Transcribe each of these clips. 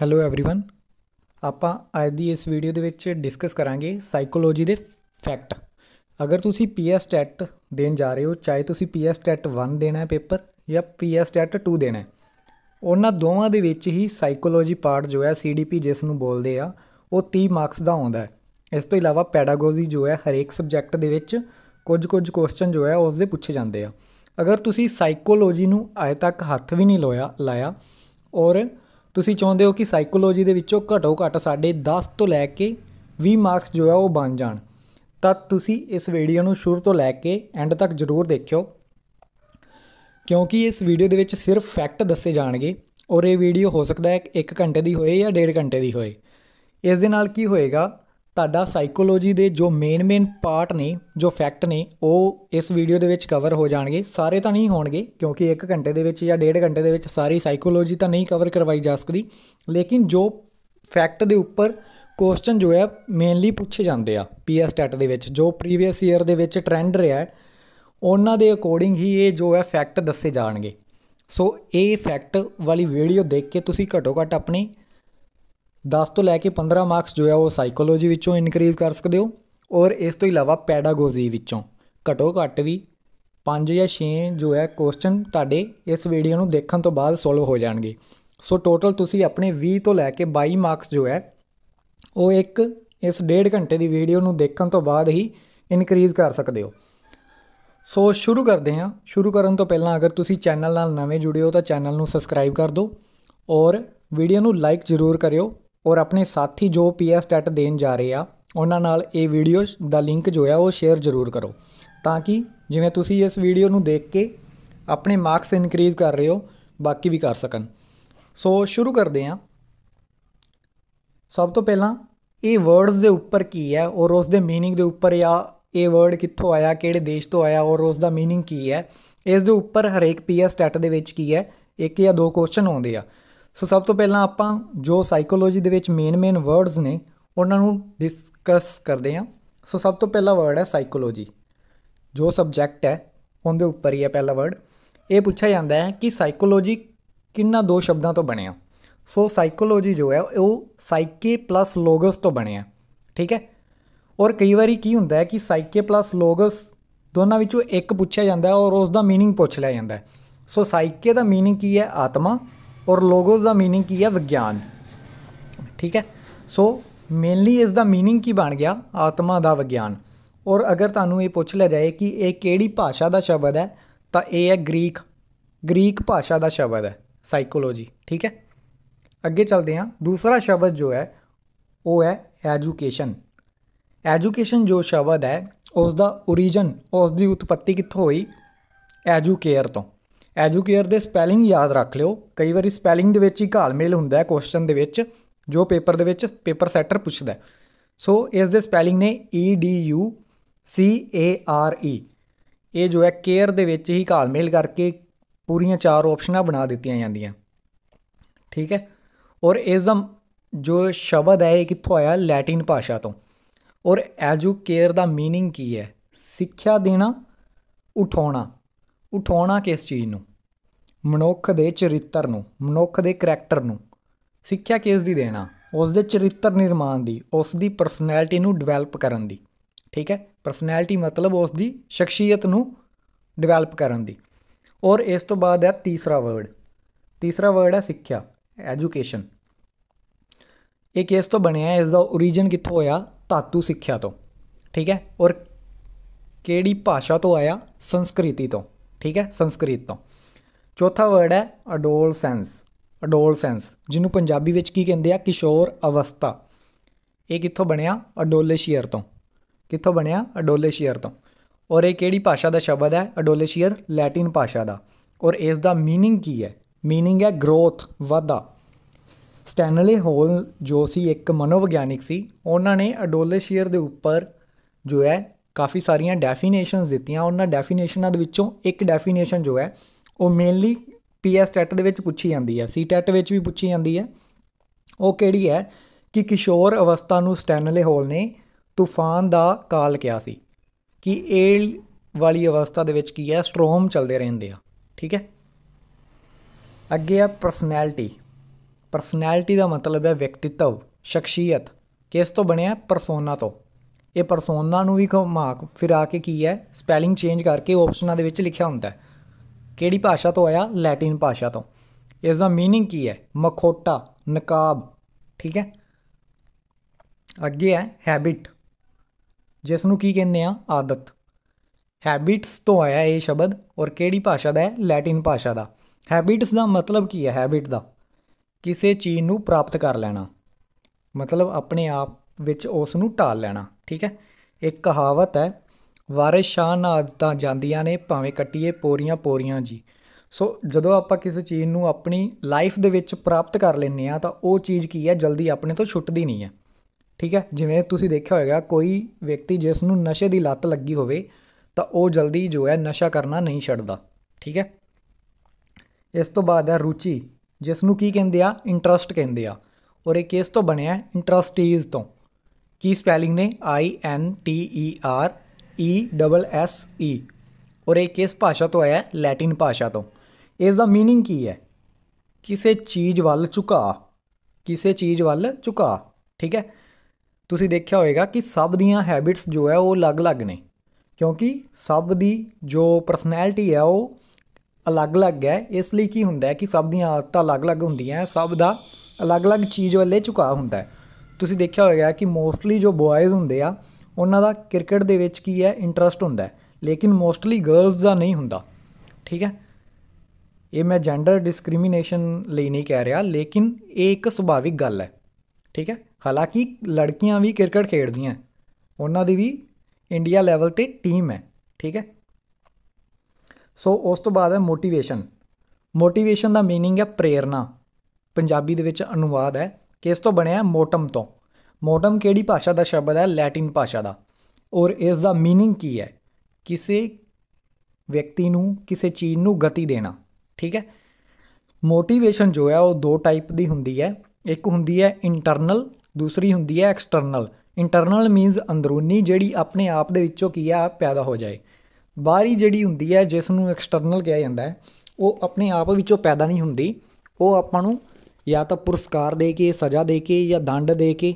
hello everyone ਆਪਾਂ ਅੱਜ ਦੀ ਇਸ ਵੀਡੀਓ ਦੇ ਵਿੱਚ ਡਿਸਕਸ ਕਰਾਂਗੇ ਸਾਈਕੋਲੋਜੀ ਦੇ ਫੈਕਟ ਅਗਰ ਤੁਸੀਂ ਪੀਐਸ ਟੈਟ ਦੇਣ ਜਾ ਰਹੇ ਹੋ ਚਾਹੇ ਤੁਸੀਂ ਪੀਐਸ ਟੈਟ 1 ਦੇਣਾ ਹੈ ਪੇਪਰ ਜਾਂ ਪੀਐਸ ਟੈਟ 2 ਦੇਣਾ ਹੈ ਉਹਨਾਂ ਦੋਵਾਂ ਦੇ ਵਿੱਚ ਹੀ ਸਾਈਕੋਲੋਜੀ ਪਾਰਟ ਜੋ ਹੈ ਸੀਡੀਪੀ ਜਿਸ ਨੂੰ ਬੋਲਦੇ ਆ ਉਹ 30 ਮਾਰਕਸ ਦਾ ਆਉਂਦਾ ਹੈ ਇਸ ਤੋਂ ਇਲਾਵਾ ਪੈਡਾਗੋਜੀ ਜੋ ਹੈ ਹਰੇਕ ਸਬਜੈਕਟ ਦੇ ਵਿੱਚ ਕੁਝ-ਕੁਝ ਕੁਐਸਚਨ ਜੋ ਹੈ ਉਸ ਦੇ ਪੁੱਛੇ ਜਾਂਦੇ ਆ ਅਗਰ ਤੁਸੀਂ ਸਾਈਕੋਲੋਜੀ ਨੂੰ ਅਜੇ ਤੱਕ ਹੱਥ ਵੀ ਨਹੀਂ ਲਾਇਆ ਲਾਇਆ ਔਰ ਤੁਸੀਂ ਚਾਹੁੰਦੇ ਹੋ ਕਿ ਸਾਈਕੋਲੋਜੀ ਦੇ ਵਿੱਚੋਂ ਘੱਟੋ ਘੱਟ ਸਾਡੇ 10 ਤੋਂ ਲੈ ਕੇ 20 ਮਾਰਕਸ ਜੋ ਆ ਉਹ ਬਣ ਜਾਣ ਤਾਂ ਤੁਸੀਂ ਇਸ ਵੀਡੀਓ ਨੂੰ ਸ਼ੁਰੂ ਤੋਂ ਲੈ ਕੇ ਐਂਡ ਤੱਕ ਜ਼ਰੂਰ ਦੇਖਿਓ ਕਿਉਂਕਿ ਇਸ ਵੀਡੀਓ ਦੇ ਵਿੱਚ ਸਿਰਫ ਫੈਕਟ ਦੱਸੇ ਜਾਣਗੇ ਔਰ ਇਹ ਵੀਡੀਓ ਹੋ ਸਕਦਾ ਹੈ 1 ਘੰਟੇ ਦੀ ਹੋਏ ਜਾਂ 1.5 ਘੰਟੇ ਦੀ ਹੋਏ ਇਸ ਦੇ ਨਾਲ ਕੀ ਹੋਏਗਾ ਤੁਹਾਡਾ ਸਾਈਕੋਲੋਜੀ ਦੇ ਜੋ ਮੇਨ ਮੇਨ ਪਾਰਟ ਨੇ ਜੋ ਫੈਕਟ ਨੇ ਉਹ ਇਸ ਵੀਡੀਓ ਦੇ ਵਿੱਚ ਕਵਰ ਹੋ ਜਾਣਗੇ ਸਾਰੇ ਤਾਂ ਨਹੀਂ ਹੋਣਗੇ ਕਿਉਂਕਿ 1 ਘੰਟੇ ਦੇ ਵਿੱਚ ਜਾਂ 1.5 ਘੰਟੇ ਦੇ ਵਿੱਚ ਸਾਰੀ ਸਾਈਕੋਲੋਜੀ ਤਾਂ ਨਹੀਂ ਕਵਰ ਕਰਵਾਈ ਜਾ ਸਕਦੀ ਲੇਕਿਨ ਜੋ ਫੈਕਟ ਦੇ ਉੱਪਰ ਕੁਐਸਚਨ ਜੋ ਹੈ ਮੇਨਲੀ ਪੁੱਛੇ ਜਾਂਦੇ ਆ ਪੀਐਸ ਸਟੈਟ ਦੇ ਵਿੱਚ ਜੋ ਪ੍ਰੀਵੀਅਸ ਈਅਰ ਦੇ ਵਿੱਚ ਟ੍ਰੈਂਡ ਰਿਹਾ ਹੈ ਉਹਨਾਂ ਦੇ ਅਕੋਰਡਿੰਗ ਹੀ ਇਹ ਜੋ ਹੈ ਫੈਕਟ ਦੱਸੇ ਜਾਣਗੇ ਸੋ ਇਹ ਫੈਕਟ ਵਾਲੀ ਵੀਡੀਓ ਦੇਖ ਕੇ ਤੁਸੀਂ ਘੱਟੋ ਘੱਟ ਆਪਣੀ 10 ਤੋਂ ਲੈ ਕੇ 15 ਮਾਰਕਸ ਜੋ ਹੈ ਉਹ ਸਾਈਕੋਲੋਜੀ ਵਿੱਚੋਂ ਇਨਕਰੀਜ਼ ਕਰ ਸਕਦੇ ਹੋ ਔਰ ਇਸ ਤੋਂ ਇਲਾਵਾ ਪੈਡਾਗੋਜੀ ਵਿੱਚੋਂ ਘਟੋ ਘੱਟ ਵੀ 5 ਜਾਂ 6 ਜੋ ਹੈ ਕੁਐਸਚਨ ਤੁਹਾਡੇ ਇਸ ਵੀਡੀਓ ਨੂੰ ਦੇਖਣ ਤੋਂ ਬਾਅਦ ਸੋਲਵ ਹੋ ਜਾਣਗੇ ਸੋ ਟੋਟਲ ਤੁਸੀਂ ਆਪਣੇ 20 ਤੋਂ ਲੈ ਕੇ 22 ਮਾਰਕਸ ਜੋ ਹੈ ਉਹ ਇੱਕ ਇਸ ਡੇਢ ਘੰਟੇ ਦੀ ਵੀਡੀਓ ਨੂੰ ਦੇਖਣ ਤੋਂ ਬਾਅਦ ਹੀ ਇਨਕਰੀਜ਼ ਕਰ ਸਕਦੇ ਹੋ ਸੋ ਸ਼ੁਰੂ ਕਰਦੇ ਹਾਂ ਸ਼ੁਰੂ ਕਰਨ ਤੋਂ ਪਹਿਲਾਂ ਅਗਰ ਤੁਸੀਂ ਚੈਨਲ ਨਾਲ ਨਵੇਂ ਜੁੜੇ ਹੋ ਤਾਂ ਚੈਨਲ ਨੂੰ ਸਬਸਕ੍ਰਾਈਬ ਕਰ ਦਿਓ ਔਰ ਵੀਡੀਓ ਨੂੰ ਲਾਈਕ ਜ਼ਰੂਰ ਕਰਿਓ ਔਰ ਆਪਣੇ ਸਾਥੀ ਜੋ ਪੀਐਸ ਟੈਟ ਦੇਣ ਜਾ ਰਹੇ ਆ ਉਹਨਾਂ ਨਾਲ ਇਹ ਵੀਡੀਓ ਦਾ ਲਿੰਕ ਜੋ ਆ ਉਹ ਸ਼ੇਅਰ ਜ਼ਰੂਰ ਕਰੋ ਤਾਂ ਕਿ ਜਿਵੇਂ ਤੁਸੀਂ ਇਸ ਵੀਡੀਓ ਨੂੰ ਦੇਖ ਕੇ ਆਪਣੇ ਮਾਰਕਸ ਇਨਕਰੀਜ਼ ਕਰ ਰਹੇ ਹੋ ਬਾਕੀ ਵੀ ਕਰ ਸਕਣ ਸੋ ਸ਼ੁਰੂ ਕਰਦੇ ਹਾਂ ਸਭ ਤੋਂ ਪਹਿਲਾਂ ਇਹ ਵਰਡਸ ਦੇ ਉੱਪਰ ਕੀ ਹੈ ਔਰ ਉਸ ਦੇ मीनिंग ਦੇ ਉੱਪਰ ਆ ਇਹ ਵਰਡ ਕਿੱਥੋਂ ਆਇਆ ਕਿਹੜੇ ਦੇਸ਼ ਤੋਂ ਆਇਆ ਔਰ ਉਸ ਦਾ मीनिंग ਕੀ ਹੈ ਇਸ ਦੇ ਉੱਪਰ ਹਰੇਕ ਪੀਐਸ ਸਟੈਟ ਦੇ ਵਿੱਚ ਕੀ ਹੈ ਇੱਕ ਜਾਂ ਦੋ ਕੁਐਸਚਨ ਆਉਂਦੇ ਆ ਸੋ ਸਭ ਤੋਂ ਪਹਿਲਾਂ ਆਪਾਂ ਜੋ ਸਾਈਕੋਲੋਜੀ ਦੇ ਵਿੱਚ ਮੇਨ ਮੇਨ ਵਰਡਸ ਨੇ ਉਹਨਾਂ ਨੂੰ ਡਿਸਕਸ ਕਰਦੇ ਹਾਂ ਸੋ ਸਭ ਤੋਂ ਪਹਿਲਾ ਵਰਡ ਹੈ ਸਾਈਕੋਲੋਜੀ ਜੋ ਸਬਜੈਕਟ ਹੈ ਉਹਦੇ ਉੱਪਰ ਹੀ ਹੈ ਪਹਿਲਾ ਵਰਡ ਇਹ ਪੁੱਛਿਆ ਜਾਂਦਾ ਹੈ ਕਿ ਸਾਈਕੋਲੋਜੀ ਕਿੰਨਾ ਦੋ ਸ਼ਬਦਾਂ ਤੋਂ ਬਣਿਆ ਸੋ ਸਾਈਕੋਲੋਜੀ ਜੋ ਹੈ ਉਹ ਸਾਈਕੇ ਪਲੱਸ ਲੋਗਸ ਤੋਂ ਬਣਿਆ ਠੀਕ ਹੈ ਔਰ ਕਈ ਵਾਰੀ ਕੀ ਹੁੰਦਾ ਹੈ ਕਿ ਸਾਈਕੇ ਪਲੱਸ ਲੋਗਸ ਦੋਨਾਂ ਵਿੱਚੋਂ ਇੱਕ ਪੁੱਛਿਆ ਜਾਂਦਾ ਹੈ ਔਰ ਉਸ ਦਾ मीनिंग ਪੁੱਛ ਲਿਆ ਜਾਂਦਾ ਹੈ ਸੋ ਸਾਈਕੇ ਦਾ मीनिंग ਕੀ ਹੈ ਆਤਮਾ ਔਰ ਲੋਗੋਸ ਦਾ मीनिंग ਕੀ ਹੈ ਵਿਗਿਆਨ ਠੀਕ ਹੈ ਸੋ ਮੇਨਲੀ ਇਸ ਦਾ मीनिंग ਕੀ ਬਣ ਗਿਆ ਆਤਮਾ ਦਾ ਵਿਗਿਆਨ ਔਰ ਅਗਰ ਤੁਹਾਨੂੰ ਇਹ ਪੁੱਛ ਲਿਆ ਜਾਏ ਕਿ ਇਹ ਕਿਹੜੀ ਭਾਸ਼ਾ ਦਾ ਸ਼ਬਦ ਹੈ ਤਾਂ ਇਹ ਹੈ ਗ੍ਰੀਕ ਗ੍ਰੀਕ ਭਾਸ਼ਾ ਦਾ ਸ਼ਬਦ ਹੈ ਸਾਈਕੋਲੋਜੀ ਠੀਕ ਹੈ ਅੱਗੇ ਚੱਲਦੇ ਹਾਂ ਦੂਸਰਾ ਸ਼ਬਦ ਜੋ ਹੈ ਉਹ ਹੈ ਐਜੂਕੇਸ਼ਨ ਐਜੂਕੇਸ਼ਨ ਜੋ ਸ਼ਬਦ ਹੈ ਉਸ ਦਾ origin ਉਸ ਦੀ ਉਤਪਤੀ ਕਿੱਥੋਂ ਹੋਈ ਐਜੂਕੇਅਰ ਤੋਂ ਐਜੂਕੇਅਰ ਦੇ ਸਪੈਲਿੰਗ ਯਾਦ ਰੱਖ ਲਿਓ ਕਈ ਵਾਰੀ ਸਪੈਲਿੰਗ ਦੇ ਵਿੱਚ ਹੀ ਘਾਲਮੇਲ ਹੁੰਦਾ ਹੈ ਕੁਐਸਚਨ ਦੇ ਵਿੱਚ ਜੋ ਪੇਪਰ ਦੇ ਵਿੱਚ ਪੇਪਰ ਸੈਟਰ ਪੁੱਛਦਾ ਸੋ ਇਸ ਦੇ ਸਪੈਲਿੰਗ ਨੇ E D U C A R E ਇਹ ਜੋ ਹੈ ਕੇਅਰ ਦੇ ਵਿੱਚ ਹੀ ਘਾਲਮੇਲ ਕਰਕੇ ਪੂਰੀਆਂ ਚਾਰ ਆਪਸ਼ਨਾਂ ਬਣਾ ਦਿੱਤੀਆਂ ਜਾਂਦੀਆਂ ਠੀਕ ਹੈ ਔਰ ਇਜ਼ਮ ਜੋ ਸ਼ਬਦ ਹੈ ਇਹ ਕਿੱਥੋਂ ਆਇਆ ਲੈਟਿਨ ਭਾਸ਼ਾ ਤੋਂ ਔਰ ਐਜੂਕੇਅਰ ਦਾ मीनिंग ਕੀ ਹੈ ਸਿੱਖਿਆ ਦੇਣਾ ਉਠਾਉਣਾ ਉਠਾਉਣਾ ਕਿਸ ਚੀਜ਼ ਨੂੰ ਮਨੁੱਖ ਦੇ ਚਰਿੱਤਰ ਨੂੰ ਮਨੁੱਖ ਦੇ ਕੈਰੈਕਟਰ ਨੂੰ ਸਿੱਖਿਆ ਕਿਸ ਦੀ ਦੇਣਾ ਉਸ ਦੇ ਚਰਿੱਤਰ ਨਿਰਮਾਣ ਦੀ ਉਸ ਦੀ ਪਰਸਨੈਲਿਟੀ ਨੂੰ ਡਿਵੈਲਪ ਕਰਨ ਦੀ ਠੀਕ ਹੈ ਪਰਸਨੈਲਿਟੀ ਮਤਲਬ ਉਸ ਦੀ ਸ਼ਖਸੀਅਤ ਨੂੰ ਡਿਵੈਲਪ ਕਰਨ ਦੀ ਔਰ ਇਸ ਤੋਂ ਬਾਅਦ ਹੈ ਤੀਸਰਾ ਵਰਡ ਤੀਸਰਾ ਵਰਡ ਹੈ ਸਿੱਖਿਆ ਐਜੂਕੇਸ਼ਨ ਇਹ ਕਿਸ ਤੋਂ ਬਣਿਆ ਇਸ ਦਾ origin ਕਿੱਥੋਂ ਹੋਇਆ ਧਾਤੂ ਸਿੱਖਿਆ ਤੋਂ ਠੀਕ ਹੈ ਔਰ ਕਿਹੜੀ ਭਾਸ਼ਾ ਤੋਂ ਆਇਆ ਸੰਸਕ੍ਰਿਤੀ ਤੋਂ ਠੀਕ ਹੈ ਸੰਸਕ੍ਰਿਤ ਤੋਂ ਚੌਥਾ ਵਰਡ ਹੈ ਅਡੋਲਸੈਂਸ ਅਡੋਲਸੈਂਸ ਜਿਹਨੂੰ ਪੰਜਾਬੀ ਵਿੱਚ ਕੀ ਕਹਿੰਦੇ ਆ ਕਿਸ਼ੋਰ ਅਵਸਥਾ ਇਹ ਕਿੱਥੋਂ ਬਣਿਆ ਅਡੋਲੇਸ਼ੀਅਰ ਤੋਂ ਕਿੱਥੋਂ ਬਣਿਆ ਅਡੋਲੇਸ਼ੀਅਰ ਤੋਂ ਔਰ ਇਹ ਕਿਹੜੀ ਭਾਸ਼ਾ ਦਾ ਸ਼ਬਦ ਹੈ ਅਡੋਲੇਸ਼ੀਅਰ ਲੈਟਿਨ ਭਾਸ਼ਾ ਦਾ ਔਰ ਇਸ ਦਾ मीनिंग ਕੀ ਹੈ मीनिंग ਹੈ ਗਰੋਥ ਵਾਧਾ ਸਟੈਨਲੇ ਹੋਲ ਜੋ ਸੀ ਇੱਕ ਮਨੋਵਿਗਿਆਨਿਕ ਸੀ ਉਹਨਾਂ ਨੇ ਅਡੋਲੇਸ਼ੀਅਰ ਦੇ ਉੱਪਰ ਜੋ ਹੈ ਕਾਫੀ ਸਾਰੀਆਂ ਡੈਫੀਨੇਸ਼ਨਸ ਦਿੱਤੀਆਂ ਉਹਨਾਂ ਡੈਫੀਨੇਸ਼ਨਾਂ ਦੇ ਵਿੱਚੋਂ ਇੱਕ ਡੈਫੀਨੇਸ਼ਨ ਜੋ ਹੈ ਉਹ ਮੇਨਲੀ ਪੀਐਸ ਟੈਟ ਦੇ ਵਿੱਚ ਪੁੱਛੀ ਜਾਂਦੀ ਹੈ ਸੀ ਟੈਟ ਵਿੱਚ ਵੀ ਪੁੱਛੀ ਜਾਂਦੀ ਹੈ ਉਹ ਕਿਹੜੀ ਹੈ ਕਿ ਕਿਸ਼ੋਰ ਅਵਸਥਾ ਨੂੰ ਸਟੈਨਲੇ ਹੋਲ ਨੇ ਤੂਫਾਨ ਦਾ ਕਾਲ ਕਿਹਾ ਸੀ ਕਿ ਏਲ ਵਾਲੀ ਅਵਸਥਾ ਦੇ ਵਿੱਚ ਕੀ ਹੈ ਸਟ੍ਰੋਮ ਚੱਲਦੇ ਰਹਿੰਦੇ ਆ ਠੀਕ ਹੈ ਅੱਗੇ ਆ ਪਰਸਨੈਲਿਟੀ ਪਰਸਨੈਲਿਟੀ ਦਾ ਮਤਲਬ ਹੈ ਵਿਅਕਤੀਤਵ ਸ਼ਖਸੀਅਤ ਕਿਸ ਤੋਂ ਬਣਿਆ ਪਰਸੋਨਾ ਤੋਂ ਇਹ ਪਰਸੋਨਾ ਨੂੰ ਵੀ ਘੁਮਾ ਫਿਰਾ ਕੇ ਕੀ ਹੈ ਸਪੈਲਿੰਗ ਚੇਂਜ ਕਰਕੇ ਆਪਸ਼ਨਾਂ ਦੇ ਵਿੱਚ ਲਿਖਿਆ ਹੁੰਦਾ ਹੈ ਕਿਹੜੀ ਭਾਸ਼ਾ ਤੋਂ ਆਇਆ ਲੈਟਿਨ ਭਾਸ਼ਾ ਤੋਂ ਇਸ ਦਾ मीनिंग ਕੀ ਹੈ ਮਖੋਟਾ ਨਕਾਬ ਠੀਕ ਹੈ ਅੱਗੇ ਹੈ ਹੈਬਿਟ ਜਿਸ ਨੂੰ ਕੀ ਕਹਿੰਦੇ ਆ ਆਦਤ ਹੈਬਿਟਸ ਤੋਂ ਆਇਆ ਇਹ ਸ਼ਬਦ ਔਰ ਕਿਹੜੀ ਭਾਸ਼ਾ ਦਾ ਹੈ ਲੈਟਿਨ ਭਾਸ਼ਾ ਦਾ ਹੈਬਿਟਸ ਦਾ ਮਤਲਬ ਕੀ ਹੈ ਹੈਬਿਟ ਦਾ ਕਿਸੇ ਚੀਜ਼ ਨੂੰ ਪ੍ਰਾਪਤ ਕਰ ਲੈਣਾ ਮਤਲਬ ਆਪਣੇ ਆਪ ਵਿੱਚ ਉਸ ਨੂੰ ਢਾਲ ਲੈਣਾ ਠੀਕ ਹੈ ਇੱਕ ਕਹਾਵਤ ਹੈ ਵਾਰਿਸ ਸ਼ਾਹ ਨਾਲ ਤਾਂ ਜਾਂਦੀਆਂ ਨੇ ਭਾਵੇਂ ਕੱਟੀਏ ਪੋਰੀਆਂ ਪੋਰੀਆਂ ਜੀ ਸੋ ਜਦੋਂ ਆਪਾਂ ਕਿਸੇ ਚੀਜ਼ ਨੂੰ ਆਪਣੀ ਲਾਈਫ ਦੇ ਵਿੱਚ ਪ੍ਰਾਪਤ ਕਰ ਲੈਂਦੇ ਆ ਤਾਂ ਉਹ ਚੀਜ਼ ਕੀ ਹੈ ਜਲਦੀ ਆਪਣੇ ਤੋਂ ਛੁੱਟਦੀ ਨਹੀਂ ਹੈ ਠੀਕ ਹੈ ਜਿਵੇਂ ਤੁਸੀਂ ਦੇਖਿਆ ਹੋਵੇਗਾ ਕੋਈ ਵਿਅਕਤੀ ਜਿਸ ਨੂੰ ਨਸ਼ੇ ਦੀ ਲਤ ਲੱਗੀ ਹੋਵੇ ਤਾਂ ਉਹ ਜਲਦੀ ਜੋ ਹੈ ਨਸ਼ਾ ਕਰਨਾ ਨਹੀਂ ਛੱਡਦਾ ਠੀਕ ਹੈ ਇਸ ਤੋਂ ਬਾਅਦ ਹੈ ਰੁਚੀ ਜਿਸ ਨੂੰ ਕੀ ਕਹਿੰਦੇ ਆ ਇੰਟਰਸਟ ਕਹਿੰਦੇ ਆ ਔਰ ਇਹ ਕਿਸ ਤੋਂ ਬਣਿਆ ਇੰਟਰਸਟੀਜ਼ ਤੋਂ ਕੀ ਸਪੈਲਿੰਗ ਨੇ I N T E R E double S E ਔਰ ਇਹ ਕਿਸ ਭਾਸ਼ਾ ਤੋਂ ਆਇਆ ਹੈ ਲੈਟਿਨ ਭਾਸ਼ਾ ਤੋਂ ਇਸ ਦਾ मीनिंग ਕੀ ਹੈ ਕਿਸੇ ਚੀਜ਼ ਵੱਲ ਝੁਕਾ ਕਿਸੇ ਚੀਜ਼ ਵੱਲ ਝੁਕਾ ਠੀਕ ਹੈ ਤੁਸੀਂ ਦੇਖਿਆ ਹੋਵੇਗਾ ਕਿ ਸਭ ਦੀਆਂ ਹੈਬਿਟਸ ਜੋ ਹੈ ਉਹ ਅਲੱਗ-ਅਲੱਗ ਨੇ ਕਿਉਂਕਿ ਸਭ ਦੀ ਜੋ ਪਰਸਨੈਲਿਟੀ ਹੈ ਉਹ ਅਲੱਗ-ਅਲੱਗ ਹੈ ਇਸ ਲਈ ਕੀ ਹੁੰਦਾ ਹੈ ਕਿ ਸਭ ਦੀਆਂ ਆਦਤਾਂ ਅਲੱਗ-ਅਲੱਗ ਹੁੰਦੀਆਂ ਸਭ ਦਾ ਅਲੱਗ-ਅਲੱਗ ਚੀਜ਼ ਵੱਲੇ ਝੁਕਾ ਹੁੰਦਾ ਹੈ ਤੁਸੀਂ ਦੇਖਿਆ ਹੋਵੇਗਾ ਕਿ ਮੋਸਟਲੀ ਜੋ ਬॉयਜ਼ ਹੁੰਦੇ ਆ ਉਹਨਾਂ ਦਾ ਕ੍ਰਿਕਟ ਦੇ ਵਿੱਚ ਕੀ ਹੈ ਇੰਟਰਸਟ ਹੁੰਦਾ ਹੈ ਲੇਕਿਨ ਮੋਸਟਲੀ ਗਰਲਸ ਦਾ ਨਹੀਂ ਹੁੰਦਾ ਠੀਕ ਹੈ ਇਹ ਮੈਂ ਜੈਂਡਰ ਡਿਸਕ੍ਰਿਮੀਨੇਸ਼ਨ ਲਈ ਨਹੀਂ ਕਹਿ ਰਿਹਾ ਲੇਕਿਨ ਇਹ ਇੱਕ ਸੁਭਾਵਿਕ ਗੱਲ ਹੈ ਠੀਕ ਹੈ ਹਾਲਾਂਕਿ ਲੜਕੀਆਂ ਵੀ ਕ੍ਰਿਕਟ ਖੇਡਦੀਆਂ ਉਹਨਾਂ ਦੀ ਵੀ ਇੰਡੀਆ ਲੈਵਲ ਤੇ ਟੀਮ ਹੈ ਠੀਕ ਹੈ ਸੋ ਉਸ ਤੋਂ ਬਾਅਦ ਹੈ ਮੋਟੀਵੇਸ਼ਨ ਮੋਟੀਵੇਸ਼ਨ ਦਾ मीनिंग ਹੈ ਪ੍ਰੇਰਣਾ ਪੰਜਾਬੀ ਦੇ ਵਿੱਚ ਅਨੁਵਾਦ ਹੈ ਕਿਸ ਤੋਂ ਬਣਿਆ ਮੋਟਮ ਤੋਂ ਮੋਟਮ ਕਿਹੜੀ ਭਾਸ਼ਾ ਦਾ ਸ਼ਬਦ ਹੈ ਲੈਟਿਨ ਭਾਸ਼ਾ ਦਾ ਔਰ ਇਸ ਦਾ मीनिंग ਕੀ ਹੈ ਕਿਸੇ ਵਿਅਕਤੀ ਨੂੰ ਕਿਸੇ ਚੀਜ਼ ਨੂੰ ਗਤੀ ਦੇਣਾ ਠੀਕ ਹੈ ਮੋਟੀਵੇਸ਼ਨ ਜੋ ਹੈ ਉਹ ਦੋ ਟਾਈਪ ਦੀ ਹੁੰਦੀ ਹੈ ਇੱਕ ਹੁੰਦੀ ਹੈ ਇੰਟਰਨਲ ਦੂਸਰੀ ਹੁੰਦੀ ਹੈ ਐਕਸਟਰਨਲ ਇੰਟਰਨਲ ਮੀਨਸ ਅੰਦਰੂਨੀ ਜਿਹੜੀ ਆਪਣੇ ਆਪ ਦੇ ਵਿੱਚੋਂ ਕੀ ਆ ਪੈਦਾ ਹੋ ਜਾਏ ਬਾਹਰੀ ਜਿਹੜੀ ਹੁੰਦੀ ਹੈ ਜਿਸ ਨੂੰ ਐਕਸਟਰਨਲ ਕਿਹਾ ਜਾਂਦਾ ਹੈ ਉਹ ਆਪਣੇ ਆਪ ਵਿੱਚੋਂ ਪੈਦਾ ਨਹੀਂ ਹੁੰਦੀ ਉਹ ਆਪਾਂ ਨੂੰ ਜਾਂ ਤਾਂ ਪੁਰਸਕਾਰ ਦੇ ਕੇ ਸਜ਼ਾ ਦੇ ਕੇ ਜਾਂ ਦੰਡ ਦੇ ਕੇ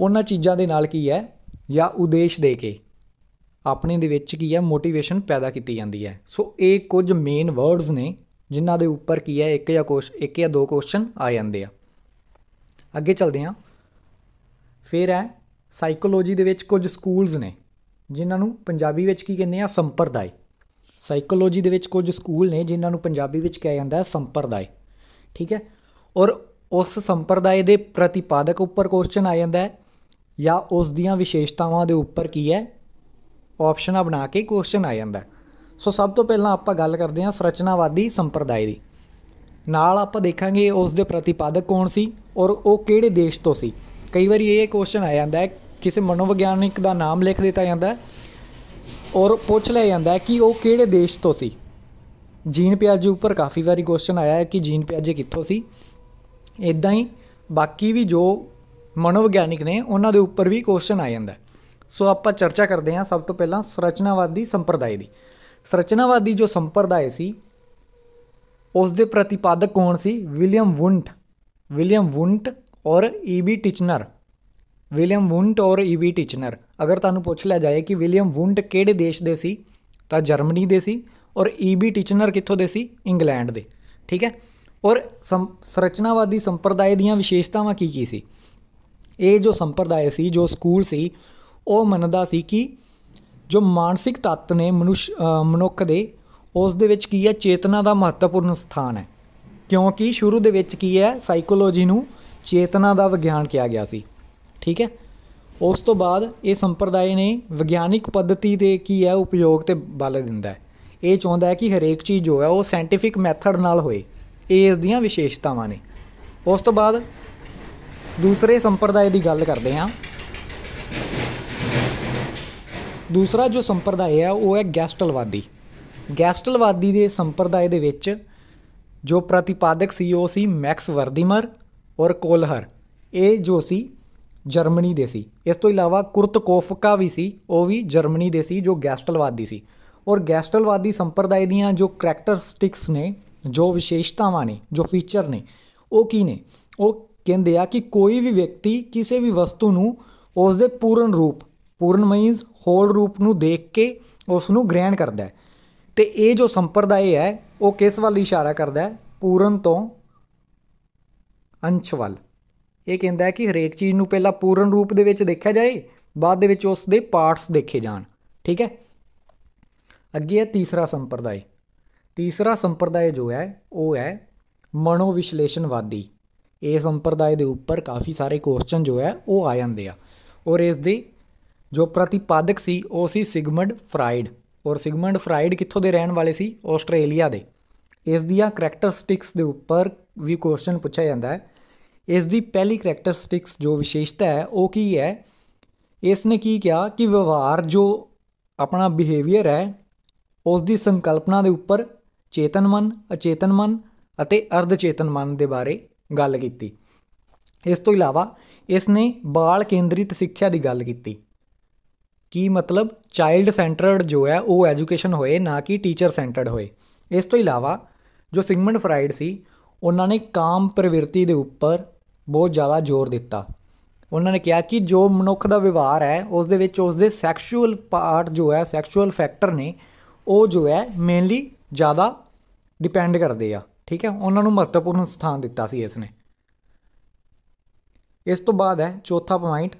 ਉਹਨਾਂ ਚੀਜ਼ਾਂ ਦੇ ਨਾਲ ਕੀ ਹੈ ਜਾਂ ਉਦੇਸ਼ ਦੇ ਕੇ ਆਪਣੇ ਦੇ ਵਿੱਚ ਕੀ ਹੈ ਮੋਟੀਵੇਸ਼ਨ ਪੈਦਾ ਕੀਤੀ ਜਾਂਦੀ ਹੈ ਸੋ ਇਹ ਕੁਝ ਮੇਨ ਵਰਡਸ ਨੇ ਜਿਨ੍ਹਾਂ ਦੇ ਉੱਪਰ ਕੀ ਹੈ ਇੱਕ ਜਾਂ ਕੁਸ਼ ਇੱਕ ਜਾਂ ਦੋ ਕੁਐਸਚਨ ਆ ਜਾਂਦੇ ਆ ਅੱਗੇ ਚੱਲਦੇ ਆ ਫਿਰ ਹੈ ਸਾਈਕੋਲੋਜੀ ਦੇ ਵਿੱਚ ਕੁਝ ਸਕੂਲਸ ਨੇ ਜਿਨ੍ਹਾਂ ਨੂੰ ਪੰਜਾਬੀ ਵਿੱਚ ਕੀ ਕਹਿੰਦੇ ਆ ਸੰਪਰਦਾਇ ਸਾਈਕੋਲੋਜੀ ਦੇ ਵਿੱਚ ਕੁਝ ਸਕੂਲ ਨੇ ਜਿਨ੍ਹਾਂ ਨੂੰ ਪੰਜਾਬੀ ਵਿੱਚ ਕਿਹਾ ਜਾਂਦਾ ਹੈ ਸੰਪਰਦਾਇ ਠੀਕ ਹੈ ਔਰ ਉਸ ਸੰਪਰਦਾਇ ਦੇ ਪ੍ਰਤੀਪਾਦਕ ਉੱਪਰ ਕੁਐਸਚਨ ਆ ਜਾਂਦਾ ਹੈ ਜਾਂ ਉਸ ਦੀਆਂ ਵਿਸ਼ੇਸ਼ਤਾਵਾਂ ਦੇ ਉੱਪਰ ਕੀ ਹੈ ਆਪਸ਼ਨਾਂ ਬਣਾ ਕੇ ਕੁਐਸਚਨ ਆ ਜਾਂਦਾ ਸੋ ਸਭ ਤੋਂ ਪਹਿਲਾਂ ਆਪਾਂ ਗੱਲ ਕਰਦੇ ਹਾਂ ਸਰਚਨਾਵਾਦੀ ਸੰਪਰਦਾਇ ਦੀ ਨਾਲ ਆਪਾਂ ਦੇਖਾਂਗੇ ਉਸ ਦੇ ਪ੍ਰਤੀਪਾਦਕ ਕੌਣ ਸੀ ਔਰ ਉਹ ਕਿਹੜੇ ਦੇਸ਼ ਤੋਂ ਸੀ ਕਈ ਵਾਰੀ ਇਹ ਕੁਐਸਚਨ ਆ ਜਾਂਦਾ ਹੈ ਕਿਸੇ ਮਨੋਵਿਗਿਆਨਿਕ ਦਾ ਨਾਮ ਲਿਖ ਦਿੱਤਾ ਜਾਂਦਾ ਹੈ ਔਰ ਪੁੱਛ ਲਿਆ ਜਾਂਦਾ ਹੈ ਕਿ ਉਹ ਕਿਹੜੇ ਦੇਸ਼ ਤੋਂ ਸੀ ਜੀਨ ਪਿਆਜੇ ਉੱਪਰ ਕਾਫੀ ਵਾਰੀ ਕੁਐਸਚਨ ਆਇਆ ਹੈ ਕਿ ਜੀਨ ਪਿਆਜੇ ਕਿੱਥੋਂ ਸੀ ਇਦਾਂ ਹੀ ਬਾਕੀ ਵੀ ਜੋ ਮਨੋਵਿਗਿਆਨਿਕ ਨੇ ਉਹਨਾਂ ਦੇ ਉੱਪਰ ਵੀ ਕੁਐਸਚਨ ਆ ਜਾਂਦਾ ਸੋ ਆਪਾਂ ਚਰਚਾ ਕਰਦੇ ਹਾਂ ਸਭ ਤੋਂ ਪਹਿਲਾਂ ਸਰਚਨਾਵਾਦੀ ਸੰਪਰਦਾਇ ਦੀ ਸਰਚਨਾਵਾਦੀ ਜੋ ਸੰਪਰਦਾਇ ਸੀ ਉਸ ਦੇ ਪ੍ਰਤੀਪਾਦਕ ਕੌਣ ਸੀ ਵਿਲੀਅਮ ਵੁੰਟ ਵਿਲੀਅਮ ਵੁੰਟ ਔਰ ਈਬੀ ਟਿਚਨਰ ਵਿਲੀਅਮ ਵੁੰਟ ਔਰ ਈਬੀ ਟਿਚਨਰ ਅਗਰ ਤੁਹਾਨੂੰ ਪੁੱਛ ਲਿਆ ਜਾਏ ਕਿ ਵਿਲੀਅਮ ਵੁੰਟ ਕਿਹੜੇ ਦੇਸ਼ ਦੇ ਸੀ ਤਾਂ ਜਰਮਨੀ ਦੇ ਸੀ ਔਰ ਈਬੀ e ਟੀਚਨਰ ਕਿੱਥੋਂ ਦੇ ਸੀ ਇੰਗਲੈਂਡ ਦੇ ਠੀਕ ਹੈ ਔਰ ਸੰਰਚਨਾਵਾਦੀ ਸੰਪਰਦਾਇ ਦੀਆਂ ਵਿਸ਼ੇਸ਼ਤਾਵਾਂ ਕੀ ਕੀ ਸੀ ਇਹ ਜੋ ਸੰਪਰਦਾਇ ਸੀ ਜੋ ਸਕੂਲ ਸੀ ਉਹ ਮੰਨਦਾ ਸੀ ਕਿ ਜੋ ਮਾਨਸਿਕ ਤੱਤ ਨੇ ਮਨੁਸ਼ ਮਨੁੱਖ ਦੇ ਉਸ ਦੇ ਵਿੱਚ ਕੀ ਹੈ ਚੇਤਨਾ ਦਾ ਮਹੱਤਵਪੂਰਨ ਸਥਾਨ ਹੈ ਕਿਉਂਕਿ ਸ਼ੁਰੂ ਦੇ ਵਿੱਚ ਕੀ ਹੈ ਸਾਈਕੋਲੋਜੀ ਨੂੰ ਚੇਤਨਾ ਦਾ ਵਿਗਿਆਨ ਕਿਹਾ ਗਿਆ ਸੀ ਠੀਕ ਹੈ ਉਸ ਤੋਂ ਬਾਅਦ ਇਹ ਸੰਪਰਦਾਇ ਨੇ ਵਿਗਿਆਨਿਕ ਪੱਧਤੀ ਦੇ ਕੀ ਹੈ ਉਪਯੋਗ ਤੇ ਬਲ ਦਿੰਦਾ ਹੈ ਇਹ ਚਾਹੁੰਦਾ ਹੈ ਕਿ ਹਰੇਕ ਚੀਜ਼ ਜੋ ਹੈ ਉਹ ਸਾਇੰਟਿਫਿਕ ਮੈਥਡ ਨਾਲ ਹੋਏ ਇਹ ਇਸ ਦੀਆਂ ਵਿਸ਼ੇਸ਼ਤਾਵਾਂ ਨੇ ਉਸ ਤੋਂ ਬਾਅਦ ਦੂਸਰੇ ਸੰਪਰਦਾਇ ਦੀ ਗੱਲ ਕਰਦੇ ਹਾਂ ਦੂਸਰਾ ਜੋ ਸੰਪਰਦਾਇ ਹੈ ਉਹ ਹੈ ਗੈਸਟਲਵਾਦੀ ਗੈਸਟਲਵਾਦੀ ਦੇ ਸੰਪਰਦਾਇ ਦੇ ਵਿੱਚ ਜੋ ਪ੍ਰਤੀਪਾਦਕ ਸੀ ਉਹ ਸੀ ਮੈਕਸ ਵਰਦੀਮਰ ਔਰ ਕੋਲਹਰ ਇਹ ਜੋ ਸੀ ਜਰਮਨੀ ਦੇ ਸੀ ਇਸ ਤੋਂ ਇਲਾਵਾ ਕੁਰਤ ਕੋਫਕਾ ਵੀ ਸੀ ਉਹ ਵੀ ਜਰਮਨੀ ਦੇ ਸੀ ਜੋ ਗੈਸਟਲਵਾਦੀ ਸੀ ਔਰ ਗੈਸਟਲਵਾਦੀ ਸੰਪਰਦਾਇ ਦੀਆਂ ਜੋ ਕੈਰੈਕਟਰਿਸਟਿਕਸ ਨੇ ਜੋ ਵਿਸ਼ੇਸ਼ਤਾਵਾਂ ਨੇ ਜੋ ਫੀਚਰ ਨੇ ਉਹ ਕੀ ਨੇ ਉਹ ਕਹਿੰਦੇ ਆ ਕਿ ਕੋਈ ਵੀ ਵਿਅਕਤੀ ਕਿਸੇ ਵੀ ਵਸਤੂ ਨੂੰ ਉਸ ਦੇ ਪੂਰਨ ਰੂਪ ਪੂਰਨ ਮੀਨਸ ਹੋਲ ਰੂਪ ਨੂੰ ਦੇਖ ਕੇ ਉਸ ਨੂੰ ਗ੍ਰਹਿਣ ਕਰਦਾ ਹੈ ਤੇ ਇਹ ਜੋ ਸੰਪਰਦਾਇ ਹੈ ਉਹ ਕਿਸ ਵੱਲ ਇਸ਼ਾਰਾ ਕਰਦਾ ਹੈ ਪੂਰਨ ਤੋਂ ਅੰਸ਼ ਵੱਲ ਇਹ ਕਹਿੰਦਾ ਹੈ ਕਿ ਹਰੇਕ ਚੀਜ਼ ਨੂੰ ਪਹਿਲਾਂ ਪੂਰਨ ਰੂਪ ਦੇ ਵਿੱਚ ਦੇਖਿਆ ਜਾਏ ਬਾਅਦ ਦੇ ਵਿੱਚ ਉਸ ਦੇ ਪਾਰਟਸ ਦੇਖੇ ਜਾਣ ਠੀਕ ਹੈ ਅੱਗੇ ਹੈ ਤੀਸਰਾ ਸੰਪਰਦਾਇ ਤੀਸਰਾ ਸੰਪਰਦਾਇ ਜੋ ਹੈ ਉਹ ਹੈ ਮਨੋਵਿਸ਼ਲੇਸ਼ਣਵਾਦੀ ਇਹ ਸੰਪਰਦਾਇ ਦੇ ਉੱਪਰ ਕਾਫੀ ਸਾਰੇ ਕੁਐਸਚਨ ਜੋ ਹੈ ਉਹ ਆ ਜਾਂਦੇ ਆ ਔਰ ਇਸ ਦੇ ਜੋ ਪ੍ਰਤੀਪਾਦਕ ਸੀ ਉਹ ਸੀ ਸਿਗਮੰਡ ਫਰਾਇਡ ਔਰ ਸਿਗਮੰਡ ਫਰਾਇਡ ਕਿੱਥੋਂ ਦੇ ਰਹਿਣ ਵਾਲੇ ਸੀ ਆਸਟ੍ਰੇਲੀਆ ਦੇ ਇਸ ਦੀਆਂ ਕੈਰੈਕਟਰਿਸਟਿਕਸ ਦੇ ਉੱਪਰ ਵੀ ਕੁਐਸਚਨ ਪੁੱਛਿਆ ਜਾਂਦਾ ਹੈ ਇਸ ਦੀ ਪਹਿਲੀ ਕੈਰੈਕਟਰਿਸਟਿਕਸ ਜੋ ਵਿਸ਼ੇਸ਼ਤਾ ਹੈ ਉਹ ਕੀ ਹੈ ਇਸ ਨੇ ਕੀ ਕਿਹਾ ਕਿ ਵਿਵਹਾਰ ਜੋ ਆਪਣਾ ਬਿਹੇਵੀਅਰ ਹੈ ਉਸ ਦੀ ਸੰਕਲਪਨਾ ਦੇ ਉੱਪਰ ਚੇਤਨ ਮਨ ਅਚੇਤਨ ਮਨ ਅਤੇ ਅਰਧ ਚੇਤਨ ਮਨ ਦੇ ਬਾਰੇ ਗੱਲ ਕੀਤੀ ਇਸ ਤੋਂ ਇਲਾਵਾ ਇਸ ਨੇ ਬਾਲ ਕੇਂਦਰਿਤ ਸਿੱਖਿਆ ਦੀ ਗੱਲ ਕੀਤੀ ਕੀ ਮਤਲਬ ਚਾਈਲਡ ਸੈਂਟਰਡ ਜੋ ਹੈ ਉਹ ਐਜੂਕੇਸ਼ਨ ਹੋਏ ਨਾ ਕਿ ਟੀਚਰ ਸੈਂਟਰਡ ਹੋਏ ਇਸ ਤੋਂ ਇਲਾਵਾ ਜੋ ਸਿਗਮੰਡ ਫਰਾਇਡ ਸੀ ਉਹਨਾਂ ਨੇ ਕਾਮ ਪ੍ਰਵਿਰਤੀ ਦੇ ਉੱਪਰ ਬਹੁਤ ਜ਼ਿਆਦਾ ਜ਼ੋਰ ਦਿੱਤਾ ਉਹਨਾਂ ਨੇ ਕਿਹਾ ਕਿ ਜੋ ਮਨੁੱਖ ਦਾ ਵਿਵਹਾਰ ਹੈ ਉਸ ਦੇ ਵਿੱਚ ਉਸ ਦੇ ਸੈਕਸ਼ੂਅਲ ਪਾਰਟ ਜੋ ਹੈ ਸੈਕਸ਼ੂਅਲ ਫੈਕਟਰ ਨੇ ਉਹ ਜੋ ਹੈ ਮੇਨਲੀ ਜ਼ਿਆਦਾ ਡਿਪੈਂਡ ਕਰਦੇ ਆ ਠੀਕ ਹੈ ਉਹਨਾਂ ਨੂੰ ਮਹੱਤਵਪੂਰਨ ਸਥਾਨ ਦਿੱਤਾ ਸੀ ਇਸ ਨੇ ਇਸ ਤੋਂ ਬਾਅਦ ਹੈ ਚੌਥਾ ਪੁਆਇੰਟ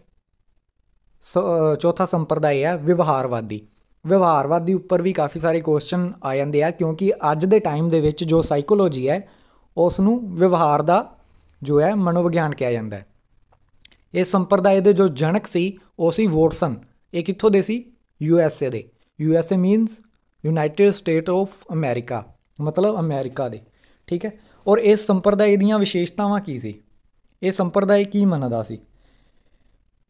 ਚੌਥਾ ਸੰਪਰਦਾਇ ਹੈ ਵਿਵਹਾਰਵਾਦੀ ਵਿਵਹਾਰਵਾਦੀ ਉੱਪਰ ਵੀ ਕਾਫੀ ਸਾਰੇ ਕੁਐਸਚਨ ਆ ਜਾਂਦੇ ਆ ਕਿਉਂਕਿ ਅੱਜ ਦੇ ਟਾਈਮ ਦੇ ਵਿੱਚ ਜੋ ਸਾਈਕੋਲੋਜੀ ਹੈ ਉਸ ਨੂੰ ਵਿਵਹਾਰ ਦਾ ਜੋ ਹੈ ਮਨੋਵਿਗਿਆਨ ਕਿਹਾ ਜਾਂਦਾ ਹੈ ਇਹ ਸੰਪਰਦਾਇ ਦੇ ਜੋ ਜਨਕ ਸੀ ਉਹ ਸੀ ਵੋਟਸਨ ਇਹ ਕਿੱਥੋਂ ਦੇ ਸੀ ਯੂ ਐਸ ਏ ਦੇ U S A means United State of America ਮਤਲਬ ਅਮਰੀਕਾ ਦੇ ਠੀਕ ਹੈ ਔਰ ਇਸ ਸੰਪਰਦਾਇ ਦੀਆਂ ਵਿਸ਼ੇਸ਼ਤਾਵਾਂ ਕੀ ਸੀ ਇਹ ਸੰਪਰਦਾਇ ਕੀ ਮੰਨਦਾ ਸੀ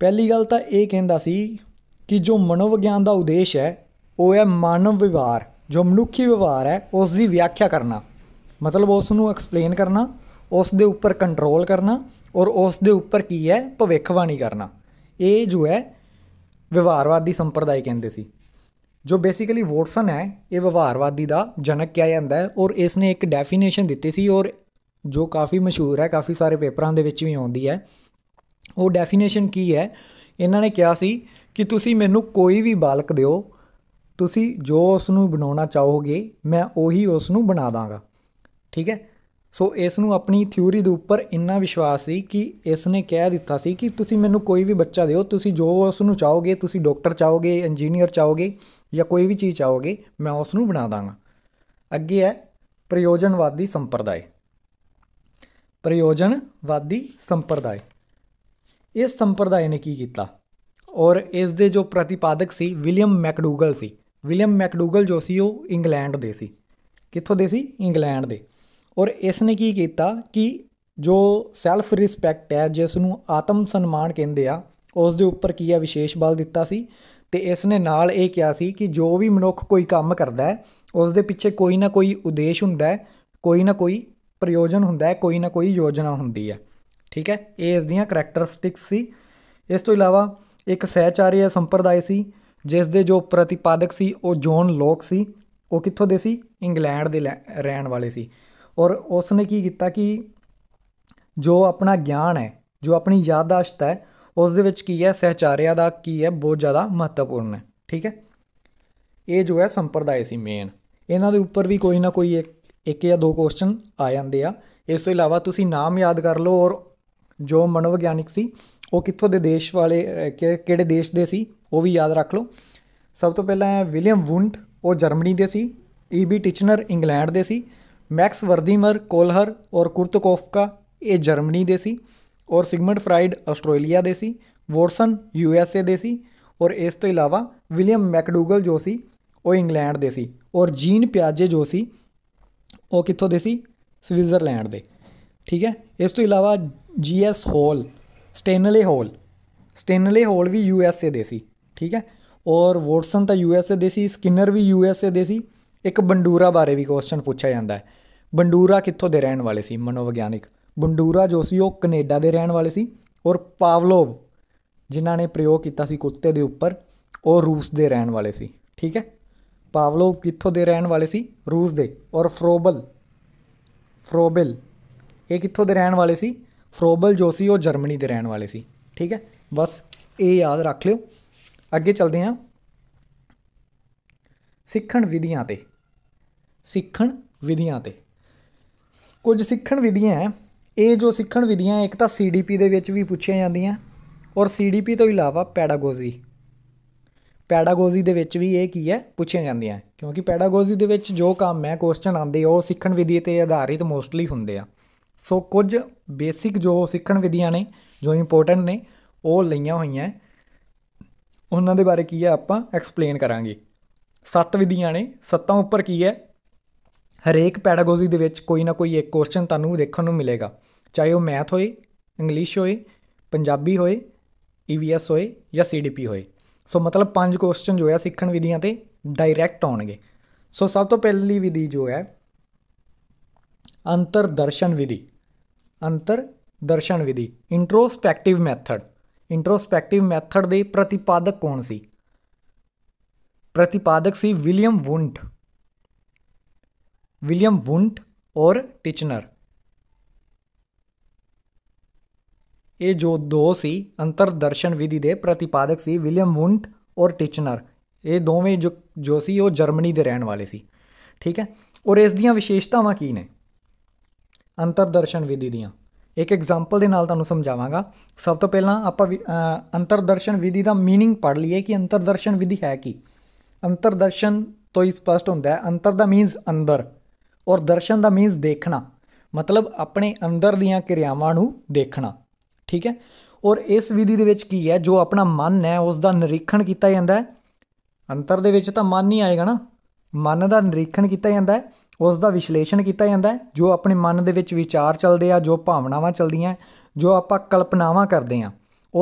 ਪਹਿਲੀ ਗੱਲ ਤਾਂ ਇਹ ਕਹਿੰਦਾ ਸੀ ਕਿ ਜੋ ਮਨੋਵਿਗਿਆਨ ਦਾ ਉਦੇਸ਼ ਹੈ ਉਹ ਹੈ ਮਾਨਵ ਵਿਵਹਾਰ ਜੋ ਮਨੁੱਖੀ ਵਿਵਹਾਰ ਹੈ ਉਸ ਦੀ ਵਿਆਖਿਆ ਕਰਨਾ ਮਤਲਬ ਉਸ ਨੂੰ ਐਕਸਪਲੇਨ ਕਰਨਾ ਉਸ ਦੇ ਉੱਪਰ ਕੰਟਰੋਲ ਕਰਨਾ ਔਰ ਉਸ ਦੇ ਉੱਪਰ ਕੀ ਹੈ ਭਵਿੱਖਬਾਣੀ ਕਰਨਾ ਇਹ ਜੋ ਹੈ ਵਿਵਹਾਰਵਾਦੀ ਸੰਪਰਦਾਇ ਕਹਿੰਦੇ ਸੀ ਜੋ ਬੇਸਿਕਲੀ ਵੋਟਸਨ ਹੈ ਇਹ ਵਿਵਹਾਰਵਾਦੀ ਦਾ ਜਨਕ ਕਿਹਾ ਜਾਂਦਾ ਹੈ ਔਰ ਇਸ ਨੇ ਇੱਕ ਡੈਫੀਨੇਸ਼ਨ ਦਿੱਤੀ ਸੀ ਔਰ ਜੋ ਕਾਫੀ ਮਸ਼ਹੂਰ ਹੈ ਕਾਫੀ ਸਾਰੇ ਪੇਪਰਾਂ ਦੇ ਵਿੱਚ ਵੀ ਆਉਂਦੀ ਹੈ ਉਹ ਡੈਫੀਨੇਸ਼ਨ ਕੀ ਹੈ ਇਹਨਾਂ ਨੇ ਕਿਹਾ ਸੀ ਕਿ ਤੁਸੀਂ ਮੈਨੂੰ ਕੋਈ ਵੀ ਬਾਲਕ ਦਿਓ ਤੁਸੀਂ ਜੋ ਉਸ ਨੂੰ ਬਣਾਉਣਾ ਚਾਹੋਗੇ ਮੈਂ ਉਹੀ ਉਸ ਨੂੰ ਬਣਾ ਦਾਂਗਾ ਠੀਕ ਹੈ ਸੋ ਇਸ ਨੂੰ ਆਪਣੀ ਥਿਊਰੀ ਦੇ ਉੱਪਰ ਇੰਨਾ ਵਿਸ਼ਵਾਸ ਸੀ ਕਿ ਇਸ ਨੇ ਕਹਿ ਦਿੱਤਾ ਸੀ ਕਿ ਤੁਸੀਂ ਮੈਨੂੰ ਕੋਈ ਵੀ ਬੱਚਾ ਦਿਓ ਤੁਸੀਂ ਜੋ ਉਸ ਨੂੰ ਚਾਹੋਗੇ ਤੁਸੀਂ ਡਾਕਟਰ ਚਾਹੋਗੇ ਇੰਜੀਨੀਅਰ ਚਾਹੋਗੇ ਜਾਂ ਕੋਈ ਵੀ ਚੀਜ਼ ਚਾਹੋਗੇ ਮੈਂ ਉਸ ਨੂੰ ਬਣਾ ਦਾਂਗਾ ਅੱਗੇ ਹੈ ਪ੍ਰਯੋਜਨਵਾਦੀ ਸੰਪਰਦਾਇ ਪ੍ਰਯੋਜਨਵਾਦੀ ਸੰਪਰਦਾਇ ਇਸ ਸੰਪਰਦਾਇ ਨੇ ਕੀ ਕੀਤਾ ਔਰ ਇਸ ਦੇ ਜੋ ਪ੍ਰਤੀਪਾਦਕ ਸੀ ਵਿਲੀਅਮ ਮੈਕਡੂਗਲ ਸੀ ਵਿਲੀਅਮ ਮੈਕਡੂਗਲ ਜੋ ਸੀ ਉਹ ਇੰਗਲੈਂਡ ਦੇ ਸੀ ਕਿੱਥੋਂ ਦੇ ਸੀ ਇੰਗਲੈਂਡ ਦੇ ਔਰ ਇਸ ਨੇ ਕੀ ਕੀਤਾ ਕਿ ਜੋ ਸੈਲਫ ਰਿਸਪੈਕਟ ਹੈ ਜਿਸ ਨੂੰ ਆਤਮ ਸਨਮਾਨ ਕਹਿੰਦੇ ਆ ਉਸ ਦੇ ਉੱਪਰ ਕੀ ਆ ਵਿਸ਼ੇਸ਼ ਬਲ ਦਿੱਤਾ ਸੀ ਤੇ ਇਸ ਨੇ ਨਾਲ ਇਹ ਕਿਹਾ ਸੀ ਕਿ ਜੋ ਵੀ ਮਨੁੱਖ ਕੋਈ ਕੰਮ ਕਰਦਾ ਹੈ ਉਸ ਦੇ ਪਿੱਛੇ ਕੋਈ ਨਾ ਕੋਈ ਉਦੇਸ਼ ਹੁੰਦਾ ਹੈ ਕੋਈ ਨਾ ਕੋਈ ਪ੍ਰਯੋਜਨ ਹੁੰਦਾ ਹੈ ਕੋਈ ਨਾ ਕੋਈ ਯੋਜਨਾ ਹੁੰਦੀ ਹੈ ਠੀਕ ਹੈ ਇਹ ਇਸ ਦੀਆਂ ਕੈਰੈਕਟਰਿਸਟਿਕਸ ਸੀ ਇਸ ਤੋਂ ਇਲਾਵਾ ਇੱਕ ਸਹਿਚਾਰੀਆ ਸੰਪਰਦਾਇ ਸੀ ਜਿਸ ਦੇ ਜੋ ਪ੍ਰਤੀਪਾਦਕ ਸੀ ਉਹ ਜੌਨ ਲੋਕ ਸੀ ਉਹ ਕਿੱਥੋਂ ਦੇ ਸੀ ਇੰਗਲੈਂਡ ਦੇ ਰਹਿਣ ਵਾਲੇ ਸੀ ਔਰ ਉਸ ਨੇ ਕੀ ਕੀਤਾ ਕਿ ਜੋ ਆਪਣਾ ਗਿਆਨ ਹੈ ਜੋ ਆਪਣੀ ਯਾਦਦਾਸ਼ਤ ਹੈ ਉਸ ਦੇ ਵਿੱਚ ਕੀ ਹੈ ਸਹਿਚਾਰਿਆ ਦਾ ਕੀ ਹੈ ਬਹੁਤ ਜ਼ਿਆਦਾ ਮਹੱਤਵਪੂਰਨ ਹੈ ਠੀਕ ਹੈ ਇਹ ਜੋ ਹੈ ਸੰਪਰਦਾਇ ਸੀ ਮੇਨ ਇਹਨਾਂ ਦੇ ਉੱਪਰ ਵੀ ਕੋਈ ਨਾ ਕੋਈ ਇੱਕ ਇੱਕ ਜਾਂ ਦੋ ਕੁਐਸਚਨ ਆ ਜਾਂਦੇ ਆ ਇਸ ਤੋਂ ਇਲਾਵਾ ਤੁਸੀਂ ਨਾਮ ਯਾਦ ਕਰ ਲਓ ਔਰ ਜੋ ਮਨੋਵਿਗਿਆਨਿਕ ਸੀ ਉਹ ਕਿੱਥੋਂ ਦੇ ਦੇਸ਼ ਵਾਲੇ ਕਿਹੜੇ ਦੇਸ਼ ਦੇ ਸੀ ਉਹ ਵੀ ਯਾਦ ਰੱਖ ਲਓ ਸਭ ਤੋਂ ਪਹਿਲਾਂ ਵਿਲੀਅਮ ਵੁੰਟ ਉਹ ਜਰਮਨੀ ਦੇ ਸੀ ਈਬੀ e ਟਿਚਨਰ ਇੰਗਲੈਂਡ ਦੇ ਸੀ ਮੈਕਸ ਵਰਦੀਮਰ ਕੋਲਹਰ ਔਰ ਕੁਰਤਕੋਫ ਕਾ ਇਹ ਜਰਮਨੀ ਦੇ ਸੀ ਔਰ ਸਿਗਮੰਡ ਫਰਾਈਡ ਆਸਟ੍ਰੇਲੀਆ ਦੇ ਸੀ ਵੋਰਸਨ ਯੂ ਐਸ ਏ ਦੇ ਸੀ ਔਰ ਇਸ ਤੋਂ ਇਲਾਵਾ ਵਿਲੀਅਮ ਮੈਕਡੂਗਲ ਜੋ ਸੀ ਉਹ ਇੰਗਲੈਂਡ ਦੇ ਸੀ ਔਰ ਜੀਨ ਪਿਆਜੇ ਜੋ ਸੀ ਉਹ ਕਿੱਥੋਂ ਦੇ ਸੀ ਸਵਿਟਜ਼ਰਲੈਂਡ ਦੇ ਠੀਕ ਹੈ ਇਸ ਤੋਂ ਇਲਾਵਾ G S Hall Stanley Hall Stanley Hall ਵੀ ਯੂ ਐਸ ਏ ਦੇ ਸੀ ਠੀਕ ਹੈ ਔਰ ਵੋਰਸਨ ਤਾਂ ਯੂ ਐਸ ਏ ਦੇ ਸੀ ਸਕਿਨਰ ਵੀ ਯੂ ਐਸ ਏ ਦੇ ਸੀ ਇੱਕ ਬੰਡੂਰਾ ਬਾਰੇ ਵੀ ਕੁਐਸਚਨ ਪੁੱਛਿਆ ਜਾਂਦਾ ਹੈ ਬੰਡੂਰਾ ਕਿੱਥੋਂ ਦੇ ਰਹਿਣ ਵਾਲੇ ਸੀ ਮਨੋਵਿਗਿਆਨਿਕ ਬੰਡੂਰਾ ਜੋ ਸੀ ਉਹ ਕੈਨੇਡਾ ਦੇ ਰਹਿਣ ਵਾਲੇ ਸੀ ਔਰ ਪਾਵਲੋਵ ਜਿਨ੍ਹਾਂ ਨੇ ਪ੍ਰਯੋਗ ਕੀਤਾ ਸੀ ਕੁੱਤੇ ਦੇ ਉੱਪਰ ਉਹ ਰੂਸ ਦੇ ਰਹਿਣ ਵਾਲੇ ਸੀ ਠੀਕ ਹੈ ਪਾਵਲੋਵ ਕਿੱਥੋਂ ਦੇ ਰਹਿਣ ਵਾਲੇ ਸੀ ਰੂਸ ਦੇ ਔਰ ਫਰੋਬਲ ਫਰੋਬਲ ਇਹ ਕਿੱਥੋਂ ਦੇ ਰਹਿਣ ਵਾਲੇ ਸੀ ਫਰੋਬਲ ਜੋ ਸੀ ਉਹ ਜਰਮਨੀ ਦੇ ਰਹਿਣ ਵਾਲੇ ਸੀ ਠੀਕ ਹੈ ਬਸ ਇਹ ਯਾਦ ਰੱਖ ਲਿਓ ਅੱਗੇ ਚੱਲਦੇ ਹਾਂ ਸਿੱਖਣ ਵਿਧੀਆਂ ਤੇ ਸਿੱਖਣ ਵਿਧੀਆਂ ਤੇ ਕੁਝ ਸਿੱਖਣ ਵਿਧੀਆਂ ਹੈ ਇਹ ਜੋ ਸਿੱਖਣ ਵਿਧੀਆਂ ਇੱਕ ਤਾਂ ਸੀਡੀਪੀ ਦੇ ਵਿੱਚ ਵੀ ਪੁੱਛੀਆਂ ਜਾਂਦੀਆਂ ਔਰ ਸੀਡੀਪੀ ਤੋਂ ਇਲਾਵਾ ਪੈਡਾਗੋਜੀ ਪੈਡਾਗੋਜੀ ਦੇ ਵਿੱਚ ਵੀ ਇਹ ਕੀ ਹੈ ਪੁੱਛੀਆਂ ਜਾਂਦੀਆਂ ਕਿਉਂਕਿ ਪੈਡਾਗੋਜੀ ਦੇ ਵਿੱਚ ਜੋ ਕੰਮ ਹੈ ਕੁਐਸਚਨ ਆਉਂਦੇ ਉਹ ਸਿੱਖਣ ਵਿਧੀ ਤੇ ਆਧਾਰਿਤ ਮੋਸਟਲੀ ਹੁੰਦੇ ਆ ਸੋ ਕੁਝ ਬੇਸਿਕ ਜੋ ਸਿੱਖਣ ਵਿਧੀਆਂ ਨੇ ਜੋ ਇੰਪੋਰਟੈਂਟ ਨੇ ਉਹ ਲਈਆਂ ਹੋਈਆਂ ਉਹਨਾਂ ਦੇ ਬਾਰੇ ਕੀ ਹੈ ਆਪਾਂ ਐਕਸਪਲੇਨ ਕਰਾਂਗੇ ਸੱਤ ਵਿਧੀਆਂ ਨੇ ਸੱਤਾਂ ਉੱਪਰ ਕੀ ਹੈ ਹਰੇਕ ਪੈਡਾਗੋਜੀ ਦੇ ਵਿੱਚ ਕੋਈ ਨਾ ਕੋਈ ਇੱਕ ਕੁਐਸਚਨ ਤੁਹਾਨੂੰ ਦੇਖਣ ਨੂੰ ਮਿਲੇਗਾ ਚਾਹੇ ਉਹ ਮੈਥ ਹੋਏ ਇੰਗਲਿਸ਼ ਹੋਏ ਪੰਜਾਬੀ ਹੋਏ ਈਵੀਐਸ e ਹੋਏ ਜਾਂ ਸੀਡੀਪੀ ਹੋਏ ਸੋ ਮਤਲਬ ਪੰਜ ਕੁਐਸਚਨ ਜੋ ਹੈ ਸਿੱਖਣ ਵਿਧੀਆਂ ਤੇ ਡਾਇਰੈਕਟ ਆਉਣਗੇ ਸੋ ਸਭ ਤੋਂ ਪਹਿਲੀ ਵਿਧੀ ਜੋ ਹੈ ਅੰਤਰਦਰਸ਼ਨ ਵਿਧੀ ਅੰਤਰਦਰਸ਼ਨ ਵਿਧੀ ਇੰਟਰੋਸਪੈਕਟਿਵ ਮੈਥਡ ਇੰਟਰੋਸਪੈਕਟਿਵ ਮੈਥਡ ਦੇ ਪ੍ਰਤੀਪਾਦਕ ਕੌਣ ਸੀ ਪ੍ਰਤੀਪਾਦਕ ਸੀ ਵਿਲੀਅਮ ਵੁੰਟ ਵਿਲੀਅਮ ਵੁੰਟ ਔਰ ਟਿਚਨਰ ਇਹ ਜੋ ਦੋ ਸੀ ਅੰਤਰਦਰਸ਼ਨ ਵਿਧੀ ਦੇ ਪ੍ਰਤੀਪਾਦਕ ਸੀ ਵਿਲੀਅਮ ਵੁੰਟ ਔਰ ਟਿਚਨਰ ਇਹ ਦੋਵੇਂ ਜੋ ਜੋ ਸੀ ਉਹ ਜਰਮਨੀ ਦੇ ਰਹਿਣ ਵਾਲੇ ਸੀ ਠੀਕ ਹੈ ਔਰ ਇਸ ਦੀਆਂ ਵਿਸ਼ੇਸ਼ਤਾਵਾਂ ਕੀ ਨੇ ਅੰਤਰਦਰਸ਼ਨ ਵਿਧੀ ਦੀਆਂ ਇੱਕ ਐਗਜ਼ਾਮਪਲ ਦੇ ਨਾਲ ਤੁਹਾਨੂੰ ਸਮਝਾਵਾਂਗਾ ਸਭ ਤੋਂ ਪਹਿਲਾਂ ਆਪਾਂ ਅੰਤਰਦਰਸ਼ਨ ਵਿਧੀ ਦਾ मीनिंग ਪੜ ਲਈਏ ਕਿ ਅੰਤਰਦਰਸ਼ਨ ਵਿਧੀ ਹੈ ਕੀ ਅੰਤਰਦਰਸ਼ਨ ਤੋਂ ਹੀ ਸਪਸ਼ਟ ਹੁੰਦਾ ਹੈ ਅੰਤਰ ਦਾ ਮੀਨਸ ਅੰਦਰ ਔਰ ਦਰਸ਼ਨ ਦਾ ਮੀਨਸ ਦੇਖਣਾ ਮਤਲਬ ਆਪਣੇ ਅੰਦਰ ਦੀਆਂ ਕਿਰਿਆਵਾਂ ਨੂੰ ਦੇਖਣਾ ਠੀਕ ਹੈ ਔਰ ਇਸ ਵਿਧੀ ਦੇ ਵਿੱਚ ਕੀ ਹੈ ਜੋ ਆਪਣਾ ਮਨ ਹੈ ਉਸ ਦਾ ਨਿਰੀਖਣ ਕੀਤਾ ਜਾਂਦਾ ਹੈ ਅੰਤਰ ਦੇ ਵਿੱਚ ਤਾਂ ਮਨ ਹੀ ਆਏਗਾ ਨਾ ਮਨ ਦਾ ਨਿਰੀਖਣ ਕੀਤਾ ਜਾਂਦਾ ਹੈ ਉਸ ਦਾ ਵਿਸ਼ਲੇਸ਼ਣ ਕੀਤਾ ਜਾਂਦਾ ਹੈ ਜੋ ਆਪਣੇ ਮਨ ਦੇ ਵਿੱਚ ਵਿਚਾਰ ਚੱਲਦੇ ਆ ਜੋ ਭਾਵਨਾਵਾਂ ਚੱਲਦੀਆਂ ਜੋ ਆਪਾਂ ਕਲਪਨਾਵਾਂ ਕਰਦੇ ਆ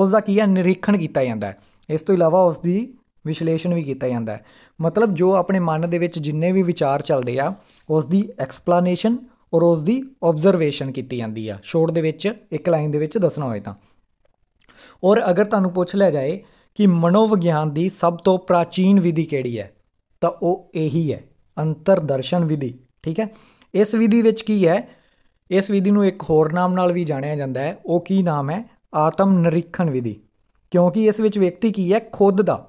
ਉਸ ਦਾ ਕੀ ਹੈ ਨਿਰੀਖਣ ਕੀਤਾ ਜਾਂਦਾ ਹੈ ਇਸ ਤੋਂ ਇਲਾਵਾ ਉਸ ਦੀ ਵਿਸ਼ਲੇਸ਼ਣ ਵੀ ਕੀਤਾ ਜਾਂਦਾ ਹੈ ਮਤਲਬ ਜੋ ਆਪਣੇ ਮਨ ਦੇ ਵਿੱਚ ਜਿੰਨੇ ਵੀ ਵਿਚਾਰ ਚੱਲਦੇ ਆ ਉਸ ਦੀ ਐਕਸਪਲੇਨੇਸ਼ਨ ਔਰ ਉਸ ਦੀ ਆਬਜ਼ਰਵੇਸ਼ਨ ਕੀਤੀ ਜਾਂਦੀ ਆ ਸ਼ੋਰਟ ਦੇ ਵਿੱਚ ਇੱਕ ਲਾਈਨ ਦੇ ਵਿੱਚ ਦੱਸਣਾ ਹੋਏ ਤਾਂ ਔਰ ਅਗਰ ਤੁਹਾਨੂੰ ਪੁੱਛ ਲਿਆ ਜਾਏ ਕਿ ਮਨੋਵਿਗਿਆਨ ਦੀ ਸਭ ਤੋਂ ਪ੍ਰਾਚੀਨ ਵਿਧੀ ਕਿਹੜੀ ਹੈ ਤਾਂ ਉਹ ਇਹੀ ਹੈ ਅੰਤਰਦਰਸ਼ਨ ਵਿਧੀ ਠੀਕ ਹੈ ਇਸ ਵਿਧੀ ਵਿੱਚ ਕੀ ਹੈ ਇਸ ਵਿਧੀ ਨੂੰ ਇੱਕ ਹੋਰ ਨਾਮ ਨਾਲ ਵੀ ਜਾਣਿਆ ਜਾਂਦਾ ਹੈ ਉਹ ਕੀ ਨਾਮ ਹੈ ਆਤਮ ਨਿਰੀਖਣ ਵਿਧੀ ਕਿਉਂਕਿ ਇਸ ਵਿੱਚ ਵਿਅਕਤੀ ਕੀ ਹੈ ਖੁਦ ਦਾ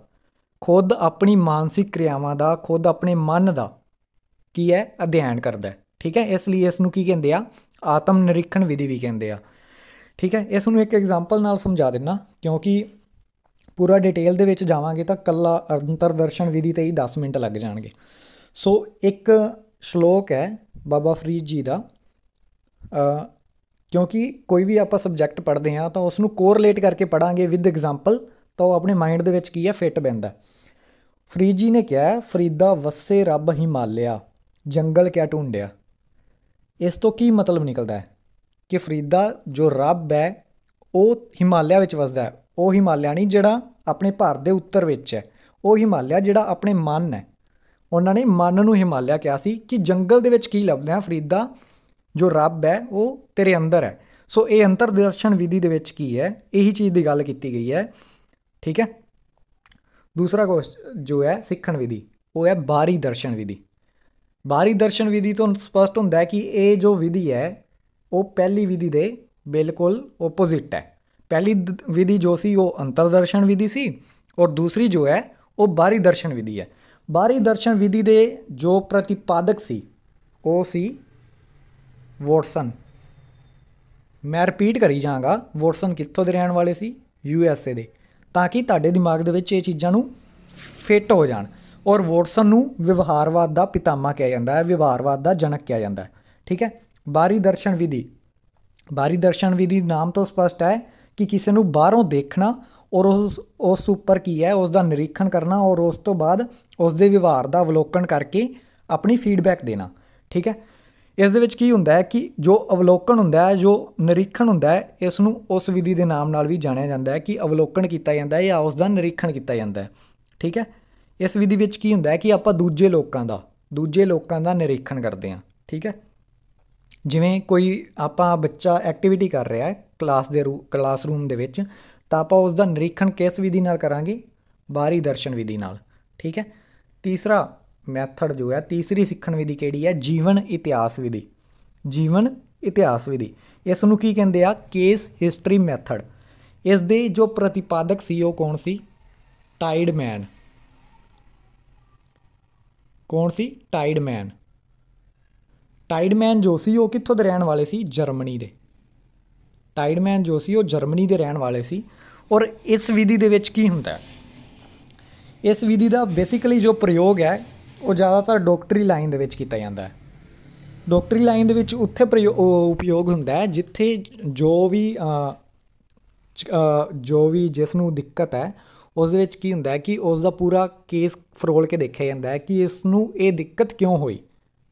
ਖੁਦ ਆਪਣੀ ਮਾਨਸਿਕ ਕਿਰਿਆਵਾਂ ਦਾ ਖੁਦ ਆਪਣੇ ਮਨ ਦਾ ਕੀ ਹੈ ਅਧਿਐਨ ਕਰਦਾ ਹੈ ਠੀਕ ਹੈ ਇਸ ਲਈ ਇਸ ਨੂੰ ਕੀ ਕਹਿੰਦੇ ਆ ਆਤਮ ਨਿਰੀਖਣ ਵਿਧੀ ਵੀ ਕਹਿੰਦੇ ਆ ਠੀਕ ਹੈ ਇਸ ਨੂੰ ਇੱਕ ਐਗਜ਼ਾਮਪਲ ਨਾਲ ਸਮਝਾ ਦਿੰਨਾ ਕਿਉਂਕਿ ਪੂਰਾ ਡਿਟੇਲ ਦੇ ਵਿੱਚ ਜਾਵਾਂਗੇ ਤਾਂ ਕੱਲਾ ਅੰਤਰਦਰਸ਼ਨ ਵਿਧੀ ਤੇ ਹੀ 10 ਮਿੰਟ ਲੱਗ ਜਾਣਗੇ ਸੋ ਇੱਕ ਸ਼ਲੋਕ ਹੈ ਬਾਬਾ ਫਰੀਦ ਜੀ ਦਾ ਅ ਕਿਉਂਕਿ ਕੋਈ ਵੀ ਆਪਾਂ ਸਬਜੈਕਟ ਪੜ੍ਹਦੇ ਆ ਤਾਂ ਉਸ ਨੂੰ ਕੋਰਲੇਟ ਕਰਕੇ ਪੜਾਂਗੇ ਵਿਦ ਐਗਜ਼ਾਮਪਲ ਤਾਂ ਉਹ ਆਪਣੇ ਮਾਈਂਡ ਦੇ ਵਿੱਚ ਕੀ ਹੈ ਫਿੱਟ ਬੈਂਦਾ ਫਰੀਦ ਜੀ ਨੇ ਕਿਹਾ ਫਰੀਦਾ ਵਸੇ ਰੱਬ ਹਿਮਾਲਿਆ ਜੰਗਲ ਕਿਆ ਢੂੰਡਿਆ ਇਸ ਤੋਂ ਕੀ ਮਤਲਬ ਨਿਕਲਦਾ ਹੈ ਕਿ ਫਰੀਦਾ ਜੋ ਰੱਬ ਹੈ ਉਹ ਹਿਮਾਲਿਆ ਵਿੱਚ ਵਸਦਾ ਹੈ ਉਹ ਹਿਮਾਲਿਆ ਨਹੀਂ ਜਿਹੜਾ ਆਪਣੇ ਭਾਰਤ ਦੇ ਉੱਤਰ ਵਿੱਚ ਹੈ ਉਹ ਹਿਮਾਲਿਆ ਜਿਹੜਾ ਆਪਣੇ ਮਨ ਹੈ ਉਹਨਾਂ ਨੇ ਮਨ ਨੂੰ ਹਿਮਾਲਿਆ ਕਿਹਾ ਸੀ ਕਿ ਜੰਗਲ ਦੇ ਵਿੱਚ ਕੀ ਲੱਭਦੇ ਆ ਫਰੀਦਾ ਜੋ ਰੱਬ ਹੈ ਉਹ ਤੇਰੇ ਅੰਦਰ ਹੈ ਸੋ ਇਹ ਅੰਤਰਦਰਸ਼ਨ ਵਿਧੀ ਦੇ ਵਿੱਚ ਕੀ ਹੈ ਇਹੀ ਚੀਜ਼ ਦੀ ਗੱਲ ਕੀਤੀ ਗਈ ਹੈ ਠੀਕ ਹੈ ਦੂਸਰਾ ਕੋਰਸ ਜੋ ਹੈ ਸਿੱਖਣ ਵਿਧੀ ਉਹ ਹੈ ਬਾਹਰੀ ਦਰਸ਼ਨ ਵਿਧੀ ਬਾਹਰੀ ਦਰਸ਼ਨ ਵਿਧੀ ਤੋਂ ਸਪਸ਼ਟ ਹੁੰਦਾ ਹੈ ਕਿ ਇਹ ਜੋ ਵਿਧੀ ਹੈ ਉਹ ਪਹਿਲੀ ਵਿਧੀ ਦੇ ਬਿਲਕੁਲ ਆਪੋਜ਼ਿਟ ਹੈ ਪਹਿਲੀ ਵਿਧੀ ਜੋ ਸੀ ਉਹ ਅੰਤਰਦਰਸ਼ਨ ਵਿਧੀ ਸੀ ਔਰ ਦੂਸਰੀ ਜੋ ਹੈ ਉਹ ਬਾਹਰੀ ਦਰਸ਼ਨ ਵਿਧੀ ਹੈ ਬਾਹਰੀ ਦਰਸ਼ਨ ਵਿਧੀ ਦੇ ਜੋ ਪ੍ਰਤੀਪਾਦਕ ਸੀ ਉਹ ਸੀ ਵੋਟਸਨ ਮੈਂ ਰਿਪੀਟ ਕਰੀ ਜਾਵਾਂਗਾ ਵੋਟਸਨ ਕਿੱਥੋਂ ਦੇ ਰਹਿਣ ਵਾਲੇ ਸੀ ਯੂ ਐਸ ਏ ਦੇ ਤਾਂ ਕਿ ਤੁਹਾਡੇ ਦਿਮਾਗ ਦੇ ਵਿੱਚ ਇਹ ਚੀਜ਼ਾਂ ਨੂੰ ਫਿੱਟ ਹੋ ਜਾਣ ਔਰ ਵੋਟਸਨ ਨੂੰ ਵਿਵਹਾਰਵਾਦ ਦਾ ਪਿਤਾਮਾ ਕਿਹਾ ਜਾਂਦਾ ਹੈ ਵਿਵਹਾਰਵਾਦ ਦਾ ਜਨਕ ਕਿਹਾ ਜਾਂਦਾ ਹੈ ਠੀਕ ਹੈ ਬਾਹਰੀ ਦਰਸ਼ਨ ਵਿਧੀ ਬਾਹਰੀ ਦਰਸ਼ਨ ਵਿਧੀ ਨਾਮ ਤੋਂ ਸਪਸ਼ਟ ਹੈ ਕਿ ਕਿਸੇ ਨੂੰ ਬਾਹਰੋਂ ਦੇਖਣਾ ਔਰ ਉਸ ਉਸ ਉੱਪਰ ਕੀ ਹੈ ਉਸ ਦਾ ਨਿਰੀਖਣ ਕਰਨਾ ਔਰ ਉਸ ਤੋਂ ਬਾਅਦ ਉਸ ਦੇ ਵਿਵਹਾਰ ਦਾ ਅਵਲੋਕਨ ਕਰਕੇ ਆਪਣੀ ਫੀਡਬੈਕ ਦੇਣਾ ਠੀਕ ਹੈ ਇਸ ਦੇ ਵਿੱਚ ਕੀ ਹੁੰਦਾ ਹੈ ਕਿ ਜੋ ਅਵਲੋਕਨ ਹੁੰਦਾ ਹੈ ਜੋ ਨਿਰੀਖਣ ਹੁੰਦਾ ਹੈ ਇਸ ਨੂੰ ਉਸ ਵਿਧੀ ਦੇ ਨਾਮ ਨਾਲ ਵੀ ਜਾਣਿਆ ਜਾਂਦਾ ਹੈ ਕਿ ਅਵਲੋਕਨ ਕੀਤਾ ਜਾਂਦਾ ਹੈ ਜਾਂ ਉਸ ਦਾ ਨਿਰੀਖਣ ਕੀਤਾ ਜਾਂਦਾ ਹੈ ਠੀਕ ਹੈ ਇਸ ਵਿਧੀ ਵਿੱਚ ਕੀ ਹੁੰਦਾ ਹੈ ਕਿ ਆਪਾਂ ਦੂਜੇ ਲੋਕਾਂ ਦਾ ਦੂਜੇ ਲੋਕਾਂ ਦਾ ਨਿਰੀਖਣ ਕਰਦੇ ਹਾਂ ਠੀਕ ਹੈ ਜਿਵੇਂ ਕੋਈ ਆਪਾਂ ਬੱਚਾ ਐਕਟੀਵਿਟੀ ਕਰ ਰਿਹਾ ਹੈ ਕਲਾਸ ਦੇ ਕਲਾਸਰੂਮ ਦੇ ਵਿੱਚ ਤਾਂ ਆਪਾਂ ਉਸ ਦਾ ਨਿਰੀਖਣ ਕਿਸ ਵਿਧੀ ਨਾਲ ਕਰਾਂਗੇ ਬਾਹਰੀ ਦਰਸ਼ਨ ਵਿਧੀ ਨਾਲ ਠੀਕ ਹੈ ਤੀਸਰਾ ਮੈਥਡ ਜੋ ਹੈ ਤੀਸਰੀ ਸਿੱਖਣ ਵਿਧੀ ਕਿਹੜੀ ਹੈ ਜੀਵਨ ਇਤਿਹਾਸ ਵਿਧੀ ਜੀਵਨ ਇਤਿਹਾਸ ਵਿਧੀ ਇਸ ਨੂੰ ਕੀ ਕਹਿੰਦੇ ਆ ਕੇਸ ਹਿਸਟਰੀ ਮੈਥਡ ਇਸ ਦੇ ਜੋ ਪ੍ਰਤੀਪਾਦਕ ਸੀ ਉਹ ਕੌਣ ਸੀ ਟਾਈਡ ਮੈਨ ਕੌਣ ਸੀ ਟਾਈਡ ਮੈਨ ਟਾਈਡ ਮੈਨ ਜੋ ਸੀ ਉਹ ਕਿੱਥੋਂ ਦੇ ਰਹਿਣ ਵਾਲੇ ਸੀ ਜਰਮਨੀ ਦੇ ਟਾਈਡ ਮੈਨ ਜੋ ਸੀ ਉਹ ਜਰਮਨੀ ਦੇ ਰਹਿਣ ਵਾਲੇ ਸੀ ਔਰ ਇਸ ਵਿਧੀ ਦੇ ਵਿੱਚ ਕੀ ਹੁੰਦਾ ਹੈ ਇਸ ਵਿਧੀ ਦਾ ਬੇਸਿਕਲੀ ਜੋ ਪ੍ਰਯੋਗ ਹੈ ਉਹ ਜ਼ਿਆਦਾਤਰ ਡਾਕਟਰੀ ਲਾਈਨ ਦੇ ਵਿੱਚ ਕੀਤਾ ਜਾਂਦਾ ਹੈ ਡਾਕਟਰੀ ਲਾਈਨ ਦੇ ਵਿੱਚ ਉੱਥੇ ਉਪਯੋਗ ਹੁੰਦਾ ਹੈ ਜਿੱਥੇ ਜੋ ਵੀ ਜੋ ਵੀ ਜਿਸ ਨੂੰ ਦਿੱਕਤ ਹੈ ਉਸ ਦੇ ਵਿੱਚ ਕੀ ਹੁੰਦਾ ਹੈ ਕਿ ਉਸ ਦਾ ਪੂਰਾ ਕੇਸ ਫਰੋਲ ਕੇ ਦੇਖਿਆ ਜਾਂਦਾ ਹੈ ਕਿ ਇਸ ਨੂੰ ਇਹ ਦਿੱਕਤ ਕਿਉਂ ਹੋਈ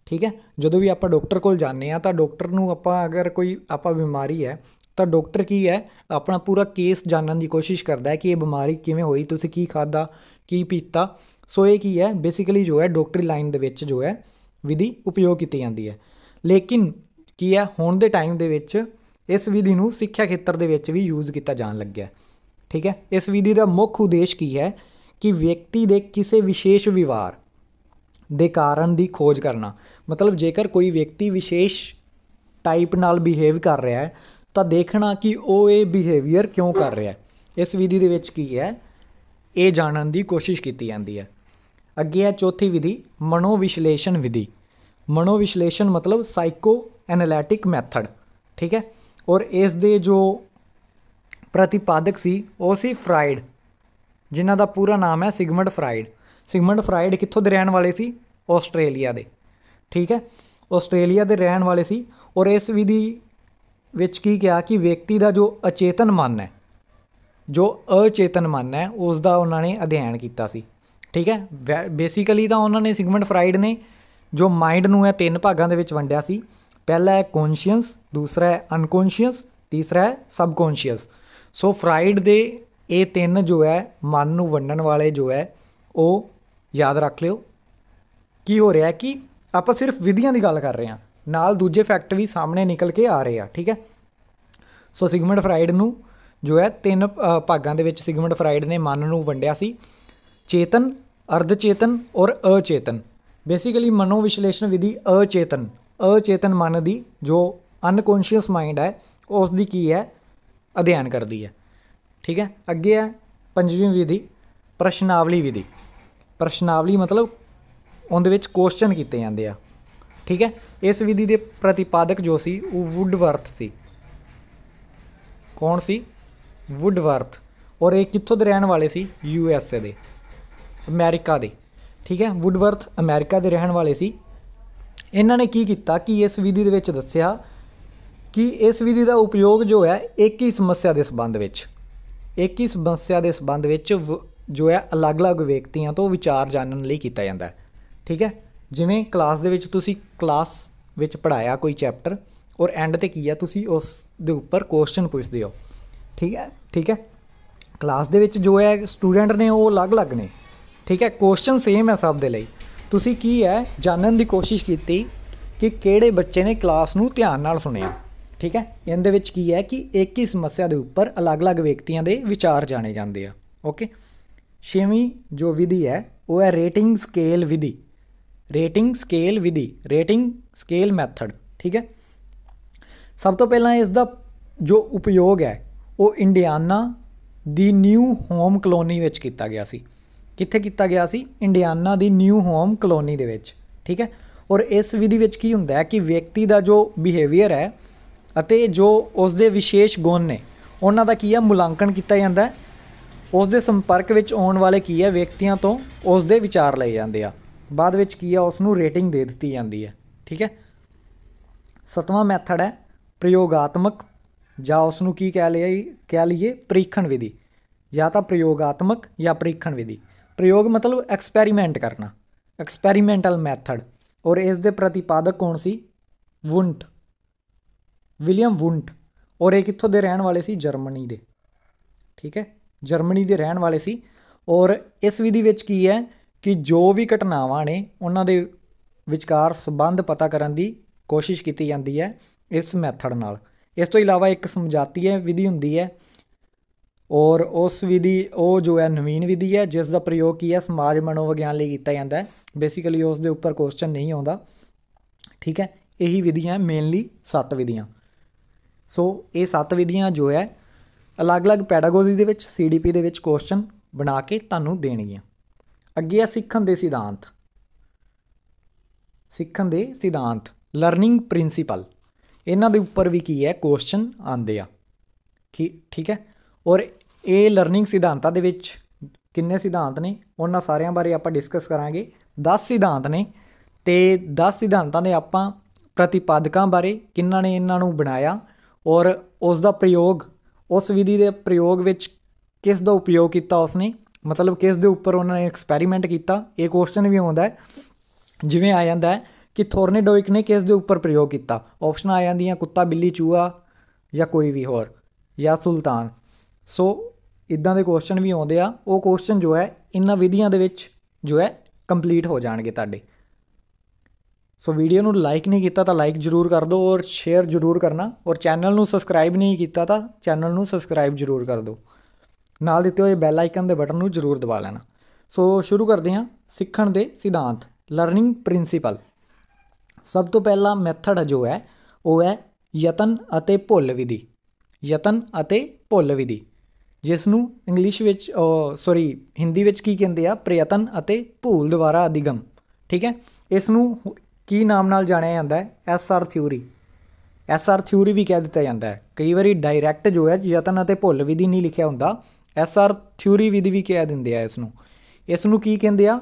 ਠੀਕ ਹੈ ਜਦੋਂ ਵੀ ਆਪਾਂ ਡਾਕਟਰ ਕੋਲ ਜਾਂਦੇ ਆ ਤਾਂ ਡਾਕਟਰ ਨੂੰ ਆਪਾਂ ਅਗਰ ਕੋਈ ਆਪਾਂ ਬਿਮਾਰੀ ਹੈ ਤਾਂ ਡਾਕਟਰ ਕੀ ਹੈ ਆਪਣਾ ਪੂਰਾ ਕੇਸ ਜਾਣਨ ਦੀ ਕੋਸ਼ਿਸ਼ ਕਰਦਾ ਹੈ ਕਿ ਇਹ ਬਿਮਾਰੀ ਕਿਵੇਂ ਹੋਈ ਤੁਸੀਂ ਕੀ ਖਾਦਾ ਕੀ ਪੀਤਾ ਸੋ ਇਹ ਕੀ ਹੈ ਬੇਸਿਕਲੀ ਜੋ ਹੈ ਡਾਕਟਰੀ ਲਾਈਨ ਦੇ ਵਿੱਚ ਜੋ ਹੈ ਵਿਧੀ ਉਪਯੋਗ ਕੀਤੀ ਜਾਂਦੀ ਹੈ ਲੇਕਿਨ ਕੀ ਹੈ ਹੁਣ ਦੇ ਟਾਈਮ ਦੇ ਵਿੱਚ ਇਸ ਵਿਧੀ ਨੂੰ ਸਿੱਖਿਆ ਖੇਤਰ ਦੇ ਵਿੱਚ ਵੀ ਯੂਜ਼ ਕੀਤਾ ਜਾਣ ਲੱਗਿਆ ਠੀਕ ਹੈ ਇਸ ਵਿਧੀ ਦਾ ਮੁੱਖ ਉਦੇਸ਼ ਕੀ ਹੈ ਕਿ ਵਿਅਕਤੀ ਦੇ ਕਿਸੇ ਵਿਸ਼ੇਸ਼ ਵਿਵਾਰ ਦੇ ਕਾਰਨ ਦੀ ਖੋਜ ਕਰਨਾ ਮਤਲਬ ਜੇਕਰ ਕੋਈ ਵਿਅਕਤੀ ਵਿਸ਼ੇਸ਼ ਟਾਈਪ ਨਾਲ ਬਿਹੇਵ ਕਰ ਰਿਹਾ ਹੈ ਤਾਂ ਦੇਖਣਾ ਕਿ ਉਹ ਇਹ ਬਿਹੇਵੀਅਰ ਕਿਉਂ ਕਰ ਰਿਹਾ ਹੈ ਇਸ ਵਿਧੀ ਦੇ ਵਿੱਚ ਕੀ ਹੈ ਇਹ ਜਾਣਨ ਦੀ ਕੋਸ਼ਿਸ਼ ਕੀਤੀ ਜਾਂਦੀ ਹੈ ਅੱਗੇ ਹੈ ਚੌਥੀ ਵਿਧੀ ਮਨੋਵਿਸ਼ਲੇਸ਼ਣ ਵਿਧੀ ਮਨੋਵਿਸ਼ਲੇਸ਼ਣ ਮਤਲਬ ਸਾਈਕੋ ਐਨਾਲਿਟਿਕ ਮੈਥਡ ਠੀਕ ਹੈ ਔਰ ਇਸ ਦੇ ਜੋ ਪ੍ਰਤੀਪਾਦਕ ਸੀ ਉਹ ਸੀ ਫਰਾਇਡ ਜਿਨ੍ਹਾਂ ਦਾ ਪੂਰਾ ਨਾਮ ਹੈ ਸਿਗਮੰਡ ਫਰਾਇਡ ਸਿਗਮੰਡ ਫਰਾਇਡ ਕਿੱਥੋਂ ਦੇ ਰਹਿਣ ਵਾਲੇ ਸੀ ਆਸਟ੍ਰੇਲੀਆ ਦੇ ਠੀਕ ਹੈ ਆਸਟ੍ਰੇਲੀਆ ਦੇ ਰਹਿਣ ਵਾਲੇ ਸੀ ਔਰ ਇਸ ਵਿਧੀ ਵਿੱਚ ਕੀ ਕਿਹਾ ਕਿ ਵਿਅਕਤੀ ਦਾ ਜੋ ਅਚੇਤਨ ਮਨ ਹੈ ਜੋ ਅਚੇਤਨ ਮਨ ਹੈ ਉਸ ਦਾ ਉਹਨਾਂ ਨੇ ਅਧਿਐਨ ਕੀਤਾ ਸੀ ਠੀਕ ਹੈ ਬੇਸਿਕਲੀ ਤਾਂ ਉਹਨਾਂ ਨੇ ਸਿਗਮੰਡ ਫਰਾਈਡ ਨੇ ਜੋ ਮਾਈਂਡ ਨੂੰ ਹੈ ਤਿੰਨ ਭਾਗਾਂ ਦੇ ਵਿੱਚ ਵੰਡਿਆ ਸੀ ਪਹਿਲਾ ਹੈ ਕੌਨਸ਼ੀਅਸ ਦੂਸਰਾ ਹੈ ਅਨਕੌਨਸ਼ੀਅਸ ਤੀਸਰਾ ਹੈ ਸਬਕੌਨਸ਼ੀਅਸ ਸੋ ਫਰਾਈਡ ਦੇ ਇਹ ਤਿੰਨ ਜੋ ਹੈ ਮਨ ਨੂੰ ਵੰਡਣ ਵਾਲੇ ਜੋ ਹੈ ਉਹ ਯਾਦ ਰੱਖ ਲਿਓ ਕੀ ਹੋ ਰਿਹਾ ਹੈ ਕਿ ਆਪਾਂ ਸਿਰਫ ਵਿਧੀਆਂ ਦੀ ਗੱਲ ਕਰ ਰਹੇ ਹਾਂ ਨਾਲ ਦੂਜੇ ਫੈਕਟ ਵੀ ਸਾਹਮਣੇ ਨਿਕਲ ਕੇ ਆ ਰਹੇ ਆ ਠੀਕ ਹੈ ਸੋ ਸਿਗਮੰਡ ਫਰਾਈਡ ਨੂੰ ਜੋ ਹੈ ਤਿੰਨ ਭਾਗਾਂ ਦੇ ਵਿੱਚ ਸਿਗਮੰਡ ਫਰਾਇਡ ਨੇ ਮਨ ਨੂੰ ਵੰਡਿਆ ਸੀ ਚੇਤਨ ਅਰਧ ਚੇਤਨ ਔਰ ਅਚੇਤਨ ਬੇਸਿਕਲੀ ਮਨੋ ਵਿਸ਼ਲੇਸ਼ਣ ਵਿਧੀ ਅਚੇਤਨ ਅਚੇਤਨ ਮਨ ਦੀ ਜੋ ਅਨਕੌਂਸ਼ੀਅਸ ਮਾਈਂਡ ਹੈ ਉਸ ਦੀ ਕੀ ਹੈ ਅਧਿਐਨ ਕਰਦੀ ਹੈ ਠੀਕ ਹੈ ਅੱਗੇ ਹੈ ਪੰਜਵੀਂ ਵਿਧੀ ਪ੍ਰਸ਼ਨਾਵਲੀ ਵਿਧੀ ਪ੍ਰਸ਼ਨਾਵਲੀ ਮਤਲਬ ਉਹਦੇ ਵਿੱਚ ਕੁਐਸਚਨ ਕੀਤੇ ਜਾਂਦੇ ਆ ਠੀਕ ਹੈ ਇਸ ਵਿਧੀ ਦੇ ਪ੍ਰਤੀਪਾਦਕ ਜੋ ਸੀ ਉਹ ਵੁੱਡਵਰਥ ਸੀ ਕੌਣ ਸੀ ਵੁੱਡਵਰਥ ਔਰ ਇਹ ਕਿੱਥੋਂ ਦੇ ਰਹਿਣ ਵਾਲੇ ਸੀ ਯੂ ਐਸ ਏ ਦੇ ਅਮਰੀਕਾ ਦੇ ਠੀਕ ਹੈ ਵੁੱਡਵਰਥ ਅਮਰੀਕਾ ਦੇ ਰਹਿਣ ਵਾਲੇ ਸੀ ਇਹਨਾਂ ਨੇ ਕੀ ਕੀਤਾ ਕਿ ਇਸ ਵਿਧੀ ਦੇ ਵਿੱਚ ਦੱਸਿਆ ਕਿ ਇਸ ਵਿਧੀ ਦਾ ਉਪਯੋਗ ਜੋ ਹੈ ਇੱਕ ਹੀ ਸਮੱਸਿਆ ਦੇ ਸੰਬੰਧ ਵਿੱਚ ਇੱਕ ਹੀ ਸਮੱਸਿਆ ਦੇ ਸੰਬੰਧ ਵਿੱਚ ਜੋ ਹੈ ਅਲੱਗ-ਅਲੱਗ ਵਿਅਕਤੀਆਂ ਤੋਂ ਵਿਚਾਰ ਜਾਣਨ ਲਈ ਕੀਤਾ ਜਾਂਦਾ ਹੈ ਠੀਕ ਹੈ ਜਿਵੇਂ ਕਲਾਸ ਦੇ ਵਿੱਚ ਤੁਸੀਂ ਕਲਾਸ ਵਿੱਚ ਪੜਾਇਆ ਕੋਈ ਚੈਪਟਰ ਔਰ ਐਂਡ ਤੇ ਕੀ ਆ ਤੁਸੀਂ ਉਸ ਦੇ ਉੱਪਰ ਕੁਐਸਚਨ ਪੁੱਛਦੇ ਹੋ ਠੀਕ ਹੈ ਠੀਕ ਹੈ ਕਲਾਸ ਦੇ ਵਿੱਚ ਜੋ ਹੈ ਸਟੂਡੈਂਟ ਨੇ ਉਹ ਅਲੱਗ-ਅਲੱਗ ਨੇ ਠੀਕ ਹੈ ਕੁਐਸਚਨ ਸੇਮ ਹੈ ਸਭ ਦੇ ਲਈ ਤੁਸੀਂ ਕੀ ਹੈ ਜਾਣਨ ਦੀ ਕੋਸ਼ਿਸ਼ ਕੀਤੀ ਕਿ ਕਿਹੜੇ ਬੱਚੇ ਨੇ ਕਲਾਸ ਨੂੰ ਧਿਆਨ ਨਾਲ ਸੁਣਿਆ ਠੀਕ ਹੈ ਇਹਦੇ ਵਿੱਚ ਕੀ ਹੈ ਕਿ ਇੱਕ ਹੀ ਸਮੱਸਿਆ ਦੇ ਉੱਪਰ ਅਲੱਗ-ਅਲੱਗ ਵਿਅਕਤੀਆਂ ਦੇ ਵਿਚਾਰ ਜਾਣੇ ਜਾਂਦੇ ਆ ਓਕੇ ਛੇਵੀਂ ਜੋ ਵਿਧੀ ਹੈ ਉਹ ਹੈ ਰੇਟਿੰਗ ਸਕੇਲ ਵਿਧੀ ਰੇਟਿੰਗ ਸਕੇਲ ਵਿਧੀ ਰੇਟਿੰਗ ਸਕੇਲ ਮੈਥਡ ਠੀਕ ਹੈ ਸਭ ਤੋਂ ਪਹਿਲਾਂ ਇਸ ਦਾ ਜੋ ਉਪਯੋਗ ਹੈ ਉਹ ਇੰਡੀਆਨਾ ਦੀ ਨਿਊ ਹੋਮ ਕਲੋਨੀ ਵਿੱਚ ਕੀਤਾ ਗਿਆ ਸੀ ਕਿੱਥੇ ਕੀਤਾ ਗਿਆ ਸੀ ਇੰਡੀਆਨਾ ਦੀ ਨਿਊ ਹੋਮ ਕਲੋਨੀ ਦੇ ਵਿੱਚ ਠੀਕ ਹੈ ਔਰ ਇਸ ਵਿਧੀ ਵਿੱਚ ਕੀ ਹੁੰਦਾ ਹੈ ਕਿ ਵਿਅਕਤੀ ਦਾ ਜੋ ਬਿਹੇਵੀਅਰ ਹੈ ਅਤੇ ਜੋ ਉਸ ਦੇ ਵਿਸ਼ੇਸ਼ ਗੁਣ ਨੇ ਉਹਨਾਂ ਦਾ ਕੀ ਹੈ ਮੁਲਾਂਕਣ ਕੀਤਾ ਜਾਂਦਾ ਹੈ ਉਸ ਦੇ ਸੰਪਰਕ ਵਿੱਚ ਆਉਣ ਵਾਲੇ ਕੀ ਹੈ ਵਿਅਕਤੀਆਂ ਤੋਂ ਉਸ ਦੇ ਵਿਚਾਰ ਲਏ ਜਾਂਦੇ ਆ ਬਾਅਦ ਵਿੱਚ ਕੀ ਹੈ ਉਸ ਨੂੰ ਰੇਟਿੰਗ ਦੇ ਦਿੱਤੀ ਜਾਂਦੀ ਹੈ ਠੀਕ ਹੈ ਸਤਵਾਂ ਮੈਥਡ ਹੈ ਪ੍ਰਯੋਗਾਤਮਕ ਜਾਂ ਉਸ ਨੂੰ ਕੀ ਕਹਿ ਲਈਏ ਕਹਿ ਲਈਏ ਪ੍ਰੀਖਣ ਵਿਧੀ ਜਾਂ ਤਾਂ ਪ੍ਰਯੋਗਾਤਮਕ ਜਾਂ ਪ੍ਰੀਖਣ ਵਿਧੀ ਪ੍ਰਯੋਗ ਮਤਲਬ ਐਕਸਪੈਰੀਮੈਂਟ ਕਰਨਾ ਐਕਸਪੈਰੀਮੈਂਟਲ ਮੈਥਡ ਔਰ ਇਸ ਦੇ ਪ੍ਰਤੀਪਾਦਕ ਕੌਣ ਸੀ ਵੁੰਟ ਵਿਲੀਅਮ ਵੁੰਟ ਔਰ ਇਹ ਕਿੱਥੋਂ ਦੇ ਰਹਿਣ ਵਾਲੇ ਸੀ ਜਰਮਨੀ ਦੇ ਠੀਕ ਹੈ ਜਰਮਨੀ ਦੇ ਰਹਿਣ ਵਾਲੇ ਸੀ ਔਰ ਇਸ ਵਿਧੀ ਵਿੱਚ ਕੀ ਹੈ ਕਿ ਜੋ ਵੀ ਘਟਨਾਵਾਂ ਨੇ ਉਹਨਾਂ ਦੇ ਵਿਚਕਾਰ ਸੰਬੰਧ ਪਤਾ ਕਰਨ ਦੀ ਕੋਸ਼ਿਸ਼ ਕੀਤੀ ਜਾਂਦੀ ਹੈ ਇਸ ਮੈਥਡ ਨਾਲ ਇਸ ਤੋਂ ਇਲਾਵਾ ਇੱਕ ਸਮਝਾਤੀ ਹੈ ਵਿਧੀ ਹੁੰਦੀ ਹੈ ਔਰ ਉਸ ਵਿਧੀ ਉਹ ਜੋ ਹੈ ਨਵੀਨ ਵਿਧੀ ਹੈ ਜਿਸ ਦਾ ਪ੍ਰਯੋਗ ਕੀ ਹੈ ਸਮਾਜ ਮਨੋਵਿਗਿਆਨ ਲਈ ਕੀਤਾ ਜਾਂਦਾ ਹੈ ਬੇਸਿਕਲੀ ਉਸ ਦੇ ਉੱਪਰ ਕੁਐਸਚਨ ਨਹੀਂ ਆਉਂਦਾ ਠੀਕ ਹੈ ਇਹੀ ਵਿਧੀਆਂ ਮੇਨਲੀ ਸੱਤ ਵਿਧੀਆਂ ਸੋ ਇਹ ਸੱਤ ਵਿਧੀਆਂ ਜੋ ਹੈ ਅਲੱਗ-ਅਲੱਗ ਪੈਡਾਗੋਜੀ ਦੇ ਵਿੱਚ ਸੀਡੀਪੀ ਦੇ ਵਿੱਚ ਕੁਐਸਚਨ ਬਣਾ ਕੇ ਤੁਹਾਨੂੰ ਦੇਣਗੀਆਂ ਅੱਗੇ ਆ ਸਿੱਖਣ ਦੇ ਸਿਧਾਂਤ ਸਿੱਖਣ ਦੇ ਸਿਧਾਂਤ ਲਰਨਿੰਗ ਪ੍ਰਿੰਸੀਪਲ ਇਹਨਾਂ ਦੇ ਉੱਪਰ ਵੀ ਕੀ ਹੈ ਕੁਐਸਚਨ ਆਉਂਦੇ ਆ ਠੀਕ ਹੈ ਔਰ ਇਹ ਲਰਨਿੰਗ ਸਿਧਾਂਤਾਂ ਦੇ ਵਿੱਚ ਕਿੰਨੇ ਸਿਧਾਂਤ ਨੇ ਉਹਨਾਂ ਸਾਰਿਆਂ ਬਾਰੇ ਆਪਾਂ ਡਿਸਕਸ ਕਰਾਂਗੇ 10 ਸਿਧਾਂਤ ਨੇ ਤੇ 10 ਸਿਧਾਂਤਾਂ ਦੇ ਆਪਾਂ ਪ੍ਰਤੀਪਾਦਕਾਂ ਬਾਰੇ ਕਿੰਨਾਂ ਨੇ ਇਹਨਾਂ ਨੂੰ ਬਣਾਇਆ ਔਰ ਉਸ ਦਾ ਪ੍ਰਯੋਗ ਉਸ ਵਿਧੀ ਦੇ ਪ੍ਰਯੋਗ ਵਿੱਚ ਕਿਸ ਦਾ ਉਪਯੋਗ ਕੀਤਾ ਉਸਨੇ ਮਤਲਬ ਕਿਸ ਦੇ ਉੱਪਰ ਉਹਨਾਂ ਨੇ ਐਕਸਪੈਰੀਮੈਂਟ ਕੀਤਾ ਇਹ ਕੁਐਸਚਨ ਵੀ ਆਉਂਦਾ ਹੈ ਜਿਵੇਂ ਆ ਜਾਂਦਾ ਹੈ ਕਿ ਥੋਰਨੇਡੋਇਕ ਨੇ ਕਿਸ ਦੇ ਉੱਪਰ ਪ੍ਰਯੋਗ ਕੀਤਾ ਆਪਸ਼ਨ ਆ ਜਾਂਦੀਆਂ ਕੁੱਤਾ ਬਿੱਲੀ ਚੂਹਾ ਜਾਂ ਕੋਈ ਵੀ ਹੋਰ ਜਾਂ ਸੁਲਤਾਨ ਸੋ ਇਦਾਂ ਦੇ ਕੁਐਸਚਨ ਵੀ ਆਉਂਦੇ ਆ ਉਹ ਕੁਐਸਚਨ ਜੋ ਹੈ ਇਨ੍ਹਾਂ ਵਿਧੀਆਂ ਦੇ ਵਿੱਚ ਜੋ ਹੈ ਕੰਪਲੀਟ ਹੋ ਜਾਣਗੇ ਤੁਹਾਡੇ ਸੋ ਵੀਡੀਓ ਨੂੰ ਲਾਈਕ ਨਹੀਂ ਕੀਤਾ ਤਾਂ ਲਾਈਕ ਜਰੂਰ ਕਰ ਦਿਓ ਔਰ ਸ਼ੇਅਰ ਜਰੂਰ ਕਰਨਾ ਔਰ ਚੈਨਲ ਨੂੰ ਸਬਸਕ੍ਰਾਈਬ ਨਹੀਂ ਕੀਤਾ ਤਾਂ ਚੈਨਲ ਨੂੰ ਸਬਸਕ੍ਰਾਈਬ ਜਰੂਰ ਕਰ ਦਿਓ ਨਾਲ ਦਿੱਤੇ ਹੋਏ ਬੈਲ ਆਈਕਨ ਦੇ ਬਟਨ ਨੂੰ ਜਰੂਰ ਦਬਾ ਲੈਣਾ ਸੋ ਸ਼ੁਰੂ ਕਰਦੇ ਹਾਂ ਸਿੱਖਣ ਦੇ ਸਿਧਾਂਤ ਲਰਨਿੰਗ ਪ੍ਰਿੰਸੀਪਲ ਸਭ ਤੋਂ ਪਹਿਲਾ ਮੈਥਡ ਜੋ ਹੈ ਉਹ ਹੈ ਯਤਨ ਅਤੇ ਭੁੱਲ ਵਿਧੀ ਯਤਨ ਅਤੇ ਭੁੱਲ ਵਿਧੀ ਜਿਸ ਨੂੰ ਇੰਗਲਿਸ਼ ਵਿੱਚ ਸੌਰੀ ਹਿੰਦੀ ਵਿੱਚ ਕੀ ਕਹਿੰਦੇ ਆ ਪ੍ਰਯਤਨ ਅਤੇ ਭੂਲ ਦੁਆਰਾ ਅਧਿਗਮ ਠੀਕ ਹੈ ਇਸ ਨੂੰ ਕੀ ਨਾਮ ਨਾਲ ਜਾਣਿਆ ਜਾਂਦਾ ਹੈ S R theory S R theory ਵੀ ਕਹਿ ਦਿੱਤਾ ਜਾਂਦਾ ਹੈ ਕਈ ਵਾਰੀ ਡਾਇਰੈਕਟ ਜੋ ਹੈ ਯਤਨ ਅਤੇ ਭੁੱਲ ਵਿਧੀ ਨਹੀਂ ਲਿਖਿਆ ਹੁੰਦਾ ਐਸ ਆਰ ਥਿਊਰੀ ਵਿਧੀ ਵੀ ਕਹਿ ਦਿੰਦੇ ਆ ਇਸ ਨੂੰ ਇਸ ਨੂੰ ਕੀ ਕਹਿੰਦੇ ਆ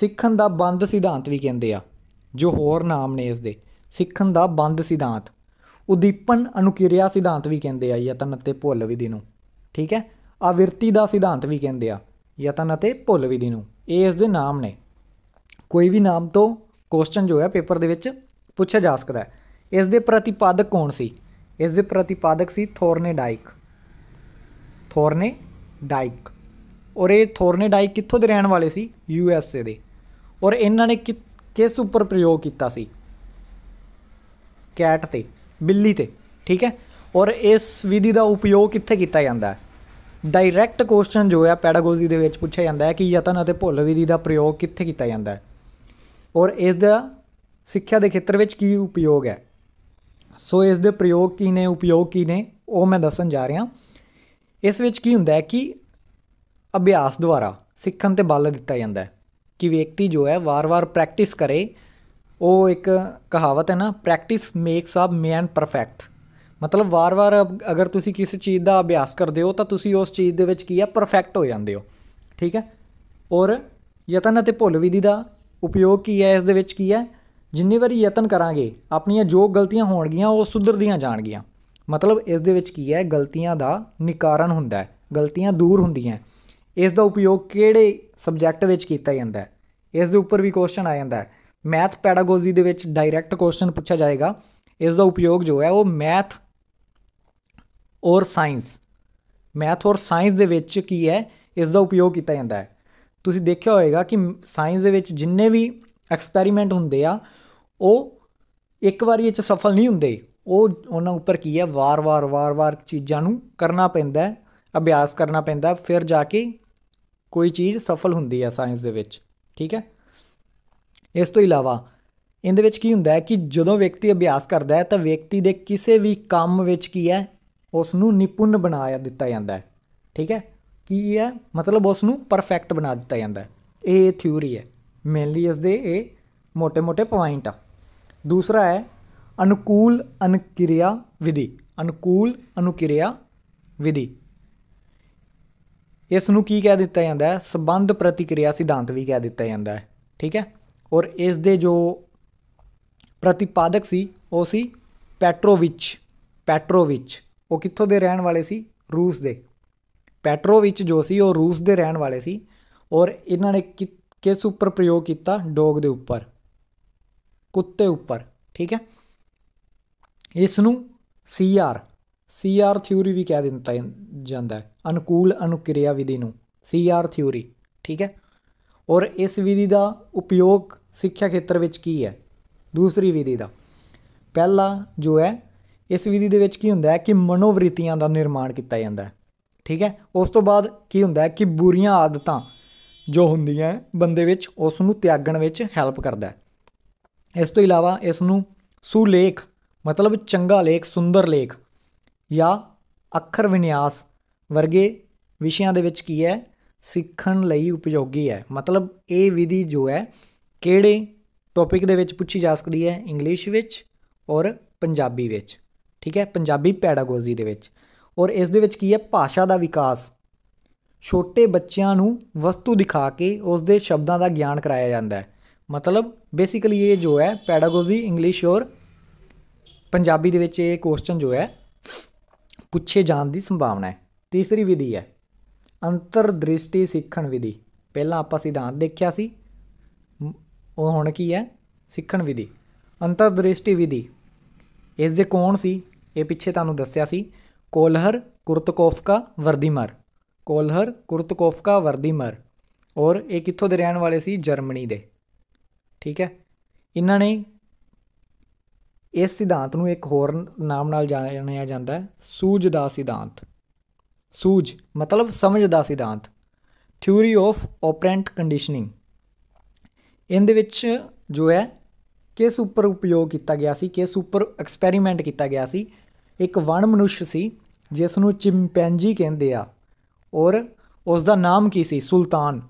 ਸਿੱਖਣ ਦਾ ਬੰਦ ਸਿਧਾਂਤ ਵੀ ਕਹਿੰਦੇ ਆ ਜੋ ਹੋਰ ਨਾਮ ਨੇ ਇਸ ਦੇ ਸਿੱਖਣ ਦਾ ਬੰਦ ਸਿਧਾਂਤ ਉਦੀਪਨ ਅਨੁਕਿਰਿਆ ਸਿਧਾਂਤ ਵੀ ਕਹਿੰਦੇ ਆ ਯਤਨ ਅਤੇ ਭੁੱਲ ਵਿਧੀ ਨੂੰ ਠੀਕ ਹੈ ਆਵਿਰਤੀ ਦਾ ਸਿਧਾਂਤ ਵੀ ਕਹਿੰਦੇ ਆ ਯਤਨ ਅਤੇ ਭੁੱਲ ਵਿਧੀ ਨੂੰ ਇਹ ਇਸ ਦੇ ਨਾਮ ਨੇ ਕੋਈ ਵੀ ਨਾਮ ਤੋਂ ਕੁਐਸਚਨ ਜੋ ਹੈ ਪੇਪਰ ਦੇ ਵਿੱਚ ਪੁੱਛਿਆ ਜਾ ਸਕਦਾ ਹੈ ਇਸ ਦੇ ਪ੍ਰਤੀਪਾਦਕ ਕੌਣ ਸੀ ਇਸ ਦੇ ਪ੍ਰਤੀਪਾਦਕ ਸੀ ਥੋਰਨੇ ਡਾਈਕ ਥੋਰਨੇ ਡਾਈਕ ਔਰ ਇਹ ਥੋਰਨੇ ਡਾਈਕ ਕਿੱਥੋਂ ਦੇ ਰਹਿਣ ਵਾਲੇ ਸੀ ਯੂ ਐਸ ਏ ਦੇ ਔਰ ਇਹਨਾਂ ਨੇ ਕਿਸ ਉੱਪਰ ਪ੍ਰਯੋਗ ਕੀਤਾ ਸੀ ਕੈਟ ਤੇ ਬਿੱਲੀ ਤੇ ਠੀਕ ਹੈ ਔਰ ਇਸ ਵਿਧੀ ਦਾ ਉਪਯੋਗ ਕਿੱਥੇ ਕੀਤਾ ਜਾਂਦਾ ਹੈ ਡਾਇਰੈਕਟ ਕੁਐਸਚਨ ਜੋ ਹੈ ਪੈਡਾਗੋਜੀ ਦੇ ਵਿੱਚ ਪੁੱਛਿਆ ਜਾਂਦਾ ਹੈ ਕਿ ਯਤਨ ਅਤੇ ਭੁੱਲ ਵਿਧੀ ਦਾ ਪ੍ਰਯੋਗ ਕਿੱਥੇ ਕੀਤਾ ਜਾਂਦਾ ਹੈ ਔਰ ਇਸ ਦਾ ਸਿੱਖਿਆ ਦੇ ਖੇਤਰ ਵਿੱਚ ਕੀ ਉਪਯੋਗ ਹੈ ਸੋ ਇਸ ਦੇ ਪ੍ਰਯੋਗ ਕੀ ਨੇ ਉਪਯੋਗ ਕੀ ਨੇ ਉਹ ਮੈਂ ਦੱਸਣ ਜਾ ਰਿਹਾ ਇਸ ਵਿੱਚ ਕੀ ਹੁੰਦਾ ਹੈ ਕਿ ਅਭਿਆਸ ਦੁਆਰਾ ਸਿੱਖਣ ਤੇ ਬਲ ਦਿੱਤਾ ਜਾਂਦਾ ਹੈ ਕਿ ਵਿਅਕਤੀ ਜੋ ਹੈ ਵਾਰ-ਵਾਰ ਪ੍ਰੈਕਟਿਸ ਕਰੇ ਉਹ ਇੱਕ ਕਹਾਵਤ ਹੈ ਨਾ practice makes up man perfect ਮਤਲਬ ਵਾਰ-ਵਾਰ ਅਗਰ ਤੁਸੀਂ ਕਿਸੇ ਚੀਜ਼ ਦਾ ਅਭਿਆਸ ਕਰਦੇ ਹੋ ਤਾਂ ਤੁਸੀਂ ਉਸ ਚੀਜ਼ ਦੇ ਵਿੱਚ ਕੀ ਹੈ ਪਰਫੈਕਟ ਹੋ ਜਾਂਦੇ ਹੋ ਠੀਕ ਹੈ ਔਰ ਯਤਨ ਅਤੇ ਭੁੱਲ ਵਿਧੀ ਦਾ ਉਪਯੋਗ ਕੀ ਹੈ ਇਸ ਦੇ ਵਿੱਚ ਕੀ ਹੈ ਜਿੰਨੀ ਵਾਰੀ ਯਤਨ ਕਰਾਂਗੇ ਆਪਣੀਆਂ ਜੋ ਗਲਤੀਆਂ ਹੋਣਗੀਆਂ ਉਹ ਸੁਧਰਦੀਆਂ ਜਾਣਗੀਆਂ ਮਤਲਬ ਇਸ ਦੇ ਵਿੱਚ ਕੀ ਹੈ ਗਲਤੀਆਂ ਦਾ ਨਿਕਾਰਨ ਹੁੰਦਾ ਹੈ ਗਲਤੀਆਂ ਦੂਰ ਹੁੰਦੀਆਂ ਇਸ ਦਾ ਉਪਯੋਗ ਕਿਹੜੇ ਸਬਜੈਕਟ ਵਿੱਚ ਕੀਤਾ ਜਾਂਦਾ ਹੈ ਇਸ ਦੇ ਉੱਪਰ ਵੀ ਕੁਐਸਚਨ ਆ ਜਾਂਦਾ ਹੈ ਮੈਥ ਪੈਡਾਗੋਜੀ ਦੇ ਵਿੱਚ ਡਾਇਰੈਕਟ ਕੁਐਸਚਨ ਪੁੱਛਿਆ ਜਾਏਗਾ ਇਸ ਦਾ ਉਪਯੋਗ ਜੋ ਹੈ ਉਹ ਮੈਥ ਔਰ ਸਾਇੰਸ ਮੈਥ ਔਰ ਸਾਇੰਸ ਦੇ ਵਿੱਚ ਕੀ ਹੈ ਇਸ ਦਾ ਉਪਯੋਗ ਕੀਤਾ ਜਾਂਦਾ ਹੈ ਤੁਸੀਂ ਦੇਖਿਆ ਹੋਵੇਗਾ ਕਿ ਸਾਇੰਸ ਦੇ ਵਿੱਚ ਜਿੰਨੇ ਵੀ ਐਕਸਪੈਰੀਮੈਂਟ ਹੁੰਦੇ ਆ ਉਹ ਇੱਕ ਵਾਰੀ ਵਿੱਚ ਸਫਲ ਨਹੀਂ ਹੁੰਦੇ ਉਹ ਉਹਨਾਂ ਉੱਪਰ ਕੀ ਹੈ ਵਾਰ-ਵਾਰ ਵਾਰ-ਵਾਰ ਚੀਜ਼ਾਂ ਨੂੰ ਕਰਨਾ ਪੈਂਦਾ ਹੈ ਅਭਿਆਸ ਕਰਨਾ ਪੈਂਦਾ ਫਿਰ ਜਾ ਕੇ ਕੋਈ ਚੀਜ਼ ਸਫਲ ਹੁੰਦੀ ਹੈ ਸਾਇੰਸ ਦੇ ਵਿੱਚ ਠੀਕ ਹੈ ਇਸ ਤੋਂ ਇਲਾਵਾ ਇਹਦੇ ਵਿੱਚ ਕੀ ਹੁੰਦਾ ਹੈ ਕਿ ਜਦੋਂ ਵਿਅਕਤੀ ਅਭਿਆਸ ਕਰਦਾ ਹੈ ਤਾਂ ਵਿਅਕਤੀ ਦੇ ਕਿਸੇ ਵੀ ਕੰਮ ਵਿੱਚ ਕੀ ਹੈ ਉਸ ਨੂੰ ਨਿਪੁੰਨ ਬਣਾਇਆ ਦਿੱਤਾ ਜਾਂਦਾ ਹੈ ਠੀਕ ਹੈ ਕੀ ਹੈ ਮਤਲਬ ਉਸ ਨੂੰ ਪਰਫੈਕਟ ਬਣਾ ਦਿੱਤਾ ਜਾਂਦਾ ਹੈ ਇਹ ਥਿਊਰੀ ਹੈ ਮੇਨਲੀ ਇਸ ਦੇ ਇਹ ਮੋٹے-ਮੋٹے ਪੁਆਇੰਟ ਆ ਦੂਸਰਾ ਹੈ ਅਨੁਕੂਲ ਅਨੁਕਿਰਿਆ ਵਿਧੀ ਅਨੁਕੂਲ ਅਨੁਕਿਰਿਆ ਵਿਧੀ ਇਸ ਨੂੰ ਕੀ ਕਹਿ ਦਿੱਤਾ ਜਾਂਦਾ ਹੈ ਸਬੰਧ ਪ੍ਰਤੀਕਿਰਿਆ ਸਿਧਾਂਤ ਵੀ ਕਹਿ ਦਿੱਤਾ ਜਾਂਦਾ ਹੈ ਠੀਕ ਹੈ ਔਰ ਇਸ ਦੇ ਜੋ ਪ੍ਰਤੀਪਾਦਕ ਸੀ ਉਹ ਸੀ ਪੈਟਰੋਵਿਚ ਪੈਟਰੋਵਿਚ ਉਹ ਕਿੱਥੋਂ ਦੇ ਰਹਿਣ ਵਾਲੇ ਸੀ ਰੂਸ ਦੇ ਪੈਟਰੋਵਿਚ ਜੋ ਸੀ ਉਹ ਰੂਸ ਦੇ ਰਹਿਣ ਵਾਲੇ ਸੀ ਔਰ ਇਹਨਾਂ ਨੇ ਕਿਸ ਉੱਪਰ ਪ੍ਰਯੋਗ ਕੀਤਾ ਡੌਗ ਦੇ ਉੱਪਰ ਕੁੱਤੇ ਉੱਪਰ ਠੀਕ ਹੈ ਇਸ ਨੂੰ ਸੀਆਰ ਸੀਆਰ ਥਿਊਰੀ ਵੀ ਕਹਿ ਦਿੱਤਾ ਜਾਂਦਾ ਹੈ ਅਨੁਕੂਲ ਅਨੁਕਿਰਿਆ ਵਿਧੀ ਨੂੰ ਸੀਆਰ ਥਿਊਰੀ ਠੀਕ ਹੈ ਔਰ ਇਸ ਵਿਧੀ ਦਾ ਉਪਯੋਗ ਸਿੱਖਿਆ ਖੇਤਰ ਵਿੱਚ ਕੀ ਹੈ ਦੂਸਰੀ ਵਿਧੀ ਦਾ ਪਹਿਲਾ ਜੋ ਹੈ ਇਸ ਵਿਧੀ ਦੇ ਵਿੱਚ ਕੀ ਹੁੰਦਾ ਹੈ ਕਿ ਮਨੋਵ੍ਰਿਤੀਆਂ ਦਾ ਨਿਰਮਾਣ ਕੀਤਾ ਜਾਂਦਾ ਹੈ ਠੀਕ ਹੈ ਉਸ ਤੋਂ ਬਾਅਦ ਕੀ ਹੁੰਦਾ ਹੈ ਕਿ ਬੁਰੀਆਂ ਆਦਤਾਂ ਜੋ ਹੁੰਦੀਆਂ ਬੰਦੇ ਵਿੱਚ ਉਸ ਨੂੰ ਤਿਆਗਣ ਵਿੱਚ ਹੈਲਪ ਕਰਦਾ ਹੈ ਇਸ ਤੋਂ ਇਲਾਵਾ ਇਸ ਨੂੰ ਸੁਲੇਖ ਮਤਲਬ ਚੰਗਾ ਲੇਖ ਸੁੰਦਰ ਲੇਖ ਜਾਂ ਅੱਖਰ ਵਿਨਿਆਸ ਵਰਗੇ ਵਿਸ਼ਿਆਂ ਦੇ ਵਿੱਚ ਕੀ ਹੈ ਸਿੱਖਣ ਲਈ ਉਪਯੋਗੀ ਹੈ ਮਤਲਬ ਇਹ ਵਿਧੀ ਜੋ ਹੈ ਕਿਹੜੇ ਟੌਪਿਕ ਦੇ ਵਿੱਚ ਪੁੱਛੀ ਜਾ ਸਕਦੀ ਹੈ ਇੰਗਲਿਸ਼ ਵਿੱਚ ਔਰ ਪੰਜਾਬੀ ਵਿੱਚ ਠੀਕ ਹੈ ਪੰਜਾਬੀ ਪੈਡਾਗੋਜੀ ਦੇ ਵਿੱਚ ਔਰ ਇਸ ਦੇ ਵਿੱਚ ਕੀ ਹੈ ਭਾਸ਼ਾ ਦਾ ਵਿਕਾਸ ਛੋਟੇ ਬੱਚਿਆਂ ਨੂੰ ਵਸਤੂ ਦਿਖਾ ਕੇ ਉਸ ਦੇ ਸ਼ਬਦਾਂ ਦਾ ਗਿਆਨ ਕਰਾਇਆ ਜਾਂਦਾ ਹੈ ਮਤਲਬ ਬੇਸਿਕਲੀ ਇਹ ਜੋ ਹੈ ਪੈਡਾਗੋਜੀ ਇੰਗਲਿਸ਼ ਔਰ ਪੰਜਾਬੀ ਦੇ ਵਿੱਚ ਇਹ ਕੁਐਸਚਨ ਜੋ ਹੈ ਪੁੱਛੇ ਜਾਣ ਦੀ ਸੰਭਾਵਨਾ ਹੈ ਤੀਸਰੀ ਵਿਧੀ ਹੈ ਅੰਤਰਦ੍ਰਿਸ਼ਟੀ ਸਿੱਖਣ ਵਿਧੀ ਪਹਿਲਾਂ ਆਪਾਂ ਸਿਧਾਂਤ ਦੇਖਿਆ ਸੀ ਉਹ ਹੁਣ ਕੀ ਹੈ ਸਿੱਖਣ ਵਿਧੀ ਅੰਤਰਦ੍ਰਿਸ਼ਟੀ ਵਿਧੀ ਇਸ ਦੇ ਕੌਣ ਸੀ ਇਹ ਪਿੱਛੇ ਤੁਹਾਨੂੰ ਦੱਸਿਆ ਸੀ ਕੋਲਹਰ ਕੁਰਤਕੋਫਕਾ ਵਰਦੀਮਰ ਕੋਲਹਰ ਕੁਰਤਕੋਫਕਾ ਵਰਦੀਮਰ ਔਰ ਇਹ ਕਿੱਥੋਂ ਦੇ ਰਹਿਣ ਵਾਲੇ ਸੀ ਜਰਮਨੀ ਦੇ ਠੀਕ ਹੈ ਇਹਨਾਂ ਨੇ ਇਸ ਸਿਧਾਂਤ ਨੂੰ ਇੱਕ ਹੋਰ ਨਾਮ ਨਾਲ ਜਾਣਿਆ ਜਾਂਦਾ ਹੈ ਸੂਝ ਦਾ ਸਿਧਾਂਤ ਸੂਝ ਮਤਲਬ ਸਮਝ ਦਾ ਸਿਧਾਂਤ ਥਿਊਰੀ ਆਫ ਆਪਰੈਂਟ ਕੰਡੀਸ਼ਨਿੰਗ ਇਹਦੇ ਵਿੱਚ ਜੋ ਹੈ ਕਿਸ ਉੱਪਰ ਉਪਯੋਗ ਕੀਤਾ ਗਿਆ ਸੀ ਕਿਸ ਉੱਪਰ ਐਕਸਪੈਰੀਮੈਂਟ ਕੀਤਾ ਗਿਆ ਸੀ ਇੱਕ ਵਣ ਮਨੁੱਖ ਸੀ ਜਿਸ ਨੂੰ ਚਿੰਪੈਂਜੀ ਕਹਿੰਦੇ ਆ ਔਰ ਉਸ ਦਾ ਨਾਮ ਕੀ ਸੀ ਸੁਲਤਾਨ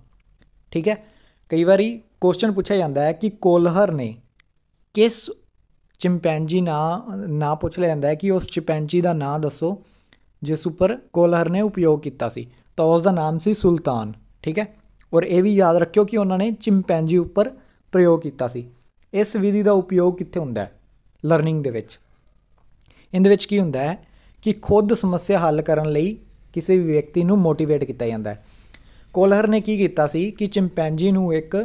ਠੀਕ ਹੈ ਕਈ ਵਾਰੀ ਕੁਐਸਚਨ ਪੁੱਛਿਆ ਜਾਂਦਾ ਹੈ ਕਿ ਕੋਲਹਰ ਨੇ ਕਿਸ ਚਿੰਪੈਂਜੀ ਨਾਂ ਨਾਂ ਪੁੱਛ ਲਿਆ ਜਾਂਦਾ ਹੈ ਕਿ ਉਸ ਚਿੰਪੈਂਜੀ ਦਾ ਨਾਂ ਦੱਸੋ ਜਿਸ ਉੱਪਰ ਕੋਲਹਰ ਨੇ ਉਪਯੋਗ ਕੀਤਾ ਸੀ ਤਾਂ ਉਸ ਦਾ ਨਾਮ ਸੀ ਸੁਲਤਾਨ ਠੀਕ ਹੈ ਔਰ ਇਹ ਵੀ ਯਾਦ ਰੱਖਿਓ ਕਿ ਉਹਨਾਂ ਨੇ ਚਿੰਪੈਂਜੀ ਉੱਪਰ ਪ੍ਰਯੋਗ ਕੀਤਾ ਸੀ ਇਸ ਵਿਧੀ ਦਾ ਉਪਯੋਗ ਕਿੱਥੇ ਹੁੰਦਾ ਹੈ ਲਰਨਿੰਗ ਦੇ ਵਿੱਚ ਇਹਦੇ ਵਿੱਚ ਕੀ ਹੁੰਦਾ ਹੈ ਕਿ ਖੁਦ ਸਮੱਸਿਆ ਹੱਲ ਕਰਨ ਲਈ ਕਿਸੇ ਵੀ ਵਿਅਕਤੀ ਨੂੰ ਮੋਟੀਵੇਟ ਕੀਤਾ ਜਾਂਦਾ ਹੈ ਕੋਲਹਰ ਨੇ ਕੀ ਕੀਤਾ ਸੀ ਕਿ ਚਿੰਪੈਂਜੀ ਨੂੰ ਇੱਕ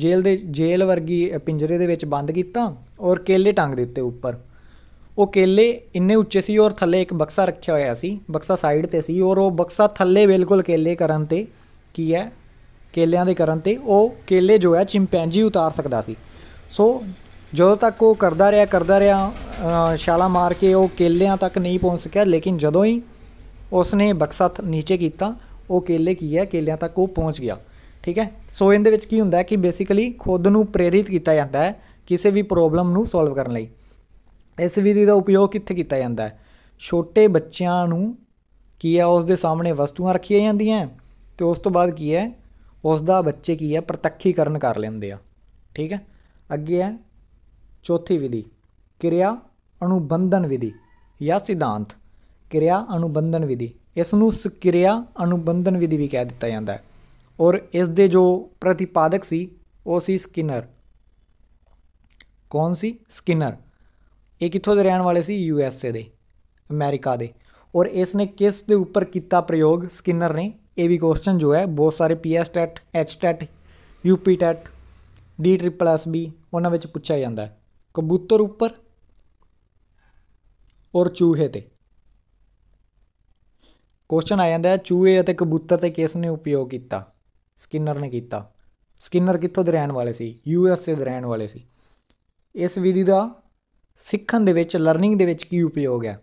ਜੇਲ੍ਹ ਦੇ ਜੇਲ੍ਹ ਵਰਗੀ ਪਿੰਜਰੇ ਦੇ ਵਿੱਚ ਬੰਦ ਕੀਤਾ ਔਰ ਕੇਲੇ ਟੰਗ ਦਿੱਤੇ ਉੱਪਰ ਉਹ ਕੇਲੇ ਇੰਨੇ ਉੱਚੇ ਸੀ ਔਰ ਥੱਲੇ ਇੱਕ ਬਕਸਾ ਰੱਖਿਆ ਹੋਇਆ ਸੀ ਬਕਸਾ ਸਾਈਡ ਤੇ ਸੀ ਔਰ ਉਹ ਬਕਸਾ ਥੱਲੇ ਬਿਲਕੁਲ ਕੇਲੇ ਕਰਨ ਤੇ ਕੀ ਹੈ ਕੇਲਿਆਂ ਦੇ ਕਰਨ ਤੇ ਉਹ ਕੇਲੇ ਜੋ ਹੈ ਚਿੰਪੈਂਜੀ ਉਤਾਰ ਸਕਦਾ ਸੀ ਸੋ ਜਦੋਂ ਤੱਕ ਉਹ ਕਰਦਾ ਰਿਹਾ ਕਰਦਾ ਰਿਹਾ ਛਾਲਾ ਮਾਰ ਕੇ ਉਹ ਕੇਲਿਆਂ ਤੱਕ ਨਹੀਂ ਪਹੁੰਚ ਸਕਿਆ ਲੇਕਿਨ ਜਦੋਂ ਹੀ ਉਸਨੇ ਬਕਸਾ ਨੀਚੇ ਕੀਤਾ ਉਹ ਕੇਲੇ ਕੀ ਹੈ ਕੇਲਿਆਂ ਤੱਕ ਉਹ ਪਹੁੰਚ ਗਿਆ ਠੀਕ ਹੈ ਸੋ ਇਹਦੇ ਵਿੱਚ ਕੀ ਹੁੰਦਾ ਕਿ ਬੇਸਿਕਲੀ ਖੁਦ ਨੂੰ ਪ੍ਰੇਰਿਤ ਕੀਤਾ ਜਾਂਦਾ ਹੈ ਕਿਸੇ ਵੀ ਪ੍ਰੋਬਲਮ ਨੂੰ ਸੋਲਵ ਕਰਨ ਲਈ ਇਸ ਵਿਧੀ ਦਾ ਉਪਯੋਗ ਕਿੱਥੇ ਕੀਤਾ ਜਾਂਦਾ ਹੈ ਛੋਟੇ ਬੱਚਿਆਂ ਨੂੰ ਕੀ ਹੈ ਉਸ ਦੇ ਸਾਹਮਣੇ ਵਸਤੂਆਂ ਰੱਖੀਆਂ ਜਾਂਦੀਆਂ ਤੇ ਉਸ ਤੋਂ ਬਾਅਦ ਕੀ ਹੈ ਉਸ ਦਾ ਬੱਚੇ ਕੀ ਹੈ ਪ੍ਰਤੱਖੀਕਰਨ ਕਰ ਲੈਂਦੇ ਆ ਠੀਕ ਹੈ ਅੱਗੇ ਹੈ ਚੌਥੀ ਵਿਧੀ ਕਿਰਿਆ ਅਨੁਬੰਧਨ ਵਿਧੀ ਜਾਂ ਸਿਧਾਂਤ ਕਿਰਿਆ ਅਨੁਬੰਧਨ ਵਿਧੀ ਇਸ ਨੂੰ ਕਿਰਿਆ ਅਨੁਬੰਧਨ ਵਿਧੀ ਵੀ ਕਹਿ ਦਿੱਤਾ ਜਾਂਦਾ ਹੈ ਔਰ ਇਸ ਦੇ ਜੋ ਪ੍ਰਤੀਪਾਦਕ ਸੀ ਉਹ ਸੀ ਸਕਿਨਰ ਕੌਣ ਸੀ ਸਕਿਨਰ ਇਹ ਕਿੱਥੋਂ ਦੇ ਰਹਿਣ ਵਾਲੇ ਸੀ ਯੂ ਐਸ ਏ ਦੇ ਅਮਰੀਕਾ ਦੇ ਔਰ ਇਸ ਨੇ ਕਿਸ ਦੇ ਉੱਪਰ ਕੀਤਾ ਪ੍ਰਯੋਗ ਸਕਿਨਰ ਨੇ ਇਹ ਵੀ ਕੁਐਸਚਨ ਜੋ ਹੈ ਬਹੁਤ ਸਾਰੇ P S TET H TET U P TET D triple S B ਉਹਨਾਂ ਵਿੱਚ ਪੁੱਛਿਆ ਜਾਂਦਾ ਹੈ ਕਬੂਤਰ ਉੱਪਰ ਔਰ ਚੂਹੇ ਤੇ ਕੁਐਸਚਨ ਆ ਜਾਂਦਾ ਹੈ ਚੂਹੇ ਅਤੇ ਕਬੂਤਰ ਤੇ ਕਿਸ ਨੇ ਉਪਯੋਗ ਕੀਤਾ ਸਕਿਨਰ ਨੇ ਕੀਤਾ ਸਕਿਨਰ ਕਿੱਥੋਂ ਦੇ ਰਹਿਣ ਵਾਲੇ ਸੀ ਯੂ ਐਸ ਏ ਦੇ ਰਹਿਣ ਵਾਲੇ ਸੀ ਇਸ ਵਿਧੀ ਦਾ ਸਿੱਖਣ ਦੇ ਵਿੱਚ ਲਰਨਿੰਗ ਦੇ ਵਿੱਚ ਕੀ ਉਪਯੋਗ ਹੈ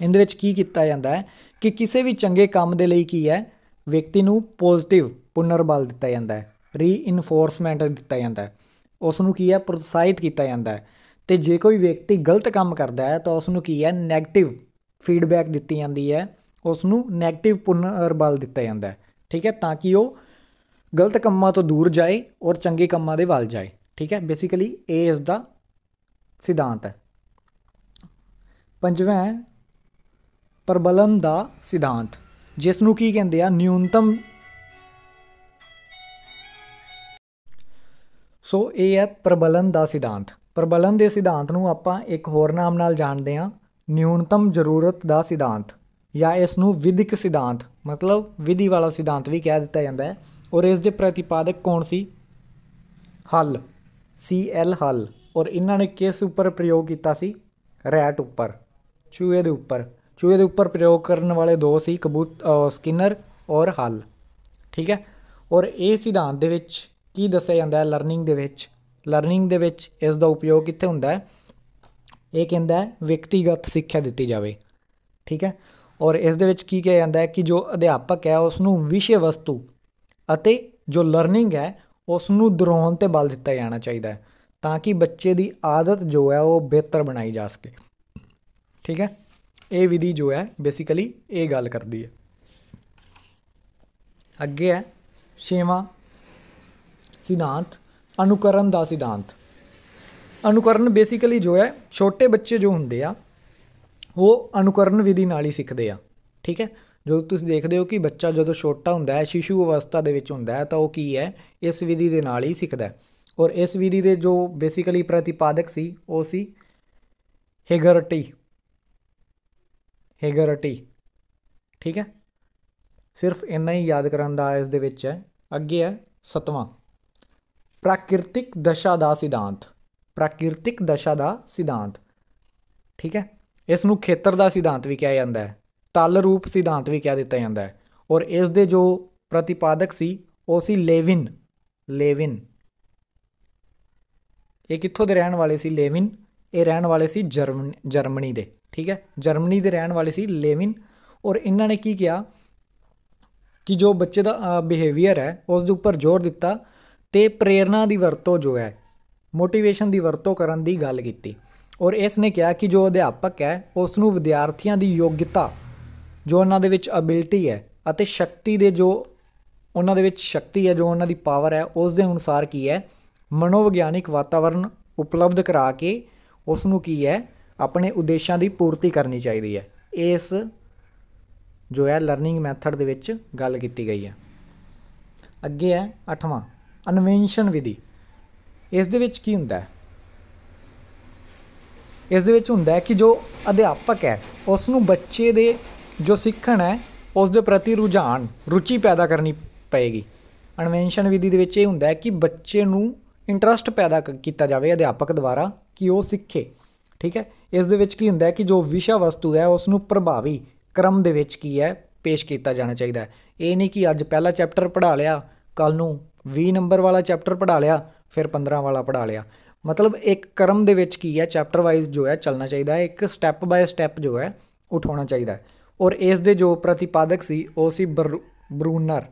ਇਹਦੇ ਵਿੱਚ ਕੀ ਕੀਤਾ ਜਾਂਦਾ ਹੈ ਕਿ ਕਿਸੇ ਵੀ ਚੰਗੇ ਕੰਮ ਦੇ ਲਈ ਕੀ ਹੈ ਵਿਅਕਤੀ ਨੂੰ ਪੋਜ਼ਿਟਿਵ ਪੁਨਰਬਲ ਦਿੱਤਾ ਜਾਂਦਾ ਹੈ ਰੀਇਨਫੋਰਸਮੈਂਟ ਦਿੱਤਾ ਜਾਂਦਾ ਹੈ ਉਸ ਨੂੰ ਕੀ ਹੈ ਪ੍ਰੋਤਸਾਹਿਤ ਕੀਤਾ ਜਾਂਦਾ ਹੈ ਤੇ ਜੇ ਕੋਈ ਵਿਅਕਤੀ ਗਲਤ ਕੰਮ ਕਰਦਾ ਹੈ ਤਾਂ ਉਸ ਨੂੰ ਕੀ ਹੈ 네ਗੇਟਿਵ ਫੀਡਬੈਕ ਦਿੱਤੀ ਜਾਂਦੀ ਹੈ ਉਸ ਨੂੰ 네ਗੇਟਿਵ ਪੁਨਰਬਲ ਦਿੱਤਾ ਜਾਂਦਾ ਹੈ ਠੀਕ ਹੈ ਤਾਂ ਕਿ ਉਹ ਗਲਤ ਕੰਮਾਂ ਤੋਂ ਦੂਰ ਜਾਏ ਔਰ ਚੰਗੇ ਕੰਮਾਂ ਦੇ ਵੱਲ ਜਾਏ ਠੀਕ ਹੈ ਬੇਸਿਕਲੀ ਇਹ ਇਸ ਦਾ ਸਿਧਾਂਤ ਹੈ ਪੰਜਵਾਂ ਪ੍ਰਬਲਨ ਦਾ ਸਿਧਾਂਤ ਜਿਸ ਨੂੰ ਕੀ ਕਹਿੰਦੇ ਆ ਨਿਊਨਤਮ ਸੋ ਇਹ ਹੈ ਪ੍ਰਬਲਨ ਦਾ ਸਿਧਾਂਤ ਪ੍ਰਬਲਨ ਦੇ ਸਿਧਾਂਤ ਨੂੰ ਆਪਾਂ ਇੱਕ ਹੋਰ ਨਾਮ ਨਾਲ ਜਾਣਦੇ ਆ ਨਿਊਨਤਮ ਜ਼ਰੂਰਤ ਦਾ ਸਿਧਾਂਤ ਜਾਂ ਇਸ ਨੂੰ ਵਿਧਿਕ ਸਿਧਾਂਤ ਮਤਲਬ ਵਿਧੀ ਵਾਲਾ ਸਿਧਾਂਤ ਵੀ ਕਹਿ ਦਿੱਤਾ ਜਾਂਦਾ ਹੈ ਔਰ ਇਸ ਦੇ ਪ੍ਰਤੀਪਾਦਕ ਕੌਣ ਸੀ ਹਲ ਸੀ ਐਲ ਹਲ ਔਰ ਇਹਨਾਂ ਨੇ ਕਿਸ ਉੱਪਰ ਪ੍ਰਯੋਗ ਕੀਤਾ ਸੀ ਰੈਟ ਉੱਪਰ ਚੂਹੇ ਦੇ ਉੱਪਰ ਚੂਹੇ ਦੇ ਉੱਪਰ ਪ੍ਰਯੋਗ ਕਰਨ ਵਾਲੇ ਦੋ ਸੀ ਕਬੂਤ ਸਕਿਨਰ ਔਰ ਹਲ ਠੀਕ ਹੈ ਔਰ ਇਹ ਸਿਧਾਂਤ ਦੇ ਵਿੱਚ ਕੀ ਦੱਸਿਆ ਜਾਂਦਾ ਹੈ ਲਰਨਿੰਗ ਦੇ ਵਿੱਚ ਲਰਨਿੰਗ ਦੇ ਵਿੱਚ ਇਸ ਦਾ ਉਪਯੋਗ ਕਿੱਥੇ ਹੁੰਦਾ ਹੈ ਇਹ ਕਹਿੰਦਾ ਹੈ ਵਿਅਕਤੀਗਤ ਸਿੱਖਿਆ ਦਿੱਤੀ ਜਾਵੇ ਠੀਕ ਹੈ ਔਰ ਇਸ ਦੇ ਵਿੱਚ ਕੀ ਕਿਹਾ ਜਾਂਦਾ ਹੈ ਕਿ ਜੋ ਅਧਿਆਪਕ ਹੈ ਉਸ ਨੂੰ ਵਿਸ਼ੇ ਵਸਤੂ ਅਤੇ ਜੋ ਲਰਨਿੰਗ ਹੈ ਉਸ ਨੂੰ ਦਰੋਂ ਤੇ ਬਲ ਦਿੱਤਾ ਜਾਣਾ ਚਾਹੀਦਾ ਹੈ ਤਾਂ ਕਿ ਬੱਚੇ ਦੀ ਆਦਤ ਜੋ ਹੈ ਉਹ ਬਿਹਤਰ ਬਣਾਈ ਜਾ ਸਕੇ ਠੀਕ ਹੈ ਇਹ ਵਿਧੀ ਜੋ ਹੈ ਬੇਸਿਕਲੀ ਇਹ ਗੱਲ ਕਰਦੀ ਹੈ ਅੱਗੇ ਹੈ ਛੇਵਾਂ ਸਿਧਾਂਤ ਅਨੁਕਰਨ ਦਾ ਸਿਧਾਂਤ ਅਨੁਕਰਨ ਬੇਸਿਕਲੀ ਜੋ ਹੈ ਛੋਟੇ ਬੱਚੇ ਜੋ ਹੁੰਦੇ ਆ ਉਹ ਅਨੁਕਰਨ ਵਿਧੀ ਨਾਲ ਹੀ ਸਿੱਖਦੇ ਆ ਠੀਕ ਹੈ ਜੋ ਤੁਸੀਂ ਦੇਖਦੇ ਹੋ ਕਿ ਬੱਚਾ ਜਦੋਂ ਛੋਟਾ ਹੁੰਦਾ ਹੈ ਸ਼ਿਸ਼ੂ ਅਵਸਥਾ ਦੇ ਵਿੱਚ ਹੁੰਦਾ ਹੈ ਤਾਂ ਉਹ ਕੀ ਹੈ ਇਸ ਵਿਧੀ ਦੇ ਨਾਲ ਹੀ ਸਿੱਖਦਾ ਹੈ ਔਰ ਇਸ ਵਿਧੀ ਦੇ ਜੋ ਬੇਸਿਕਲੀ ਪ੍ਰਤੀਪਾਦਕ ਸੀ ਉਹ ਸੀ ਹੇਗਰਟੀ ਹੇਗਰਟੀ ਠੀਕ ਹੈ ਸਿਰਫ ਇੰਨਾ ਹੀ ਯਾਦ ਕਰਨ ਦਾ ਇਸ ਦੇ ਵਿੱਚ ਹੈ ਅੱਗੇ ਹੈ ਸਤਵਾਂ ਪ੍ਰਾਕਿਰਤਿਕ ਦਸ਼ਾ ਦਾ ਸਿਧਾਂਤ ਪ੍ਰਾਕਿਰਤਿਕ ਦਸ਼ਾ ਦਾ ਸਿਧਾਂਤ ਠੀਕ ਹੈ ਇਸ ਨੂੰ ਖੇਤਰ ਦਾ ਸਿਧਾਂਤ ਵੀ ਕਿਹਾ ਜਾਂਦਾ ਹੈ ਤਲ ਰੂਪ ਸਿਧਾਂਤ ਵੀ ਕਿਹਾ ਦਿੱਤਾ ਜਾਂਦਾ ਹੈ ਔਰ ਇਸ ਦੇ ਜੋ ਪ੍ਰਤੀਪਾਦਕ ਸੀ ਉਹ ਸੀ ਲੇਵਿਨ ਲੇਵਿਨ ਇਹ ਕਿੱਥੋਂ ਦੇ ਰਹਿਣ ਵਾਲੇ ਸੀ ਲੇਵਿਨ ਇਹ ਰਹਿਣ ਵਾਲੇ ਸੀ ਜਰਮਨੀ ਦੇ ਠੀਕ ਹੈ ਜਰਮਨੀ ਦੇ ਰਹਿਣ ਵਾਲੇ ਸੀ ਲੇਵਿਨ ਔਰ ਇਹਨਾਂ ਨੇ ਕੀ ਕਿਹਾ ਕਿ ਜੋ ਬੱਚੇ ਦਾ ਬਿਹੇਵੀਅਰ ਹੈ ਉਸ ਦੇ ਉੱਪਰ ਜ਼ੋਰ ਦਿੱਤਾ ਤੇ ਪ੍ਰੇਰਣਾ ਦੀ ਵਰਤੋਂ ਜੋ ਹੈ ਮੋਟੀਵੇਸ਼ਨ ਦੀ ਵਰਤੋਂ ਕਰਨ ਦੀ ਗੱਲ ਕੀਤੀ ਔਰ ਇਸ ਨੇ ਕਿਹਾ ਕਿ ਜੋ ਅਧਿਆਪਕ ਹੈ ਉਸ ਨੂੰ ਵਿਦਿਆਰਥੀਆਂ ਦੀ ਯੋਗਤਾ ਜੋ ਉਹਨਾਂ ਦੇ ਵਿੱਚ ਅਬਿਲਟੀ ਹੈ ਅਤੇ ਸ਼ਕਤੀ ਦੇ ਜੋ ਉਹਨਾਂ ਦੇ ਵਿੱਚ ਸ਼ਕਤੀ ਹੈ ਜੋ ਉਹਨਾਂ ਦੀ ਪਾਵਰ ਹੈ ਉਸ ਦੇ ਅਨੁਸਾਰ ਕੀ ਹੈ ਮਨੋਵਿਗਿਆਨਿਕ ਵਾਤਾਵਰਣ ਉਪਲਬਧ ਕਰਾ ਕੇ ਉਸ ਨੂੰ ਕੀ ਹੈ ਆਪਣੇ ਉਦੇਸ਼ਾਂ ਦੀ ਪੂਰਤੀ ਕਰਨੀ ਚਾਹੀਦੀ ਹੈ ਇਸ ਜੋ ਹੈ ਲਰਨਿੰਗ ਮੈਥਡ ਦੇ ਵਿੱਚ ਗੱਲ ਕੀਤੀ ਗਈ ਹੈ ਅੱਗੇ ਹੈ 8ਵਾਂ ਅਨਵੈਂਸ਼ਨ ਵਿਧੀ ਇਸ ਦੇ ਵਿੱਚ ਕੀ ਹੁੰਦਾ ਹੈ ਇਸ ਦੇ ਵਿੱਚ ਹੁੰਦਾ ਹੈ ਕਿ ਜੋ ਅਧਿਆਪਕ ਹੈ ਉਸ ਨੂੰ ਬੱਚੇ ਦੇ ਜੋ ਸਿੱਖਣ ਹੈ ਉਸ ਦੇ ਪ੍ਰਤੀ ਰੁਝਾਨ ਰੁਚੀ ਪੈਦਾ ਕਰਨੀ ਪਏਗੀ ਅਨਵੈਂਸ਼ਨ ਵਿਧੀ ਦੇ ਵਿੱਚ ਇਹ ਹੁੰਦਾ ਹੈ ਕਿ ਬੱਚੇ ਨੂੰ ਇੰਟਰਸਟ ਪੈਦਾ ਕੀਤਾ ਜਾਵੇ ਅਧਿਆਪਕ ਦੁਆਰਾ ਕਿ ਉਹ ਸਿੱਖੇ ਠੀਕ ਹੈ ਇਸ ਦੇ ਵਿੱਚ ਕੀ ਹੁੰਦਾ ਹੈ ਕਿ ਜੋ ਵਿਸ਼ਾ ਵਸਤੂ ਹੈ ਉਸ ਨੂੰ ਪ੍ਰਭਾਵੀ ਕ੍ਰਮ ਦੇ ਵਿੱਚ ਕੀ ਹੈ ਪੇਸ਼ ਕੀਤਾ ਜਾਣਾ ਚਾਹੀਦਾ ਹੈ ਇਹ ਨਹੀਂ ਕਿ ਅੱਜ ਪਹਿਲਾ ਚੈਪਟਰ ਪੜਾ ਲਿਆ ਕੱਲ ਨੂੰ 20 ਨੰਬਰ ਵਾਲਾ ਚੈਪਟਰ ਪੜਾ ਲਿਆ ਫਿਰ 15 ਵਾਲਾ ਪੜਾ ਲਿਆ ਮਤਲਬ ਇੱਕ ਕ੍ਰਮ ਦੇ ਵਿੱਚ ਕੀ ਹੈ ਚੈਪਟਰ ਵਾਈਜ਼ ਜੋ ਹੈ ਚੱਲਣਾ ਚਾਹੀਦਾ ਹੈ ਇੱਕ ਸਟੈਪ ਬਾਈ ਸਟੈਪ ਜੋ ਹੈ ਉਠਾਉਣਾ ਚਾਹੀਦਾ ਹੈ ਔਰ ਇਸ ਦੇ ਜੋ ਪ੍ਰਤੀਪਾਦਕ ਸੀ ਉਹ ਸੀ ਬਰੂਨਰ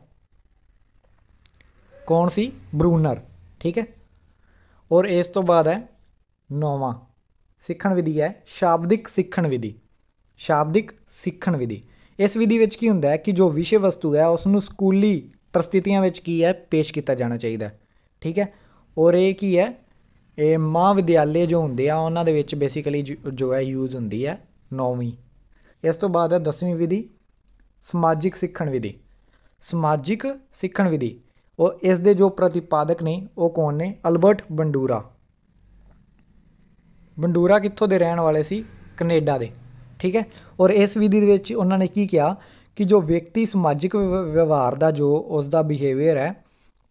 ਕੌਣ ਸੀ ਬਰੂਨਰ ਠੀਕ ਹੈ ਔਰ ਇਸ ਤੋਂ ਬਾਅਦ ਹੈ ਨੌਵਾਂ ਸਿੱਖਣ ਵਿਧੀ ਹੈ ਸ਼ਾਬਦਿਕ ਸਿੱਖਣ ਵਿਧੀ ਸ਼ਾਬਦਿਕ ਸਿੱਖਣ ਵਿਧੀ ਇਸ ਵਿਧੀ ਵਿੱਚ ਕੀ ਹੁੰਦਾ ਹੈ ਕਿ ਜੋ ਵਿਸ਼ੇ ਵਸਤੂ ਹੈ ਉਸ ਨੂੰ ਸਕੂਲੀ ਪ੍ਰਸਥਿਤੀਆਂ ਵਿੱਚ ਕੀ ਹੈ ਪੇਸ਼ ਕੀਤਾ ਜਾਣਾ ਚਾਹੀਦਾ ਠੀਕ ਹੈ ਔਰ ਇਹ ਕੀ ਹੈ ਇਹ ਮਹਾਵਿਦਿਆਲੇ ਜੋ ਹੁੰਦੇ ਆ ਉਹਨਾਂ ਦੇ ਵਿੱਚ ਬੇਸਿਕਲੀ ਜੋ ਹੈ ਯੂਜ਼ ਹੁੰਦੀ ਹੈ ਨੌਵੀਂ ਇਸ ਤੋਂ ਬਾਅਦ ਹੈ 10ਵੀਂ ਵਿਧੀ ਸਮਾਜਿਕ ਸਿੱਖਣ ਵਿਧੀ ਸਮਾਜਿਕ ਸਿੱਖਣ ਵਿਧੀ ਉਹ ਇਸ ਦੇ ਜੋ ਪ੍ਰਤੀਪਾਦਕ ਨੇ ਉਹ ਕੌਣ ਨੇ ਅਲਬਰਟ ਬੰਡੂਰਾ ਬੰਡੂਰਾ ਕਿੱਥੋਂ ਦੇ ਰਹਿਣ ਵਾਲੇ ਸੀ ਕੈਨੇਡਾ ਦੇ ਠੀਕ ਹੈ ਔਰ ਇਸ ਵਿਧੀ ਦੇ ਵਿੱਚ ਉਹਨਾਂ ਨੇ ਕੀ ਕਿਹਾ ਕਿ ਜੋ ਵਿਅਕਤੀ ਸਮਾਜਿਕ ਵਿਵਹਾਰ ਦਾ ਜੋ ਉਸ ਦਾ ਬਿਹੇਵੀਅਰ ਹੈ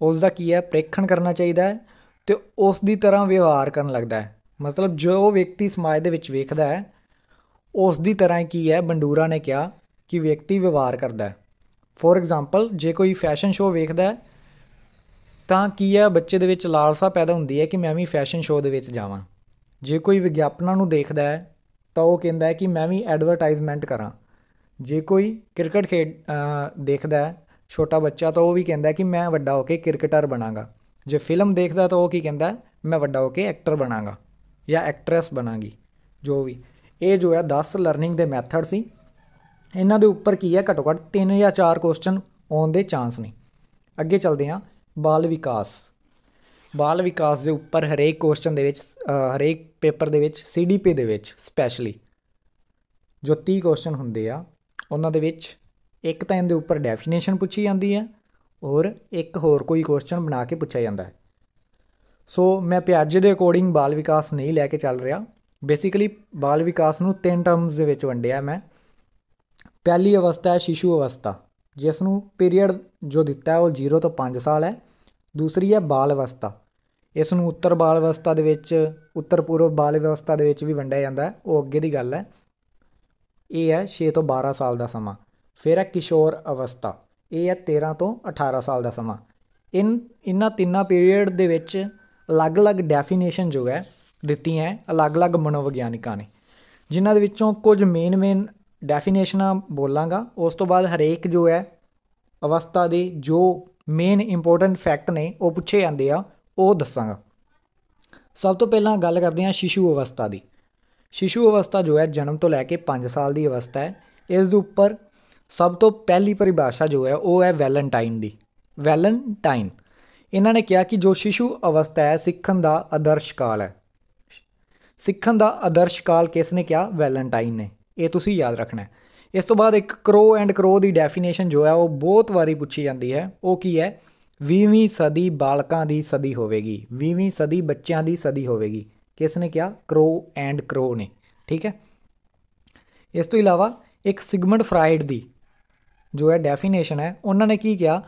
ਉਸ ਦਾ ਕੀ ਹੈ ਪ੍ਰੇਖਣ ਕਰਨਾ ਚਾਹੀਦਾ ਹੈ ਤੇ ਉਸ ਦੀ ਤਰ੍ਹਾਂ ਵਿਵਹਾਰ ਕਰਨ ਲੱਗਦਾ ਹੈ ਮਤਲਬ ਜੋ ਵਿਅਕਤੀ ਸਮਾਜ ਦੇ ਵਿੱਚ ਵੇਖਦਾ ਹੈ ਉਸ ਦੀ ਤਰ੍ਹਾਂ ਕੀ ਹੈ ਬੰਡੂਰਾ ਨੇ ਕਿਹਾ ਕਿ ਵਿਅਕਤੀ ਵਿਵਹਾਰ ਕਰਦਾ ਹੈ ਫੋਰ ਐਗਜ਼ਾਮਪਲ ਜੇ ਕੋਈ ਫੈਸ਼ਨ ਸ਼ੋਅ ਵੇਖਦਾ ਹੈ ਤਾਂ ਕੀ ਹੈ ਬੱਚੇ ਦੇ ਵਿੱਚ ਲਾਲਸਾ ਪੈਦਾ ਹੁੰਦੀ ਹੈ ਕਿ ਮੈਂ ਵੀ ਫੈਸ਼ਨ ਸ਼ੋਅ ਦੇ ਵਿੱਚ ਜਾਵਾਂ ਜੇ ਕੋਈ ਵਿਗਿਆਪਨਾਂ ਨੂੰ ਦੇਖਦਾ ਹੈ ਤਾਂ ਉਹ ਕਹਿੰਦਾ ਹੈ ਕਿ ਮੈਂ ਵੀ ਐਡਵਰਟਾਈਜ਼ਮੈਂਟ ਕਰਾਂ ਜੇ ਕੋਈ ਕ੍ਰਿਕਟ ਖੇਡ ਦੇਖਦਾ ਹੈ ਛੋਟਾ ਬੱਚਾ ਤਾਂ ਉਹ ਵੀ ਕਹਿੰਦਾ ਕਿ ਮੈਂ ਵੱਡਾ ਹੋ ਕੇ ਕ੍ਰਿਕਟਰ ਬਣਾਂਗਾ ਜੇ ਫਿਲਮ ਦੇਖਦਾ ਤਾਂ ਉਹ ਕੀ ਕਹਿੰਦਾ ਮੈਂ ਵੱਡਾ ਹੋ ਕੇ ਐਕਟਰ ਬਣਾਂਗਾ ਜਾਂ ਐਕਟ੍ਰੈਸ ਬਣਾਂਗੀ ਜੋ ਵੀ ਇਹ ਜੋ ਹੈ 10 ਲਰਨਿੰਗ ਦੇ ਮੈਥਡ ਸੀ ਇਹਨਾਂ ਦੇ ਉੱਪਰ ਕੀ ਹੈ ਘੱਟੋ ਘੱਟ 3 ਜਾਂ 4 ਕੁਐਸਚਨ ਆਉਣ ਦੇ ਚਾਂਸ ਨੇ ਅੱਗੇ ਚੱਲਦੇ ਹਾਂ ਬਾਲ ਵਿਕਾਸ ਬਾਲ ਵਿਕਾਸ ਦੇ ਉੱਪਰ ਹਰੇਕ ਕੁਐਸਚਨ ਦੇ ਵਿੱਚ ਹਰੇਕ ਪੇਪਰ ਦੇ ਵਿੱਚ ਸੀਡੀਪੀ ਦੇ ਵਿੱਚ ਸਪੈਸ਼ਲੀ ਜੋ 30 ਕੁਐਸਚਨ ਹੁੰਦੇ ਆ ਉਹਨਾਂ ਦੇ ਵਿੱਚ ਇੱਕ ਤਾਂ ਇਹਦੇ ਉੱਪਰ ਡੈਫੀਨੇਸ਼ਨ ਪੁੱਛੀ ਜਾਂਦੀ ਹੈ ਔਰ ਇੱਕ ਹੋਰ ਕੋਈ ਕੁਐਸਚਨ ਬਣਾ ਕੇ ਪੁੱਛਿਆ ਜਾਂਦਾ ਹੈ ਸੋ ਮੈਂ ਪਿਆਜੇ ਦੇ ਅਕੋਰਡਿੰਗ ਬਾਲ ਵਿਕਾਸ ਨਹੀਂ ਲੈ ਕੇ ਚੱਲ ਰਿਹਾ ਬੇਸਿਕਲੀ ਬਾਲ ਵਿਕਾਸ ਨੂੰ ਤਿੰਨ ਟਰਮਸ ਦੇ ਵਿੱਚ ਵੰਡਿਆ ਮੈਂ ਪਹਿਲੀ ਅਵਸਥਾ ਹੈ ਸ਼ਿਸ਼ੂ ਅਵਸਥਾ ਜਿਸ ਨੂੰ ਪੀਰੀਅਡ ਜੋ ਦਿੱਤਾ ਹੈ ਉਹ 0 ਤੋਂ 5 ਸਾਲ ਹੈ ਦੂਸਰੀ ਹੈ ਬਾਲ ਅਵਸਥਾ ਇਸ ਨੂੰ ਉੱਤਰ ਬਾਲ ਅਵਸਥਾ ਦੇ ਵਿੱਚ ਉੱਤਰ ਪੂਰਬ ਬਾਲ ਅਵਸਥਾ ਦੇ ਵਿੱਚ ਵੀ ਵੰਡਿਆ ਜਾਂਦਾ ਹੈ ਉਹ ਅੱਗੇ ਦੀ ਗੱਲ ਹੈ ਇਹ ਹੈ 6 ਤੋਂ 12 ਸਾਲ ਦਾ ਸਮਾਂ ਫਿਰ ਹੈ ਕਿਸ਼ੋਰ ਅਵਸਥਾ ਇਹ ਹੈ 13 ਤੋਂ 18 ਸਾਲ ਦਾ ਸਮਾਂ ਇਨ ਇਨ੍ਹਾਂ ਤਿੰਨਾਂ ਪੀਰੀਅਡ ਦੇ ਵਿੱਚ ਅਲੱਗ-ਅਲੱਗ ਡੈਫੀਨੇਸ਼ਨ ਜੋ ਹੈ ਦਿੱਤੀਆਂ ਅਲੱਗ-ਅਲੱਗ ਮਨੋਵਿਗਿਆਨਿਕਾਂ ਨੇ ਜਿਨ੍ਹਾਂ ਦੇ ਵਿੱਚੋਂ ਕੁਝ ਮੇਨ ਮੇਨ ਡੈਫੀਨੇਸ਼ਨਾਂ ਬੋਲਾਂਗਾ ਉਸ ਤੋਂ ਬਾਅਦ ਹਰੇਕ ਜੋ ਹੈ ਅਵਸਥਾ ਦੇ ਜੋ ਮੇਨ ਇੰਪੋਰਟੈਂਟ ਫੈਕਟ ਨੇ ਉਹ ਪੁੱਛੇ ਜਾਂਦੇ ਆ ਉਹ ਦੱਸਾਂਗਾ ਸਭ ਤੋਂ ਪਹਿਲਾਂ ਗੱਲ ਕਰਦੇ ਹਾਂ ਸ਼ਿਸ਼ੂ ਅਵਸਥਾ ਦੀ ਸ਼ਿਸ਼ੂ ਅਵਸਥਾ ਜੋ ਹੈ ਜਨਮ ਤੋਂ ਲੈ ਕੇ 5 ਸਾਲ ਦੀ ਅਵਸਥਾ ਹੈ ਇਸ ਦੇ ਉੱਪਰ ਸਭ ਤੋਂ ਪਹਿਲੀ ਪਰਿਭਾਸ਼ਾ ਜੋ ਹੈ ਉਹ ਹੈ ਵੈਲੈਂਟਾਈਨ ਦੀ ਵੈਲੈਂਟਾਈਨ ਇਹਨਾਂ ਨੇ ਕਿਹਾ ਕਿ ਜੋ ਸ਼ਿਸ਼ੂ ਅਵਸਥਾ ਹੈ ਸਿੱਖਣ ਦਾ ਆਦਰਸ਼ ਕਾਲ ਹੈ ਸਿੱਖਣ ਦਾ ਆਦਰਸ਼ ਕਾਲ ਕਿਸ ਨੇ ਕਿਹਾ ਵੈਲੈਂਟਾਈਨ ਨੇ ਇਹ ਤੁਸੀਂ ਯਾਦ ਰੱਖਣਾ ਹੈ ਇਸ ਤੋਂ ਬਾਅਦ ਇੱਕ ਕਰੋ ਐਂਡ ਕਰੋ ਦੀ ਡੈਫੀਨੇਸ਼ਨ ਜੋ ਹੈ ਉਹ ਬਹੁਤ ਵਾਰੀ ਪੁੱਛੀ ਜਾਂਦੀ ਹੈ ਉਹ ਕੀ ਹੈ 20ਵੀਂ ਸਦੀ ਬਾਲਕਾਂ ਦੀ ਸਦੀ ਹੋਵੇਗੀ 20ਵੀਂ ਸਦੀ ਬੱਚਿਆਂ ਦੀ ਸਦੀ ਹੋਵੇਗੀ ਕਿਸ ਨੇ ਕਿਹਾ ਕਰੋ ਐਂਡ ਕਰੋ ਨੇ ਠੀਕ ਹੈ ਇਸ ਤੋਂ ਇਲਾਵਾ ਇੱਕ ਸਿਗਮੰਡ ਫਰਾਇਡ ਦੀ ਜੋ ਹੈ ਡੈਫੀਨੇਸ਼ਨ ਹੈ ਉਹਨਾਂ ਨੇ ਕੀ ਕਿਹਾ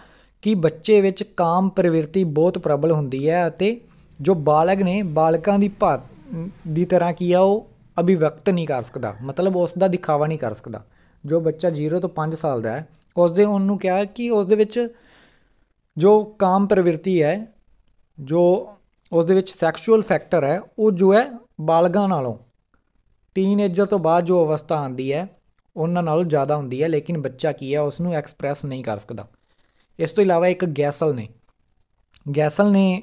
ਕਿ ਬੱਚੇ ਵਿੱਚ ਕਾਮ ਪ੍ਰਵਿਰਤੀ ਬਹੁਤ ਪ੍ਰਬਲ ਹੁੰਦੀ ਹੈ ਅਤੇ ਜੋ ਬਾਲਗ ਨੇ ਬਾਲਕਾਂ ਦੀ ਦੀ ਤਰ੍ਹਾਂ ਕੀ ਆ ਉਹ ਅਭਿਵਿਅਕਤ ਨਹੀਂ ਕਰ ਸਕਦਾ ਮਤਲਬ ਉਸ ਦਾ ਦਿਖਾਵਾ ਨਹੀਂ ਕਰ ਸਕਦਾ ਜੋ ਬੱਚਾ 0 ਤੋਂ 5 ਸਾਲ ਦਾ ਹੈ ਉਸ ਦੇ ਉਹਨੂੰ ਕਿਹਾ ਕਿ ਉਸ ਦੇ ਵਿੱਚ ਜੋ ਕਾਮ ਪ੍ਰਵਿਰਤੀ ਹੈ ਜੋ ਉਸ ਦੇ ਵਿੱਚ ਸੈਕਸ਼ੂਅਲ ਫੈਕਟਰ ਹੈ ਉਹ ਜੋ ਹੈ ਬਾਲਗਾਂ ਨਾਲੋਂ ਟੀਨੇਜਰ ਤੋਂ ਬਾਅਦ ਜੋ ਅਵਸਥਾ ਆਂਦੀ ਹੈ ਉਹਨਾਂ ਨਾਲੋਂ ਜ਼ਿਆਦਾ ਹੁੰਦੀ ਹੈ ਲੇਕਿਨ ਬੱਚਾ ਕੀ ਹੈ ਉਸ ਨੂੰ ਐਕਸਪ੍ਰੈਸ ਨਹੀਂ ਕਰ ਸਕਦਾ ਇਸ ਤੋਂ ਇਲਾਵਾ ਇੱਕ ਗੈਸਲ ਨੇ ਗੈਸਲ ਨੇ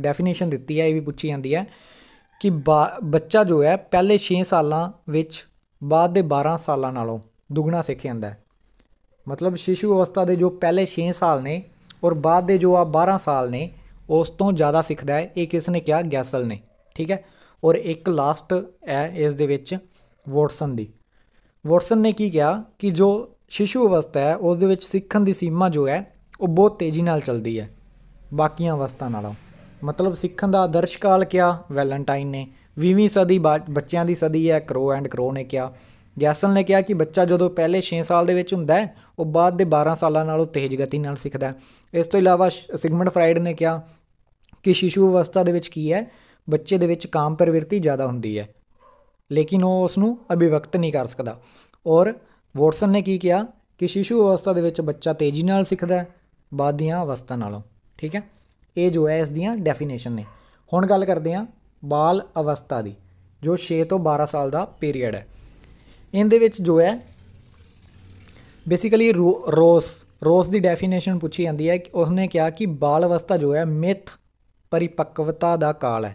ਡੈਫੀਨੇਸ਼ਨ ਦਿੱਤੀ ਹੈ ਇਹ ਵੀ ਪੁੱਛੀ ਜਾਂਦੀ ਹੈ ਕਿ ਬੱਚਾ ਜੋ ਹੈ ਪਹਿਲੇ 6 ਸਾਲਾਂ ਵਿੱਚ ਬਾਅਦ ਦੇ 12 ਸਾਲਾਂ ਨਾਲੋਂ ਦੁੱਗਣਾ ਸਿੱਖ ਜਾਂਦਾ ਹੈ ਮਤਲਬ ਸ਼ਿਸ਼ੂ ਅਵਸਥਾ ਦੇ ਜੋ ਪਹਿਲੇ 6 ਸਾਲ ਨੇ ਔਰ ਬਾਅਦ ਦੇ ਜੋ ਆ 12 ਸਾਲ ਨੇ ਉਸ ਤੋਂ ਜ਼ਿਆਦਾ ਸਿੱਖਦਾ ਹੈ ਇਹ ਕਿਸ ਨੇ ਕਿਹਾ ਗੈਸਲ ਨੇ ਠੀਕ ਹੈ ਔਰ ਇੱਕ ਲਾਸਟ ਹੈ ਇਸ ਦੇ ਵਿੱਚ ਵਾਟਸਨ ਦੀ ਵਾਟਸਨ ਨੇ ਕੀ ਕਿਹਾ ਕਿ ਜੋ ਸ਼ਿਸ਼ੂ ਅਵਸਥਾ ਹੈ ਉਸ ਦੇ ਵਿੱਚ ਸਿੱਖਣ ਦੀ ਸੀਮਾ ਜੋ ਹੈ ਉਹ ਬਹੁਤ ਤੇਜ਼ੀ ਨਾਲ ਚੱਲਦੀ ਹੈ ਬਾਕੀਆਂ ਅਵਸਥਾ ਨਾਲੋਂ ਮਤਲਬ ਸਿੱਖਣ ਦਾ ਆਦਰਸ਼ ਕਾਲ ਕਿਹਾ ਵੈਲੈਂਟਾਈਨ ਨੇ 20ਵੀਂ ਸਦੀ ਬੱਚਿਆਂ ਦੀ ਸਦੀ ਹੈ ਕਰੋ ਐਂਡ ਕਰੋ ਨੇ ਕਿਹਾ ਜੈਸਨ ਨੇ ਕਿਹਾ ਕਿ ਬੱਚਾ ਜਦੋਂ ਪਹਿਲੇ 6 ਸਾਲ ਦੇ ਵਿੱਚ ਹੁੰਦਾ ਹੈ ਉਹ ਬਾਅਦ ਦੇ 12 ਸਾਲਾਂ ਨਾਲੋਂ ਤੇਜ਼ ਗਤੀ ਨਾਲ ਸਿੱਖਦਾ ਹੈ ਇਸ ਤੋਂ ਇਲਾਵਾ ਸਿਗਮੰਡ ਫਰਾਈਡ ਨੇ ਕਿਹਾ ਕਿ ਸ਼ਿਸ਼ੂ ਅਵਸਥਾ ਦੇ ਵਿੱਚ ਕੀ ਹੈ ਬੱਚੇ ਦੇ ਵਿੱਚ ਕਾਮ ਪ੍ਰਵਿਰਤੀ ਜ਼ਿਆਦਾ ਹੁੰਦੀ ਹੈ ਲੇਕਿਨ ਉਹ ਉਸ ਨੂੰ ਅਭਿਵਕਤ ਨਹੀਂ ਕਰ ਸਕਦਾ ਔਰ ਵੋਟਸਨ ਨੇ ਕੀ ਕਿਹਾ ਕਿ ਸ਼ਿਸ਼ੂ ਅਵਸਥਾ ਦੇ ਵਿੱਚ ਬੱਚਾ ਤੇਜ਼ੀ ਨਾਲ ਸਿੱਖਦਾ ਹੈ ਬਾਅਦ ਦੀਆਂ ਅਵਸਥਾ ਨਾਲੋਂ ਠੀਕ ਹੈ ਇਹ ਜੋ ਹੈ ਇਸ ਦੀਆਂ ਡੈਫੀਨੇਸ਼ਨ ਨੇ ਹੁਣ ਗੱਲ ਕਰਦੇ ਹਾਂ ਬਾਲ ਅਵਸਥਾ ਦੀ ਜੋ 6 ਤੋਂ 12 ਸਾਲ ਦਾ ਪੀਰੀਅਡ ਹੈ ਇਹਦੇ ਵਿੱਚ ਜੋ ਹੈ ਬੇਸਿਕਲੀ ਰੋਸ ਰੋਸ ਦੀ ਡੈਫੀਨੇਸ਼ਨ ਪੁੱਛੀ ਜਾਂਦੀ ਹੈ ਕਿ ਉਸਨੇ ਕਿਹਾ ਕਿ ਬਾਲ ਅਵਸਥਾ ਜੋ ਹੈ ਮਿਥ ਪਰਿਪੱਕਵਤਾ ਦਾ ਕਾਲ ਹੈ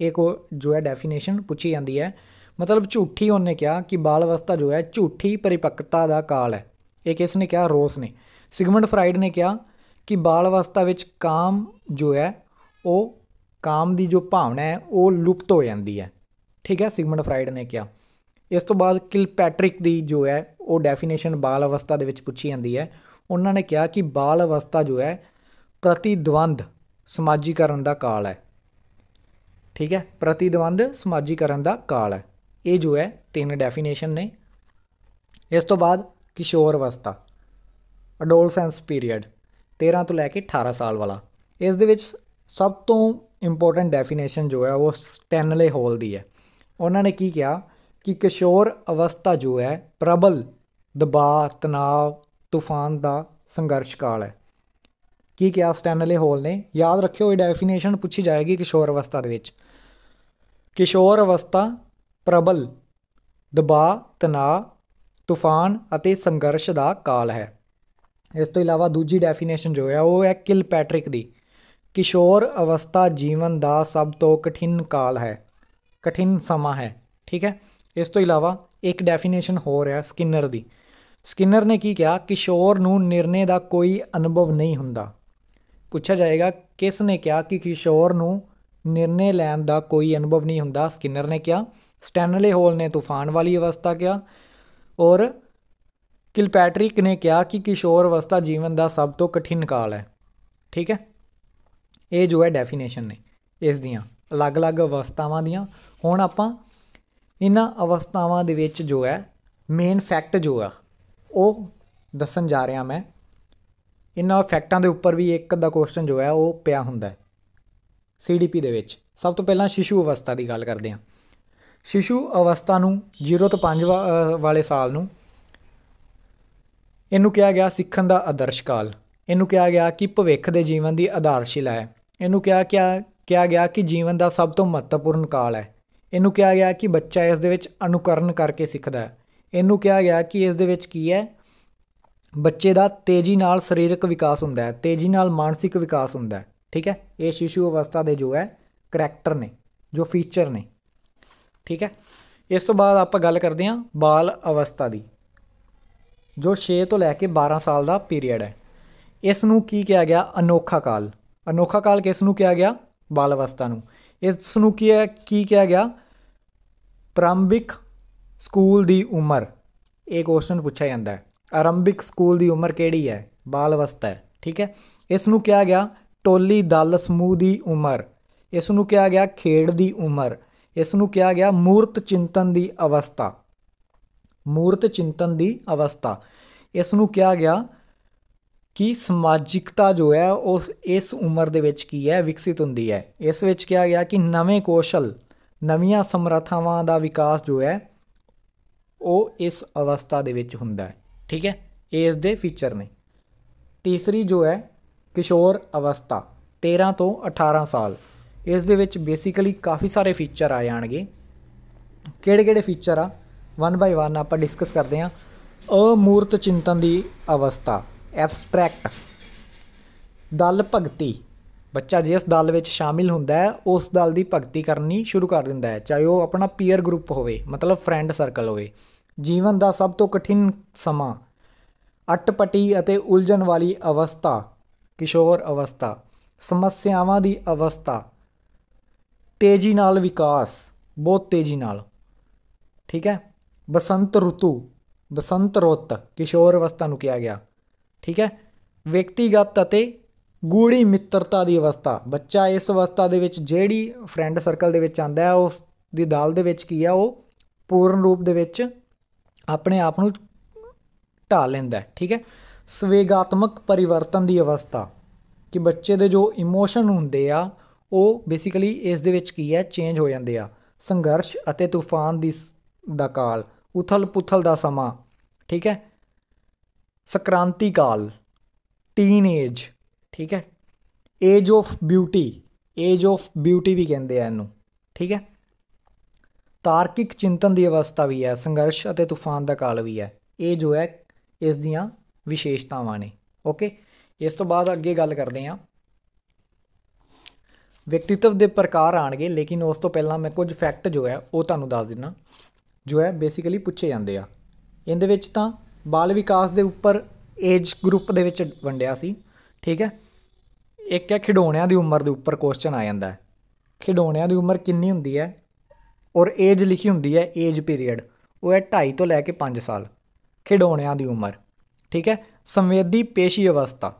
ਇਹ ਕੋ ਜੋ ਹੈ ਡੈਫੀਨੇਸ਼ਨ ਪੁੱਛੀ ਜਾਂਦੀ ਹੈ ਮਤਲਬ ਝੂਠੀ ਉਹਨੇ ਕਿਹਾ ਕਿ ਬਾਲ ਅਵਸਥਾ ਜੋ ਹੈ ਝੂਠੀ ਪਰਿਪੱਕਤਾ ਦਾ ਕਾਲ ਹੈ ਇਹ ਕਿਸ ਨੇ ਕਿਹਾ ਰੋਸ ਨੇ ਸਿਗਮੰਡ ਫਰਾਈਡ ਨੇ ਕਿਹਾ ਕਿ ਬਾਲ ਅਵਸਥਾ ਵਿੱਚ ਕਾਮ ਜੋ ਹੈ ਉਹ ਕਾਮ ਦੀ ਜੋ ਭਾਵਨਾ ਹੈ ਉਹ ਲੁਪਤ ਹੋ ਜਾਂਦੀ ਹੈ ਠੀਕ ਹੈ ਸਿਗਮੰਡ ਫਰਾਈਡ ਨੇ ਕਿਹਾ ਇਸ ਤੋਂ ਬਾਅਦ ਕਿਲ ਪੈਟ੍ਰਿਕ ਦੀ ਜੋ ਹੈ ਉਹ ਡੈਫੀਨੇਸ਼ਨ ਬਾਲ ਅਵਸਥਾ ਦੇ ਵਿੱਚ ਪੁੱਛੀ ਜਾਂਦੀ ਹੈ ਉਹਨਾਂ ਨੇ ਕਿਹਾ ਕਿ ਬਾਲ ਅਵਸਥਾ ਜੋ ਹੈ ਪ੍ਰਤੀਦਵੰਦ ਸਮਾਜੀਕਰਨ ਦਾ ਕਾਲ ਹੈ ਠੀਕ ਹੈ ਪ੍ਰਤੀਦਵੰਦ ਸਮਾਜੀਕਰਨ ਦਾ ਕਾਲ ਹੈ ਇਹ ਜੋ ਹੈ ਤਿੰਨ ਡੈਫੀਨੇਸ਼ਨ ਨੇ ਇਸ ਤੋਂ ਬਾਅਦ ਕਿਸ਼ੋਰ ਅਵਸਥਾ ਅਡੋਲਸੈਂਸ ਪੀਰੀਅਡ 13 ਤੋਂ ਲੈ ਕੇ 18 ਸਾਲ ਵਾਲਾ ਇਸ ਦੇ ਵਿੱਚ ਸਭ ਤੋਂ ਇੰਪੋਰਟੈਂਟ ਡੈਫੀਨੇਸ਼ਨ ਜੋ ਹੈ ਉਹ ਸਟੈਨਲੇ ਹੋਲ ਦੀ ਹੈ ਉਹਨਾਂ ਨੇ ਕੀ ਕਿਹਾ ਕਿ ਕਿਸ਼ੋਰ ਅਵਸਥਾ ਜੋ ਹੈ ਪ੍ਰਬਲ ਦਬਾਅ ਤਣਾਅ ਤੂਫਾਨ ਦਾ ਸੰਘਰਸ਼ ਕਾਲ ਹੈ ਕੀ ਕਿਹਾ ਸਟੈਨਲੇ ਹੋਲ ਨੇ ਯਾਦ ਰੱਖਿਓ ਇਹ ਡੈਫੀਨੇਸ਼ਨ ਪੁੱਛੀ ਜਾਏਗੀ ਕਿਸ਼ੋਰ ਅਵਸਥਾ ਦੇ ਵਿੱਚ ਕਿਸ਼ੋਰ ਅਵਸਥਾ ਪ੍ਰਬਲ ਦਬਾਅ ਤਣਾਅ ਤੂਫਾਨ ਅਤੇ ਸੰਘਰਸ਼ ਦਾ ਕਾਲ ਹੈ ਇਸ ਤੋਂ ਇਲਾਵਾ ਦੂਜੀ ਡੈਫੀਨੇਸ਼ਨ ਜੋ ਹੈ ਉਹ ਹੈ ਕਿਲ ਪੈਟ੍ਰਿਕ ਦੀ ਕਿਸ਼ੋਰ ਅਵਸਥਾ ਜੀਵਨ ਦਾ ਸਭ ਤੋਂ ਕਠਿਨ ਕਾਲ ਹੈ ਕਠਿਨ ਸਮਾਂ ਹੈ ਠੀਕ ਹੈ ਇਸ ਤੋਂ ਇਲਾਵਾ ਇੱਕ ਡੈਫੀਨੇਸ਼ਨ ਹੋਰ ਹੈ ਸਕਿਨਰ ਦੀ ਸਕਿਨਰ ਨੇ ਕੀ ਕਿਹਾ ਕਿਸ਼ੋਰ ਨੂੰ ਨਿਰਣੇ ਦਾ ਕੋਈ ਅਨੁਭਵ ਨਹੀਂ ਹੁੰਦਾ ਪੁੱਛਿਆ ਜਾਏਗਾ ਕਿਸ ਨੇ ਕਿਹਾ ਕਿ ਕਿਸ਼ੋਰ ਨੂੰ ਨਿਰਣੇ ਲੈਣ ਦਾ ਕੋਈ ਅਨੁਭਵ ਨਹੀਂ ਹੁੰਦਾ ਸਕਿਨਰ ਨੇ ਕਿਹਾ ਸਟੈਨਲੇ ਹੋਲ ਨੇ ਤੂਫਾਨ ਵਾਲੀ ਅਵਸਥਾ ਕਿਹਾ ਔਰ ਕਿਲਪੈਟ੍ਰਿਕ ਨੇ ਕਿਹਾ ਕਿ ਕਿਸ਼ੋਰ ਅਵਸਥਾ ਜੀਵਨ ਦਾ ਸਭ ਤੋਂ ਕਠਿਨ ਕਾਲ ਹੈ ਠੀਕ ਹੈ ਇਹ ਜੋ ਹੈ ਡੈਫੀਨੇਸ਼ਨ ਨੇ ਇਸ ਦੀਆਂ ਅਲੱਗ-ਅਲੱਗ ਅਵਸਥਾਵਾਂ ਦੀਆਂ ਹੁਣ ਆਪਾਂ ਇਹਨਾਂ ਅਵਸਥਾਵਾਂ ਦੇ ਵਿੱਚ ਜੋ ਹੈ ਮੇਨ ਫੈਕਟ ਜੋ ਆ ਉਹ ਦੱਸਣ ਜਾ ਰਿਹਾ ਮੈਂ ਇਹਨਾਂ ਫੈਕਟਾਂ ਦੇ ਉੱਪਰ ਵੀ ਇੱਕ ਦਾ ਕੁਐਸਚਨ ਜੋ ਹੈ ਉਹ ਪਿਆ ਹੁੰਦਾ ਹੈ ਸੀਡੀਪੀ ਦੇ ਵਿੱਚ ਸਭ ਤੋਂ ਪਹਿਲਾਂ ਸ਼ਿਸ਼ੂ ਅਵਸਥਾ ਦੀ ਗੱਲ ਕਰਦੇ ਹਾਂ ਸ਼ਿਸ਼ੂ ਅਵਸਥਾ ਨੂੰ 0 ਤੋਂ 5 ਵਾਲੇ ਸਾਲ ਨੂੰ ਇਹਨੂੰ ਕਿਹਾ ਗਿਆ ਸਿੱਖਣ ਦਾ ਆਦਰਸ਼ ਕਾਲ ਇਹਨੂੰ ਕਿਹਾ ਗਿਆ ਕਿ ਭਵਿੱਖ ਦੇ ਜੀਵਨ ਦੀ ਆਧਾਰਸ਼ਿਲਾ ਹੈ ਇਹਨੂੰ ਕਿਹਾ ਗਿਆ ਕਿਹਾ ਗਿਆ ਕਿ ਜੀਵਨ ਦਾ ਸਭ ਤੋਂ ਮਹੱਤਵਪੂਰਨ ਕਾਲ ਹੈ ਇਹਨੂੰ ਕਿਹਾ ਗਿਆ ਕਿ ਬੱਚਾ ਇਸ ਦੇ ਵਿੱਚ ਅਨੁਕਰਨ ਕਰਕੇ ਸਿੱਖਦਾ ਹੈ ਇਹਨੂੰ ਕਿਹਾ ਗਿਆ ਕਿ ਇਸ ਦੇ ਵਿੱਚ ਕੀ ਹੈ ਬੱਚੇ ਦਾ ਤੇਜ਼ੀ ਨਾਲ ਸਰੀਰਕ ਵਿਕਾਸ ਹੁੰਦਾ ਹੈ ਤੇਜ਼ੀ ਨਾਲ ਮਾਨਸਿਕ ਵਿਕਾਸ ਹੁੰਦਾ ਹੈ ਠੀਕ ਹੈ ਇਹ ਸ਼ਿਸ਼ੂ ਅਵਸਥਾ ਦੇ ਜੋ ਹੈ ਕੈਰੈਕਟਰ ਨੇ ਜੋ ਫੀਚਰ ਨੇ ਠੀਕ ਹੈ ਇਸ ਤੋਂ ਬਾਅਦ ਆਪਾਂ ਗੱਲ ਕਰਦੇ ਹਾਂ ਬਾਲ ਅਵਸਥਾ ਦੀ ਜੋ 6 ਤੋਂ ਲੈ ਕੇ 12 ਸਾਲ ਦਾ ਪੀਰੀਅਡ ਹੈ ਇਸ ਨੂੰ ਕੀ ਕਿਹਾ ਗਿਆ ਅਨੋਖਾ ਕਾਲ ਅਨੋਖਾ ਕਾਲ ਕਿਸ ਨੂੰ ਕਿਹਾ ਗਿਆ ਬਾਲ ਅਵਸਥਾ ਨੂੰ ਇਸ ਨੂੰ ਕੀ ਹੈ ਕੀ ਕਿਹਾ ਗਿਆ ਪ੍ਰਾਰੰਭਿਕ ਸਕੂਲ ਦੀ ਉਮਰ ਇਹ ਕੁਐਸਚਨ ਪੁੱਛਿਆ ਜਾਂਦਾ ਹੈ ਆਰੰਭਿਕ ਸਕੂਲ ਦੀ ਉਮਰ ਕਿਹੜੀ ਹੈ ਬਾਲ ਅਵਸਥਾ ਹੈ ਠੀਕ ਹੈ ਇਸ ਨੂੰ ਕਿਹਾ ਗਿਆ ਟੋਲੀ ਦਲ ਸਮੂਹ ਦੀ ਉਮਰ ਇਸ ਨੂੰ ਕਿਹਾ ਗਿਆ ਖੇਡ ਦੀ ਉਮਰ ਇਸ ਨੂੰ ਕਿਹਾ ਗਿਆ ਮੂਰਤ ਚਿੰਤਨ ਦੀ ਅਵਸਥਾ ਮੂਰਤ ਚਿੰਤਨ ਦੀ ਅਵਸਥਾ ਇਸ ਨੂੰ ਕਿਹਾ ਗਿਆ ਕਿ ਸਮਾਜਿਕਤਾ ਜੋ ਹੈ ਉਸ ਇਸ ਉਮਰ ਦੇ ਵਿੱਚ ਕੀ ਹੈ ਵਿਕਸਿਤ ਹੁੰਦੀ ਹੈ ਇਸ ਵਿੱਚ ਕਿਹਾ ਗਿਆ ਕਿ ਨਵੇਂ ਕੌਸ਼ਲ ਨਵੀਆਂ ਸਮਰੱਥਾਵਾਂ ਦਾ ਵਿਕਾਸ ਜੋ ਹੈ ਉਹ ਇਸ ਅਵਸਥਾ ਦੇ ਵਿੱਚ ਹੁੰਦਾ ਹੈ ਠੀਕ ਹੈ ਇਸ ਦੇ ਫੀਚਰ ਨੇ ਤੀਸਰੀ ਜੋ ਹੈ ਕਿਸ਼ੋਰ ਅਵਸਥਾ 13 ਤੋਂ 18 ਸਾਲ ਇਸ ਦੇ ਵਿੱਚ ਬੇਸਿਕਲੀ ਕਾਫੀ ਸਾਰੇ ਫੀਚਰ ਆ ਜਾਣਗੇ ਕਿਹੜੇ-ਕਿਹੜੇ ਫੀਚਰ ਆ ਵਨ ਬਾਈ ਵਨ ਆਪਾਂ ਡਿਸਕਸ ਕਰਦੇ ਹਾਂ ਅਮੂਰਤ ਚਿੰਤਨ ਦੀ ਅਵਸਥਾ ਐਬਸਟ੍ਰੈਕਟ ਦਲ ਭਗਤੀ ਬੱਚਾ ਜਿਸ ਦਲ ਵਿੱਚ ਸ਼ਾਮਿਲ ਹੁੰਦਾ ਹੈ ਉਸ ਦਲ ਦੀ ਭਗਤੀ ਕਰਨੀ ਸ਼ੁਰੂ ਕਰ ਦਿੰਦਾ ਹੈ ਚਾਹੇ ਉਹ ਆਪਣਾ ਪੀਅਰ ਗਰੁੱਪ ਹੋਵੇ ਮਤਲਬ ਫਰੈਂਡ ਸਰਕਲ ਹੋਵੇ ਜੀਵਨ ਦਾ ਸਭ ਤੋਂ ਕਠਿਨ ਸਮਾਂ ਅਟਪਟੀ ਅਤੇ ਉਲਝਣ ਵਾਲੀ ਅਵਸਥਾ ਕਿਸ਼ੋਰ ਅਵਸਥਾ ਸਮੱਸਿਆਵਾਂ ਦੀ ਅਵਸਥਾ ਤੇਜ਼ੀ ਨਾਲ ਵਿਕਾਸ ਬਹੁਤ ਤੇਜ਼ੀ ਨਾਲ ਠੀਕ ਹੈ ਬਸੰਤ ऋतु ਬਸੰਤ ਰੁੱਤ ਕਿਸ਼ੋਰ ਅਵਸਥਾ ਨੂੰ ਕਿਹਾ ਗਿਆ ਠੀਕ ਹੈ ਵਿਅਕਤੀਗਤ ਅਤੇ ਗੂੜੀ ਮਿੱਤਰਤਾ ਦੀ ਅਵਸਥਾ ਬੱਚਾ ਇਸ ਅਵਸਥਾ ਦੇ ਵਿੱਚ ਜਿਹੜੀ ਫਰੈਂਡ ਸਰਕਲ ਦੇ ਵਿੱਚ ਆਂਦਾ ਹੈ ਉਸ ਦੀ ਦਾਲ ਦੇ ਵਿੱਚ ਕੀ ਆ ਉਹ ਪੂਰਨ ਰੂਪ ਦੇ ਵਿੱਚ ਆਪਣੇ ਆਪ ਨੂੰ ਢਾਲ ਲੈਂਦਾ ਹੈ ਠੀਕ ਹੈ ਸਵੇਗਾਤਮਕ ਪਰਿਵਰਤਨ ਦੀ ਅਵਸਥਾ ਕਿ ਬੱਚੇ ਦੇ ਜੋ ਇਮੋਸ਼ਨ ਹੁੰਦੇ ਆ ਉਹ ਬੇਸਿਕਲੀ ਇਸ ਦੇ ਵਿੱਚ ਕੀ ਹੈ ਚੇਂਜ ਹੋ ਜਾਂਦੇ ਆ ਸੰਘਰਸ਼ ਅਤੇ ਤੂਫਾਨ ਦੀ ਦਾ ਕਾਲ ਉਥਲ ਪੁਥਲ ਦਾ ਸਮਾਂ ਠੀਕ ਹੈ ਸਕ੍ਰਾਂਤੀ ਕਾਲ ਟੀਨ ਏਜ ਠੀਕ ਹੈ age of beauty age of beauty ਵੀ ਕਹਿੰਦੇ ਆ ਇਹਨੂੰ ਠੀਕ ਹੈ ਤਾਰਕਿਕ ਚਿੰਤਨ ਦੀ ਅਵਸਥਾ ਵੀ ਹੈ ਸੰਘਰਸ਼ ਅਤੇ ਤੂਫਾਨ ਦਾ ਕਾਲ ਵੀ ਹੈ ਇਹ ਜੋ ਹੈ ਇਸ ਦੀਆਂ ਵਿਸ਼ੇਸ਼ਤਾਵਾਂ ਨੇ ਓਕੇ ਇਸ ਤੋਂ ਬਾਅਦ ਅੱਗੇ ਗੱਲ ਕਰਦੇ ਹਾਂ ਵਿਅਕਤੀਤਵ ਦੇ ਪ੍ਰਕਾਰ ਆਣਗੇ ਲੇਕਿਨ ਉਸ ਤੋਂ ਪਹਿਲਾਂ ਮੈਂ ਕੁਝ ਫੈਕਟ ਜੋ ਹੈ ਉਹ ਤੁਹਾਨੂੰ ਦੱਸ ਦਿੰਨਾ ਜੋ ਹੈ ਬੇਸਿਕਲੀ ਪੁੱਛੇ ਜਾਂਦੇ ਆ ਇਹਦੇ ਵਿੱਚ ਤਾਂ ਬਾਲ ਵਿਕਾਸ ਦੇ ਉੱਪਰ ਏਜ ਗਰੁੱਪ ਦੇ ਵਿੱਚ ਵੰਡਿਆ ਸੀ ਠੀਕ ਹੈ ਇੱਕ ਹੈ ਖਿਡੌਣਿਆਂ ਦੀ ਉਮਰ ਦੇ ਉੱਪਰ ਕੁਐਸਚਨ ਆ ਜਾਂਦਾ ਹੈ ਖਿਡੌਣਿਆਂ ਦੀ ਉਮਰ ਕਿੰਨੀ ਹੁੰਦੀ ਹੈ ਔਰ ਏਜ ਲਿਖੀ ਹੁੰਦੀ ਹੈ ਏਜ ਪੀਰੀਅਡ ਉਹ ਹੈ 2.5 ਤੋਂ ਲੈ ਕੇ 5 ਸਾਲ ਖਿਡੌਣਿਆਂ ਦੀ ਉਮਰ ਠੀਕ ਹੈ ਸੰਵੇਦੀ ਪੇਸ਼ੀ ਅਵਸਥਾ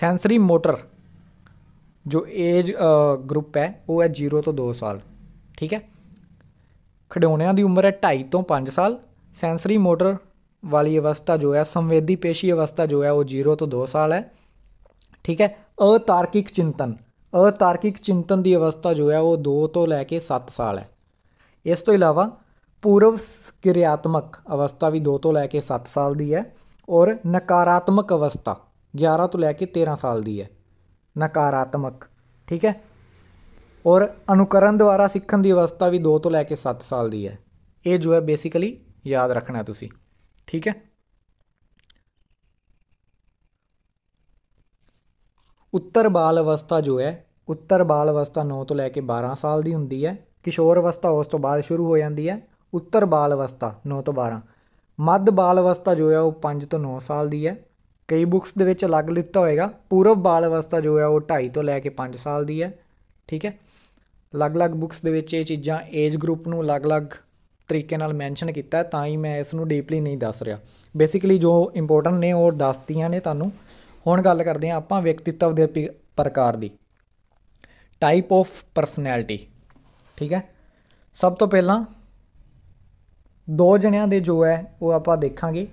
ਸੈਂਸਰੀ ਮੋਟਰ ਜੋ ਏਜ ਗਰੁੱਪ ਹੈ ਉਹ ਹੈ 0 ਤੋਂ 2 ਸਾਲ ਠੀਕ ਹੈ ਖਿਡੌਣਿਆਂ ਦੀ ਉਮਰ ਹੈ 2.5 ਤੋਂ 5 ਸਾਲ ਸੈਂਸਰੀ ਮੋਟਰ ਵਾਲੀ ਅਵਸਥਾ ਜੋ ਹੈ ਸੰਵੇਦੀ ਪੇਸ਼ੀ ਅਵਸਥਾ ਜੋ ਹੈ ਉਹ 0 ਤੋਂ 2 ਸਾਲ ਹੈ ਠੀਕ ਹੈ ਅਤਾਰਕਿਕ ਚਿੰਤਨ ਅਤਾਰਕਿਕ ਚਿੰਤਨ ਦੀ ਅਵਸਥਾ ਜੋ ਹੈ ਉਹ 2 ਤੋਂ ਲੈ ਕੇ 7 ਸਾਲ ਹੈ ਇਸ ਤੋਂ ਇਲਾਵਾ ਪੂਰਵ ਕਿਰਿਆਤਮਕ ਅਵਸਥਾ ਵੀ 2 ਤੋਂ ਲੈ ਕੇ 7 ਸਾਲ ਦੀ ਹੈ ਔਰ ਨਕਾਰਾਤਮਕ ਅਵਸਥਾ 11 ਤੋਂ ਲੈ ਕੇ 13 ਸਾਲ ਦੀ ਹੈ ਨਕਾਰਾਤਮਕ ਠੀਕ ਹੈ ਔਰ ਅਨੁਕਰਨ ਦੁਆਰਾ ਸਿੱਖਣ ਦੀ ਅਵਸਥਾ ਵੀ 2 ਤੋਂ ਲੈ ਕੇ 7 ਸਾਲ ਦੀ ਹੈ ਇਹ ਜੋ ਹੈ ਬੇਸਿਕਲੀ ਯਾਦ ਰੱਖਣਾ ਤੁਸੀਂ ਠੀਕ ਹੈ ਉੱਤਰ ਬਾਲ ਅਵਸਥਾ ਜੋ ਹੈ ਉੱਤਰ ਬਾਲ ਅਵਸਥਾ 9 ਤੋਂ ਲੈ ਕੇ 12 ਸਾਲ ਦੀ ਹੁੰਦੀ ਹੈ ਕਿਸ਼ੋਰ ਅਵਸਥਾ ਉਸ ਤੋਂ ਬਾਅਦ ਸ਼ੁਰੂ ਹੋ ਜਾਂਦੀ ਹੈ ਉੱਤਰ ਬਾਲ ਅਵਸਥਾ 9 ਤੋਂ 12 ਮੱਧ ਬਾਲ ਅਵਸਥਾ ਜੋ ਹੈ ਉਹ 5 ਤੋਂ 9 ਸਾਲ ਦੀ ਹੈ ਕਈ ਬੁੱਕਸ ਦੇ ਵਿੱਚ ਅਲੱਗ ਲਿਖਤਾ ਹੋਏਗਾ ਪੂਰਵ ਬਾਲ ਅਵਸਥਾ ਜੋ ਹੈ ਉਹ 2.5 ਤੋਂ ਲੈ ਕੇ 5 ਸਾਲ ਦੀ ਹੈ ਠੀਕ ਹੈ ਅਲੱਗ-ਅਲੱਗ ਬੁੱਕਸ ਦੇ ਵਿੱਚ ਇਹ ਚੀਜ਼ਾਂ ਏਜ ਗਰੁੱਪ ਨੂੰ ਅਲੱਗ-ਅਲੱਗ ਤਰੀਕੇ ਨਾਲ ਮੈਂਸ਼ਨ ਕੀਤਾ ਤਾਂ ਹੀ ਮੈਂ ਇਸ ਨੂੰ ਡੀਪਲੀ ਨਹੀਂ ਦੱਸ ਰਿਹਾ ਬੇਸਿਕਲੀ ਜੋ ਇੰਪੋਰਟੈਂਟ ਨੇ ਉਹ ਦੱਸਤੀਆਂ ਨੇ ਤੁਹਾਨੂੰ ਹੁਣ ਗੱਲ ਕਰਦੇ ਆ ਆਪਾਂ ਵਿਅਕਤੀਤਵ ਦੇ ਪ੍ਰਕਾਰ ਦੀ ਟਾਈਪ ਆਫ ਪਰਸਨੈਲਿਟੀ ਠੀਕ ਹੈ ਸਭ ਤੋਂ ਪਹਿਲਾਂ ਦੋ ਜਣਿਆਂ ਦੇ ਜੋ ਹੈ ਉਹ ਆਪਾਂ ਦੇਖਾਂਗੇ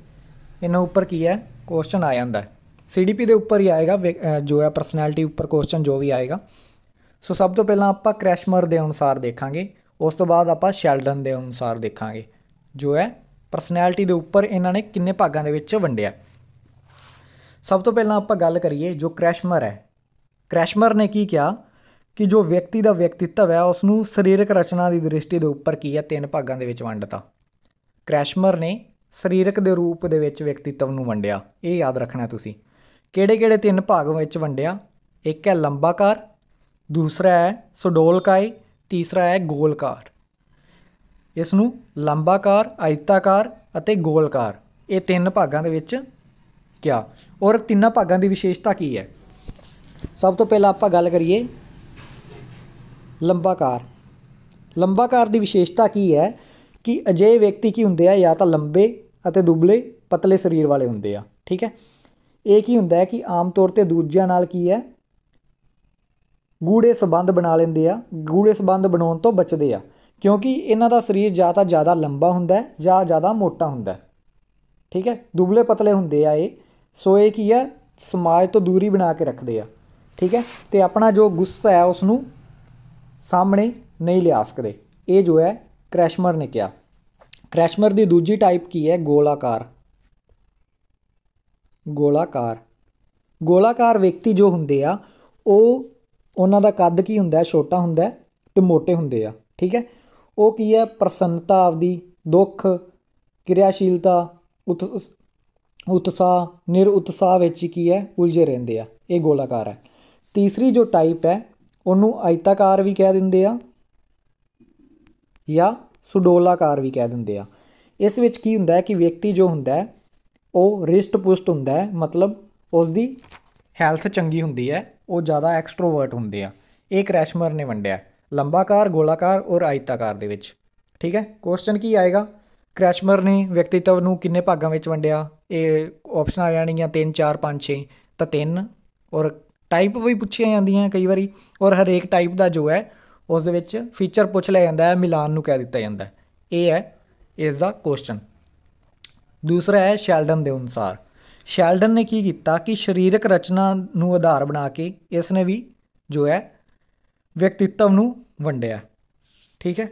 ਇਹਨਾਂ ਉੱਪਰ ਕੀ ਹੈ ਕੁਐਸਚਨ ਆ ਜਾਂਦਾ ਹੈ ਸੀਡੀਪੀ ਦੇ ਉੱਪਰ ਹੀ ਆਏਗਾ ਜੋ ਹੈ ਪਰਸਨੈਲਿਟੀ ਉੱਪਰ ਕੁਐਸਚਨ ਜੋ ਵੀ ਆਏਗਾ ਸੋ ਸਭ ਤੋਂ ਪਹਿਲਾਂ ਆਪਾਂ ਕ੍ਰੈਸ਼ਮਰ ਦੇ ਅਨੁਸਾਰ ਦੇਖਾਂਗੇ ਉਸ ਤੋਂ ਬਾਅਦ ਆਪਾਂ ਸ਼ੈਲਡਨ ਦੇ ਅਨੁਸਾਰ ਦੇਖਾਂਗੇ ਜੋ ਹੈ ਪਰਸਨੈਲਿਟੀ ਦੇ ਉੱਪਰ ਇਹਨਾਂ ਨੇ ਕਿੰਨੇ ਭਾਗਾਂ ਦੇ ਵਿੱਚ ਵੰਡਿਆ ਸਭ ਤੋਂ ਪਹਿਲਾਂ ਆਪਾਂ ਗੱਲ ਕਰੀਏ ਜੋ ਕ੍ਰੈਸ਼ਮਰ ਹੈ ਕ੍ਰੈਸ਼ਮਰ ਨੇ ਕੀ ਕਿਹਾ ਕਿ ਜੋ ਵਿਅਕਤੀ ਦਾ ਵਿਅਕਤੀਤਵ ਹੈ ਉਸ ਨੂੰ ਸਰੀਰਕ ਰਚਨਾ ਦੀ ਦ੍ਰਿਸ਼ਟੀ ਦੇ ਉੱਪਰ ਕੀ ਹੈ ਤਿੰਨ ਭਾਗਾਂ ਦੇ ਵਿੱਚ ਵੰਡਤਾ ਕ੍ਰੈਸ਼ਮਰ ਨੇ ਸਰੀਰਕ ਦੇ ਰੂਪ ਦੇ ਵਿੱਚ ਵਿਅਕਤੀਤਵ ਨੂੰ ਵੰਡਿਆ ਇਹ ਯਾਦ ਰੱਖਣਾ ਤੁਸੀਂ ਕਿਹੜੇ-ਕਿਹੜੇ ਤਿੰਨ ਭਾਗ ਵਿੱਚ ਵੰਡਿਆ ਇੱਕ ਹੈ ਲੰਬਾਕਾਰ ਦੂਸਰਾ ਹੈ ਸੋਡੋਲਕਾਈ ਤੀਸਰਾ ਹੈ ਗੋਲਕਾਰ ਇਸ ਨੂੰ ਲੰਬਾਕਾਰ ਆਇਤਾਕਾਰ ਅਤੇ ਗੋਲਕਾਰ ਇਹ ਤਿੰਨ ਭਾਗਾਂ ਦੇ ਵਿੱਚ ਕਿਆ ਔਰ ਤਿੰਨਾਂ ਭਾਗਾਂ ਦੀ ਵਿਸ਼ੇਸ਼ਤਾ ਕੀ ਹੈ ਸਭ ਤੋਂ ਪਹਿਲਾਂ ਆਪਾਂ ਗੱਲ ਕਰੀਏ ਲੰਬਾਕਾਰ ਲੰਬਾਕਾਰ ਦੀ ਵਿਸ਼ੇਸ਼ਤਾ ਕੀ ਹੈ ਕਿ ਅਜੇ ਵਿਅਕਤੀ ਕੀ ਹੁੰਦੇ ਆ ਜਾਂ ਤਾਂ ਲੰਬੇ ਅਤੇ ਦੁਬਲੇ ਪਤਲੇ ਸਰੀਰ ਵਾਲੇ ਹੁੰਦੇ ਆ ਠੀਕ ਹੈ ਇਹ ਕੀ ਹੁੰਦਾ ਹੈ ਕਿ ਆਮ ਤੌਰ ਤੇ ਦੂਜਿਆਂ ਨਾਲ ਕੀ ਹੈ ਗੂੜੇ ਸਬੰਧ ਬਣਾ ਲੈਂਦੇ ਆ ਗੂੜੇ ਸਬੰਧ ਬਣਾਉਣ ਤੋਂ ਬਚਦੇ ਆ ਕਿਉਂਕਿ ਇਹਨਾਂ ਦਾ ਸਰੀਰ ਜਾਂ ਤਾਂ ਜ਼ਿਆਦਾ ਲੰਬਾ ਹੁੰਦਾ ਹੈ ਜਾਂ ਜ਼ਿਆਦਾ ਮੋਟਾ ਹੁੰਦਾ ਹੈ ਠੀਕ ਹੈ ਦੁਬਲੇ ਪਤਲੇ ਹੁੰਦੇ ਆ ਇਹ ਸੋ ਇਹ ਕੀ ਹੈ ਸਮਾਜ ਤੋਂ ਦੂਰੀ ਬਣਾ ਕੇ ਰੱਖਦੇ ਆ ਠੀਕ ਹੈ ਤੇ ਆਪਣਾ ਜੋ ਗੁੱਸਾ ਹੈ ਉਸ ਨੂੰ ਸਾਹਮਣੇ ਨਹੀਂ ਲਿਆ ਸਕਦੇ ਇਹ ਜੋ ਹੈ ਕ੍ਰੈਸ਼ਮਰ ਨੇ ਕਿਹਾ ਕ੍ਰੈਸ਼ਮਰ ਦੀ ਦੂਜੀ ਟਾਈਪ ਕੀ ਹੈ ਗੋਲਾਕਾਰ ਗੋਲਾਕਾਰ ਗੋਲਾਕਾਰ ਵਿਅਕਤੀ ਜੋ ਹੁੰਦੇ ਆ ਉਹ ਉਹਨਾਂ ਦਾ ਕੱਦ ਕੀ ਹੁੰਦਾ ਛੋਟਾ ਹੁੰਦਾ ਤੇ ਮੋਟੇ ਹੁੰਦੇ ਆ ਠੀਕ ਹੈ ਉਹ ਕੀ ਹੈ ਪ੍ਰਸੰਨਤਾ ਆਪਦੀ ਦੁੱਖ ਕਿਰਿਆਸ਼ੀਲਤਾ ਉਤਸਾਹ ਨਿਰਉਤਸਾਹ ਵਿੱਚ ਕੀ ਹੈ ਉਲਝੇ ਰਹਿੰਦੇ ਆ ਇਹ ਗੋਲਾਕਾਰ ਹੈ ਤੀਸਰੀ ਜੋ ਟਾਈਪ ਹੈ ਉਹਨੂੰ ਆਇਤਾਕਾਰ ਵੀ ਕਹਿ ਦਿੰਦੇ ਆ ਜਾਂ ਸੁਡੋਲਾਕਾਰ ਵੀ ਕਹਿ ਦਿੰਦੇ ਆ ਇਸ ਵਿੱਚ ਕੀ ਹੁੰਦਾ ਹੈ ਕਿ ਵਿਅਕਤੀ ਜੋ ਹੁੰਦਾ ਹੈ ਉਹ ਰਿਸ਼ਟ ਪੁਸ਼ਟ ਹੁੰਦਾ ਹੈ ਮਤਲਬ ਉਸ ਦੀ ਹੈਲਥ ਚੰਗੀ ਹੁੰਦੀ ਹੈ ਉਹ ਜ਼ਿਆਦਾ ਐਕਸਟ੍ਰੋਵਰਟ ਹੁੰਦੇ ਆ ਇਹ ਕ੍ਰੈਸ਼ਮਰ ਨੇ ਵੰਡਿਆ ਲੰਬਾਕਾਰ ਗੋਲਾਕਾਰ ਔਰ ਆਇਤਾਕਾਰ ਦੇ ਵਿੱਚ ਠੀਕ ਹੈ ਕੁਐਸਚਨ ਕੀ ਆਏਗਾ ਕ੍ਰੈਸ਼ਮਰ ਨੇ ਵਿਅਕਤੀਤਵ ਨੂੰ ਕਿੰਨੇ ਭਾਗਾਂ ਵਿੱਚ ਵੰਡਿਆ ਇਹ ਆਪਸ਼ਨ ਆ ਜਾਣਗੀਆਂ 3 4 5 6 ਤਾਂ 3 ਔਰ ਟਾਈਪ ਵੀ ਪੁੱਛੀਆਂ ਜਾਂਦੀਆਂ ਕਈ ਵਾਰੀ ਔਰ ਹਰੇਕ ਟਾਈਪ ਦਾ ਜੋ ਹੈ ਉਸ ਦੇ ਵਿੱਚ ਫੀਚਰ ਪੁੱਛ ਲਿਆ ਜਾਂਦਾ ਹੈ ਮਿਲਾਨ ਨੂੰ ਕਹਿ ਦਿੱਤਾ ਜਾਂਦਾ ਹੈ ਇਹ ਹੈ ਇਸ ਦਾ ਕੁਐਸਚਨ ਦੂਸਰਾ ਹੈ ਸ਼ੈਲਡਨ ਦੇ ਅਨੁਸਾਰ ਸ਼ੈਲਡਨ ਨੇ ਕੀ ਕੀਤਾ ਕਿ ਸਰੀਰਕ ਰਚਨਾ ਨੂੰ ਆਧਾਰ ਬਣਾ ਕੇ ਇਸ ਨੇ ਵੀ ਜੋ ਹੈ ਵਿਅਕਤੀਤਵ ਨੂੰ ਵੰਡਿਆ ਠੀਕ ਹੈ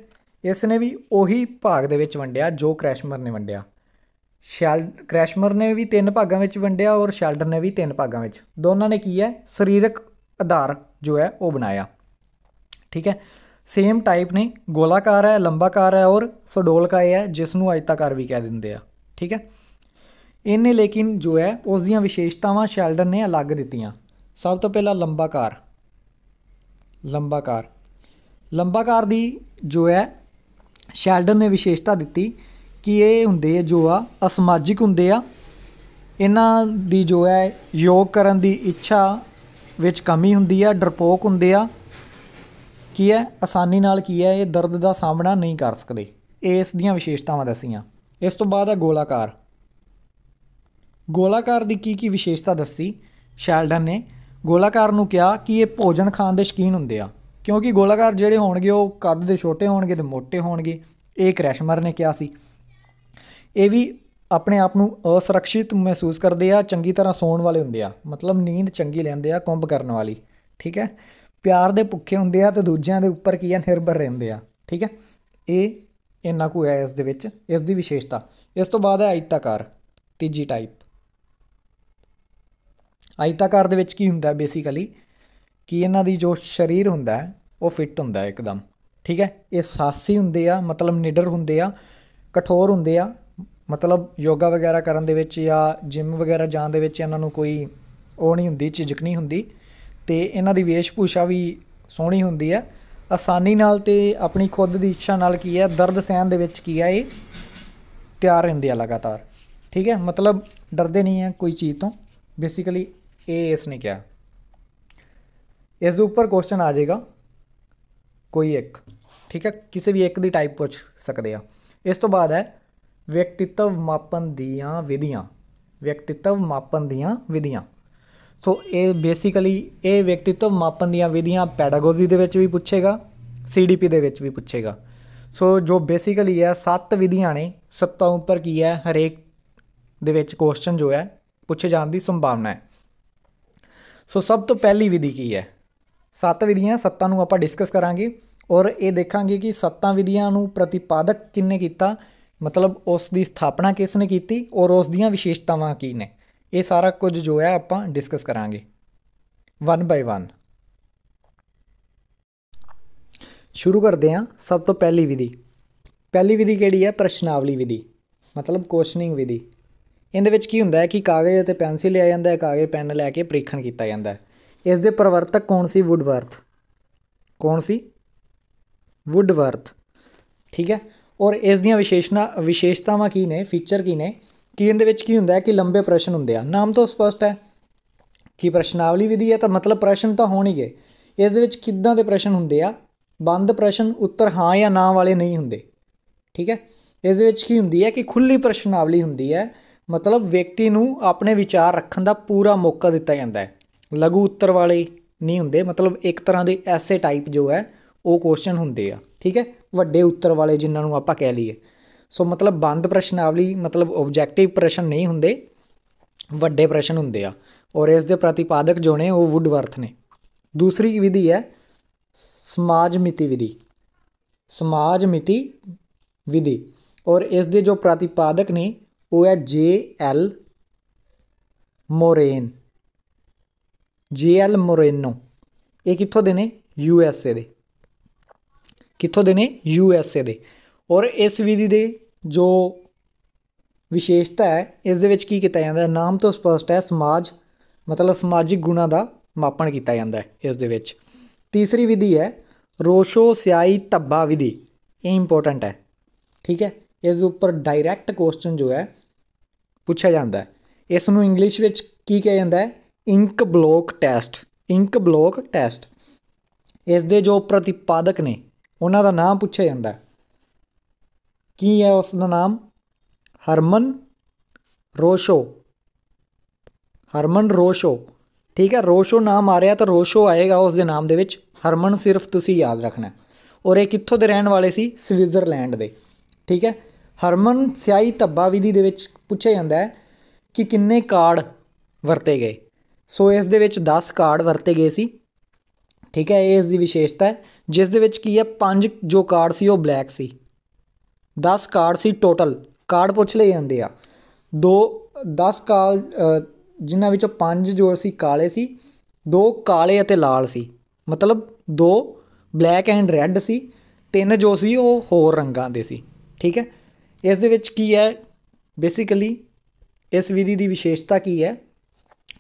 ਇਸ ਨੇ ਵੀ ਉਹੀ ਭਾਗ ਦੇ ਵਿੱਚ ਵੰਡਿਆ ਜੋ ਕ੍ਰੈਸ਼ਮਰ ਨੇ ਵੰਡਿਆ ਸ਼ੈਲ ਕ੍ਰੈਸ਼ਮਰ ਨੇ ਵੀ ਤਿੰਨ ਭਾਗਾਂ ਵਿੱਚ ਵੰਡਿਆ ਔਰ ਸ਼ੈਲਡਨ ਨੇ ਵੀ ਤਿੰਨ ਭਾਗਾਂ ਵਿੱਚ ਦੋਨਾਂ ਨੇ ਕੀ ਹੈ ਸਰੀਰਕ ਆਧਾਰ ਜੋ ਹੈ ਉਹ ਬਣਾਇਆ ਠੀਕ ਹੈ ਸੇਮ ਟਾਈਪ ਨੇ ਗੋਲਾਕਾਰ ਹੈ ਲੰਬਾਕਾਰ ਹੈ ਔਰ ਸਡੋਲਕਾ ਹੈ ਜਿਸ ਨੂੰ ਆਇਤਾਕਾਰ ਵੀ ਕਹਿ ਦਿੰਦੇ ਆ ਠੀਕ ਹੈ ਇਹਨੇ ਲੇਕਿਨ ਜੋ ਹੈ ਉਸ ਦੀਆਂ ਵਿਸ਼ੇਸ਼ਤਾਵਾਂ ਸ਼ੈਲਡਨ ਨੇ ਅਲੱਗ ਦਿੱਤੀਆਂ ਸਭ ਤੋਂ ਪਹਿਲਾਂ ਲੰਬਾਕਾਰ ਲੰਬਾਕਾਰ ਲੰਬਾਕਾਰ ਦੀ ਜੋ ਹੈ ਸ਼ੈਲਡਨ ਨੇ ਵਿਸ਼ੇਸ਼ਤਾ ਦਿੱਤੀ ਕਿ ਇਹ ਹੁੰਦੇ ਆ ਜੋ ਆ ਅਸਮਾਜਿਕ ਹੁੰਦੇ ਆ ਇਹਨਾਂ ਦੀ ਜੋ ਹੈ ਯੋਗ ਕਰਨ ਦੀ ਇੱਛਾ ਵਿੱਚ ਕਮੀ ਹੁੰਦੀ ਆ ਡਰਪੋਕ ਹੁੰਦੇ ਆ ਕੀ ਹੈ ਆਸਾਨੀ ਨਾਲ ਕੀ ਹੈ ਇਹ ਦਰਦ ਦਾ ਸਾਹਮਣਾ ਨਹੀਂ ਕਰ ਸਕਦੇ ਇਸ ਦੀਆਂ ਵਿਸ਼ੇਸ਼ਤਾਵਾਂ ਦੱਸੀਆਂ ਇਸ ਤੋਂ ਬਾਅਦ ਆ ਗੋਲਾਕਾਰ ਗੋਲਾਕਾਰ ਦੀ ਕੀ ਕੀ ਵਿਸ਼ੇਸ਼ਤਾ ਦੱਸੀ ਸ਼ੈਲਡਨ ਨੇ ਗੋਲਾਕਾਰ ਨੂੰ ਕਿਹਾ ਕਿ ਇਹ ਭੋਜਨ ਖਾਣ ਦੇ ਸ਼ਕੀਨ ਹੁੰਦੇ ਆ ਕਿਉਂਕਿ ਗੋਲਾਕਾਰ ਜਿਹੜੇ ਹੋਣਗੇ ਉਹ ਕੱਦ ਦੇ ਛੋਟੇ ਹੋਣਗੇ ਤੇ ਮੋਟੇ ਹੋਣਗੇ ਇਹ ਕ੍ਰੈਸ਼ਮਰ ਨੇ ਕਿਹਾ ਸੀ ਇਹ ਵੀ ਆਪਣੇ ਆਪ ਨੂੰ ਅਸੁਰੱਖਿਅਤ ਮਹਿਸੂਸ ਕਰਦੇ ਆ ਚੰਗੀ ਤਰ੍ਹਾਂ ਸੌਣ ਵਾਲੇ ਹੁੰਦੇ ਆ ਮਤਲਬ ਨੀਂਦ ਚੰਗੀ ਲੈਂਦੇ ਆ ਕੰਬ ਕਰਨ ਵਾਲੀ ਠੀਕ ਹੈ ਪਿਆਰ ਦੇ ਭੁੱਖੇ ਹੁੰਦੇ ਆ ਤੇ ਦੂਜਿਆਂ ਦੇ ਉੱਪਰ ਕੀ ਆ ਨਿਰਭਰ ਰਹਿੰਦੇ ਆ ਠੀਕ ਹੈ ਇਹ ਇੰਨਾ ਕੁ ਹੈ ਇਸ ਦੇ ਵਿੱਚ ਇਸ ਦੀ ਵਿਸ਼ੇਸ਼ਤਾ ਇਸ ਤੋਂ ਬਾਅਦ ਹੈ ਆਇਤਾਕਾਰ ਤੀਜੀ ਟਾਈਪ ਆਇਤਾਕਾਰ ਦੇ ਵਿੱਚ ਕੀ ਹੁੰਦਾ ਬੇਸਿਕਲੀ ਕਿ ਇਹਨਾਂ ਦੀ ਜੋ ਸਰੀਰ ਹੁੰਦਾ ਉਹ ਫਿੱਟ ਹੁੰਦਾ ਇੱਕਦਮ ਠੀਕ ਹੈ ਇਹ ਸਾਸੀ ਹੁੰਦੇ ਆ ਮਤਲਬ ਨਿਡਰ ਹੁੰਦੇ ਆ ਕਠੋਰ ਹੁੰਦੇ ਆ ਮਤਲਬ ਯੋਗਾ ਵਗੈਰਾ ਕਰਨ ਦੇ ਵਿੱਚ ਜਾਂ ਜਿਮ ਵਗੈਰਾ ਜਾਣ ਦੇ ਵਿੱਚ ਇਹਨਾਂ ਨੂੰ ਕੋਈ ਉਹ ਨਹੀਂ ਹੁੰਦੀ ਝਿਜਕ ਨਹੀਂ ਹੁੰਦੀ ਤੇ ਇਹਨਾਂ ਦੀ ਵੇਸ਼ਭੂਸ਼ਾ ਵੀ ਸੋਹਣੀ ਹੁੰਦੀ ਹੈ ਆਸਾਨੀ ਨਾਲ ਤੇ ਆਪਣੀ ਖੁਦ ਦੀ ਇੱਛਾ ਨਾਲ ਕੀ ਹੈ ਦਰਦ ਸਹਿਣ ਦੇ ਵਿੱਚ ਕੀ ਹੈ ਇਹ ਤਿਆਰ ਰਹਿੰਦੇ ਆ ਲਗਾਤਾਰ ਠੀਕ ਹੈ ਮਤਲਬ ਡਰਦੇ ਨਹੀਂ ਹੈ ਕੋਈ ਚੀਜ਼ ਤੋਂ ਬੇਸਿਕਲੀ ਇਹ ਇਸ ਨੇ ਕਿਹਾ ਇਸ ਦੇ ਉੱਪਰ ਕੁਐਸਚਨ ਆ ਜਾਏਗਾ ਕੋਈ ਇੱਕ ਠੀਕ ਹੈ ਕਿਸੇ ਵੀ ਇੱਕ ਦੀ ਟਾਈਪ ਪੁੱਛ ਸਕਦੇ ਆ ਇਸ ਤੋਂ ਬਾਅਦ ਹੈ ਵਿਅਕਤੀਤਵ ਮਾਪਨ ਦੀਆਂ ਵਿਧੀਆਂ ਵਿਅਕਤੀਤਵ ਮਾਪਨ ਦੀਆਂ ਵਿਧੀਆਂ ਸੋ ਇਹ ਬੇਸਿਕਲੀ ਇਹ ਵਿਅਕਤੀਤਵ ਮਾਪਨ ਦੀਆਂ ਵਿਧੀਆਂ ਪੈਡਾਗੋਜੀ ਦੇ ਵਿੱਚ ਵੀ ਪੁੱਛੇਗਾ ਸੀਡੀਪੀ ਦੇ ਵਿੱਚ ਵੀ ਪੁੱਛੇਗਾ ਸੋ ਜੋ ਬੇਸਿਕਲੀ ਹੈ ਸੱਤ ਵਿਧੀਆਂ ਨੇ ਸੱਤਾਂ ਉੱਪਰ ਕੀ ਹੈ ਹਰੇਕ ਦੇ ਵਿੱਚ ਕੁਐਸਚਨ ਜੋ ਹੈ ਪੁੱਛੇ ਜਾਣ ਦੀ ਸੰਭਾਵਨਾ ਹੈ ਸੋ ਸਭ ਤੋਂ ਪਹਿਲੀ ਵਿਧੀ ਕੀ ਹੈ ਸੱਤ ਵਿਧੀਆਂ ਸੱਤਾਂ ਨੂੰ ਆਪਾਂ ਡਿਸਕਸ ਕਰਾਂਗੇ ਔਰ ਇਹ ਦੇਖਾਂਗੇ ਕਿ ਸੱਤਾਂ ਵਿਧੀਆਂ ਨੂੰ ਪ੍ਰਤੀਪਾਦਕ ਕਿੰਨੇ ਕੀਤਾ ਮਤਲਬ ਉਸ ਦੀ ਸਥਾਪਨਾ ਕਿਸ ਨੇ ਕੀਤੀ ਔਰ ਉਸ ਦੀਆਂ ਵਿਸ਼ੇਸ਼ਤਾਵਾਂ ਕੀ ਨੇ ਇਹ ਸਾਰਾ ਕੁਝ ਜੋ ਹੈ ਆਪਾਂ ਡਿਸਕਸ ਕਰਾਂਗੇ 1 ਬਾਈ 1 ਸ਼ੁਰੂ ਕਰਦੇ ਹਾਂ ਸਭ ਤੋਂ ਪਹਿਲੀ ਵਿਧੀ ਪਹਿਲੀ ਵਿਧੀ ਕਿਹੜੀ ਹੈ ਪ੍ਰਸ਼ਨਾਵਲੀ ਵਿਧੀ ਮਤਲਬ ਕੁਐਸਚਨਿੰਗ ਵਿਧੀ ਇਹਦੇ ਵਿੱਚ ਕੀ ਹੁੰਦਾ ਹੈ ਕਿ ਕਾਗਜ਼ ਅਤੇ ਪੈਨਸਿਲ ਲਿਆ ਜਾਂਦਾ ਹੈ ਕਾਗਜ਼ ਪੈਨ ਲੈ ਕੇ ਪ੍ਰੀਖਣ ਕੀਤਾ ਜਾਂਦਾ ਹੈ ਇਸ ਦੇ ਪ੍ਰਵਰਤਕ ਕੌਣ ਸੀ ਵੁੱਡਵਰਥ ਕੌਣ ਸੀ ਵੁੱਡਵਰਥ ਠੀਕ ਹੈ ਔਰ ਇਸ ਦੀਆਂ ਵਿਸ਼ੇਸ਼ਣਾ ਵਿਸ਼ੇਸ਼ਤਾਵਾਂ ਕੀ ਨੇ ਫੀਚਰ ਕੀ ਨੇ ਕਿ ਇਹਦੇ ਵਿੱਚ ਕੀ ਹੁੰਦਾ ਹੈ ਕਿ ਲੰਬੇ ਪ੍ਰਸ਼ਨ ਹੁੰਦੇ ਆ ਨਾਮ ਤੋਂ ਸਪਸ਼ਟ ਹੈ ਕਿ ਪ੍ਰਸ਼ਨਾਵਲੀ ਵਿਧੀ ਹੈ ਤਾਂ ਮਤਲਬ ਪ੍ਰਸ਼ਨ ਤਾਂ ਹੋਣਗੇ ਇਸ ਦੇ ਵਿੱਚ ਕਿੱਦਾਂ ਦੇ ਪ੍ਰਸ਼ਨ ਹੁੰਦੇ ਆ ਬੰਦ ਪ੍ਰਸ਼ਨ ਉੱਤਰ ਹਾਂ ਜਾਂ ਨਾ ਵਾਲੇ ਨਹੀਂ ਹੁੰਦੇ ਠੀਕ ਹੈ ਇਸ ਦੇ ਵਿੱਚ ਕੀ ਹੁੰਦੀ ਹੈ ਕਿ ਖੁੱਲੀ ਪ੍ਰਸ਼ਨਾਵਲੀ ਹੁੰਦੀ ਹੈ ਮਤਲਬ ਵਿਅਕਤੀ ਨੂੰ ਆਪਣੇ ਵਿਚਾਰ ਰੱਖਣ ਦਾ ਪੂਰਾ ਮੌਕਾ ਦਿੱਤਾ ਜਾਂਦਾ ਹੈ ਲਘੂ ਉੱਤਰ ਵਾਲੇ ਨਹੀਂ ਹੁੰਦੇ ਮਤਲਬ ਇੱਕ ਤਰ੍ਹਾਂ ਦੇ ਐਸੇ ਟਾਈਪ ਜੋ ਹੈ ਉਹ ਕੁਐਸਚਨ ਹੁੰਦੇ ਆ ਠੀਕ ਹੈ ਵੱਡੇ ਉੱਤਰ ਵਾਲੇ ਜਿਨ੍ਹਾਂ ਨੂੰ ਆਪਾਂ ਕਹਿ ਲਈਏ ਸੋ ਮਤਲਬ ਬੰਦ ਪ੍ਰਸ਼ਨਾਵਲੀ ਮਤਲਬ ਆਬਜੈਕਟਿਵ ਪ੍ਰਸ਼ਨ ਨਹੀਂ ਹੁੰਦੇ ਵੱਡੇ ਪ੍ਰਸ਼ਨ ਹੁੰਦੇ ਆ ਔਰ ਇਸ ਦੇ ਪ੍ਰਤੀਪਾਦਕ ਜੋ ਨੇ ਉਹ ਵੁੱਡਵਰਥ ਨੇ ਦੂਸਰੀ ਵਿਧੀ ਹੈ ਸਮਾਜ ਮਿਤੀ ਵਿਧੀ ਸਮਾਜ ਮਿਤੀ ਵਿਧੀ ਔਰ ਇਸ ਦੇ ਜੋ ਪ੍ਰਤੀਪਾਦਕ ਨੇ ਉਹ ਹੈ ਜੇ ਐਲ ਮੋਰੇਨ ਜੇ ਐਲ ਮੋਰੇਨੋ ਇਹ ਕਿੱਥੋਂ ਦੇ ਨੇ ਯੂ ਐਸ ਏ ਦੇ ਕਿੱਥੋਂ ਦੇ ਨੇ ਯੂ ਐਸ ਏ ਦੇ ਔਰ ਇਸ ਵਿਧੀ ਦੇ ਜੋ ਵਿਸ਼ੇਸ਼ਤਾ ਹੈ ਇਸ ਦੇ ਵਿੱਚ ਕੀ ਕੀਤਾ ਜਾਂਦਾ ਹੈ ਨਾਮ ਤੋਂ ਸਪਸ਼ਟ ਹੈ ਸਮਾਜ ਮਤਲਬ ਸਮਾਜਿਕ ਗੁਣਾ ਦਾ ਮਾਪਣ ਕੀਤਾ ਜਾਂਦਾ ਹੈ ਇਸ ਦੇ ਵਿੱਚ ਤੀਸਰੀ ਵਿਧੀ ਹੈ ਰੋਸ਼ੋ ਸਿਆਈ ਧੱਬਾ ਵਿਧੀ ਇਹ ਇੰਪੋਰਟੈਂਟ ਹੈ ਠੀਕ ਹੈ ਇਸ ਦੇ ਉੱਪਰ ਡਾਇਰੈਕਟ ਕੁਐਸਚਨ ਜੋ ਹੈ ਪੁੱਛਿਆ ਜਾਂਦਾ ਹੈ ਇਸ ਨੂੰ ਇੰਗਲਿਸ਼ ਵਿੱਚ ਕੀ ਕਿਹਾ ਜਾਂਦਾ ਹੈ ink blot test ink blot test ਇਸ ਦੇ ਜੋ ਪ੍ਰਤੀਪਾਦਕ ਨੇ ਉਹਨਾਂ ਦਾ ਨਾਮ ਪੁੱਛਿਆ ਜਾਂਦਾ ਕੀ ਹੈ ਉਸ ਦਾ ਨਾਮ ਹਰਮਨ ਰੋਸ਼ੋ ਹਰਮਨ ਰੋਸ਼ੋ ਠੀਕ ਹੈ ਰੋਸ਼ੋ ਨਾਮ ਆ ਰਿਹਾ ਤਾਂ ਰੋਸ਼ੋ ਆਏਗਾ ਉਸ ਦੇ ਨਾਮ ਦੇ ਵਿੱਚ ਹਰਮਨ ਸਿਰਫ ਤੁਸੀਂ ਯਾਦ ਰੱਖਣਾ ਔਰ ਇਹ ਕਿੱਥੋਂ ਦੇ ਰਹਿਣ ਵਾਲੇ ਸੀ ਸਵਿਟਜ਼ਰਲੈਂਡ ਦੇ ਠੀਕ ਹੈ ਹਰਮਨ ਸਿਆਈ ਧੱਬਾ ਵਿਧੀ ਦੇ ਵਿੱਚ ਪੁੱਛਿਆ ਜਾਂਦਾ ਹੈ ਕਿ ਕਿੰਨੇ ਕਾਰਡ ਵਰਤੇ ਗਏ ਸੋ ਇਸ ਦੇ ਵਿੱਚ 10 ਕਾਰਡ ਵਰਤੇ ਗਏ ਸੀ ਠੀਕ ਹੈ ਇਸ ਦੀ ਵਿਸ਼ੇਸ਼ਤਾ ਹੈ ਜਿਸ ਦੇ ਵਿੱਚ ਕੀ ਹੈ ਪੰਜ ਜੋ ਕਾਰਡ ਸੀ ਉਹ ਬਲੈਕ ਸੀ 10 ਕਾਰਡ ਸੀ ਟੋਟਲ ਕਾਰਡ ਪੁੱਛ ਲਏ ਜਾਂਦੇ ਆ ਦੋ 10 ਕਾਲ ਜਿਨ੍ਹਾਂ ਵਿੱਚੋਂ ਪੰਜ ਜੋ ਸੀ ਕਾਲੇ ਸੀ ਦੋ ਕਾਲੇ ਅਤੇ ਲਾਲ ਸੀ ਮਤਲਬ ਦੋ ਬਲੈਕ ਐਂਡ ਰੈੱਡ ਸੀ ਤਿੰਨ ਜੋ ਸੀ ਉਹ ਹੋਰ ਰੰਗਾਂ ਦੇ ਸੀ ਠੀਕ ਹੈ ਇਸ ਦੇ ਵਿੱਚ ਕੀ ਹੈ ਬੇਸਿਕਲੀ ਇਸ ਵਿਧੀ ਦੀ ਵਿਸ਼ੇਸ਼ਤਾ ਕੀ ਹੈ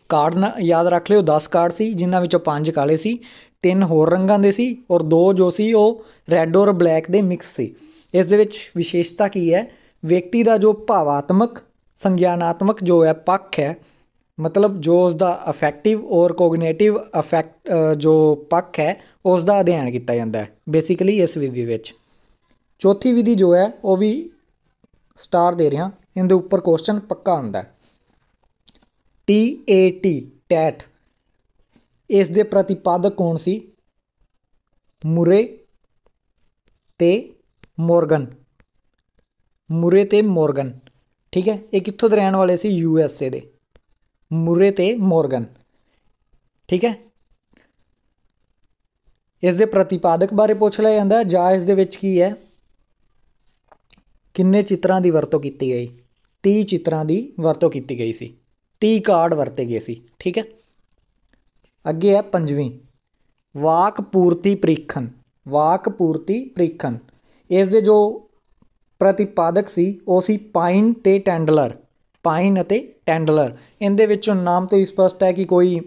ਕਾਰਡ ਨਾ ਯਾਦ ਰੱਖ ਲਿਓ 10 ਕਾਰਡ ਸੀ ਜਿਨ੍ਹਾਂ ਵਿੱਚੋਂ 5 ਕਾਲੇ ਸੀ ਤਿੰਨ ਹੋਰ ਰੰਗਾਂ ਦੇ ਸੀ ਔਰ ਦੋ ਜੋ ਸੀ ਉਹ ਰੈੱਡ ਔਰ ਬਲੈਕ ਦੇ ਮਿਕਸ ਸੀ ਇਸ ਦੇ ਵਿੱਚ ਵਿਸ਼ੇਸ਼ਤਾ ਕੀ ਹੈ ਵਿਅਕਤੀ ਦਾ ਜੋ ਭਾਵਾਤਮਕ ਸੰਗਿਆਨਾਤਮਕ ਜੋ ਹੈ ਪੱਖ ਹੈ ਮਤਲਬ ਜੋ ਉਸ ਦਾ ਅਫੈਕਟਿਵ ਔਰ ਕੋਗਨੀਟਿਵ ਅਫੈਕਟ ਜੋ ਪੱਖ ਹੈ ਉਸ ਦਾ ਅਧਿਐਨ ਕੀਤਾ ਜਾਂਦਾ ਹੈ ਬੇਸਿਕਲੀ ਇਸ ਵਿਧੀ ਵਿੱਚ ਚੌਥੀ ਵਿਧੀ ਜੋ ਹੈ ਉਹ ਵੀ ਸਟਾਰ ਦੇ ਰਿਹਾ ਇਹਦੇ ਉੱਪਰ ਕੁਐਸਚਨ ਪੱਕਾ ਆਉਂਦਾ ਟੀ ਏ ਟੀ ਟੈਟ ਇਸ ਦੇ ਪ੍ਰਤੀਪਾਦਕ ਕੌਣ ਸੀ ਮੁਰੇ ਤੇ ਮੋਰਗਨ ਮੁਰੇ ਤੇ ਮੋਰਗਨ ਠੀਕ ਹੈ ਇਹ ਕਿੱਥੋਂ ਦੇ ਰਹਿਣ ਵਾਲੇ ਸੀ ਯੂ ਐਸ ਏ ਦੇ ਮੁਰੇ ਤੇ ਮੋਰਗਨ ਠੀਕ ਹੈ ਇਸ ਦੇ ਪ੍ਰਤੀਪਾਦਕ ਬਾਰੇ ਪੁੱਛ ਲਿਆ ਜਾਂਦਾ ਜਾਂ ਇਸ ਦੇ ਵਿੱਚ ਕੀ ਹੈ ਕਿੰਨੇ ਚਿੱਤਰਾਂ ਦੀ ਵਰਤੋਂ ਕੀਤੀ ਗਈ 30 ਚਿੱਤਰਾਂ ਦੀ ਵਰਤੋਂ ਕੀਤੀ ਗਈ ਸੀ 30 ਕਾਰਡ ਵਰਤੇ ਗਏ ਸੀ ਠੀਕ ਹੈ ਅੱਗੇ ਹੈ ਪੰਜਵੀਂ ਵਾਕ ਪੂਰਤੀ ਪ੍ਰੀਖਣ ਵਾਕ ਪੂਰਤੀ ਪ੍ਰੀਖਣ ਇਸ ਦੇ ਜੋ ਪ੍ਰਤੀਪਾਦਕ ਸੀ ਉਹ ਸੀ ਪਾਈਨ ਤੇ ਟੈਂਡਲਰ ਪਾਈਨ ਅਤੇ ਟੈਂਡਲਰ ਇਹਦੇ ਵਿੱਚੋਂ ਨਾਮ ਤੋਂ ਹੀ ਸਪਸ਼ਟ ਹੈ ਕਿ ਕੋਈ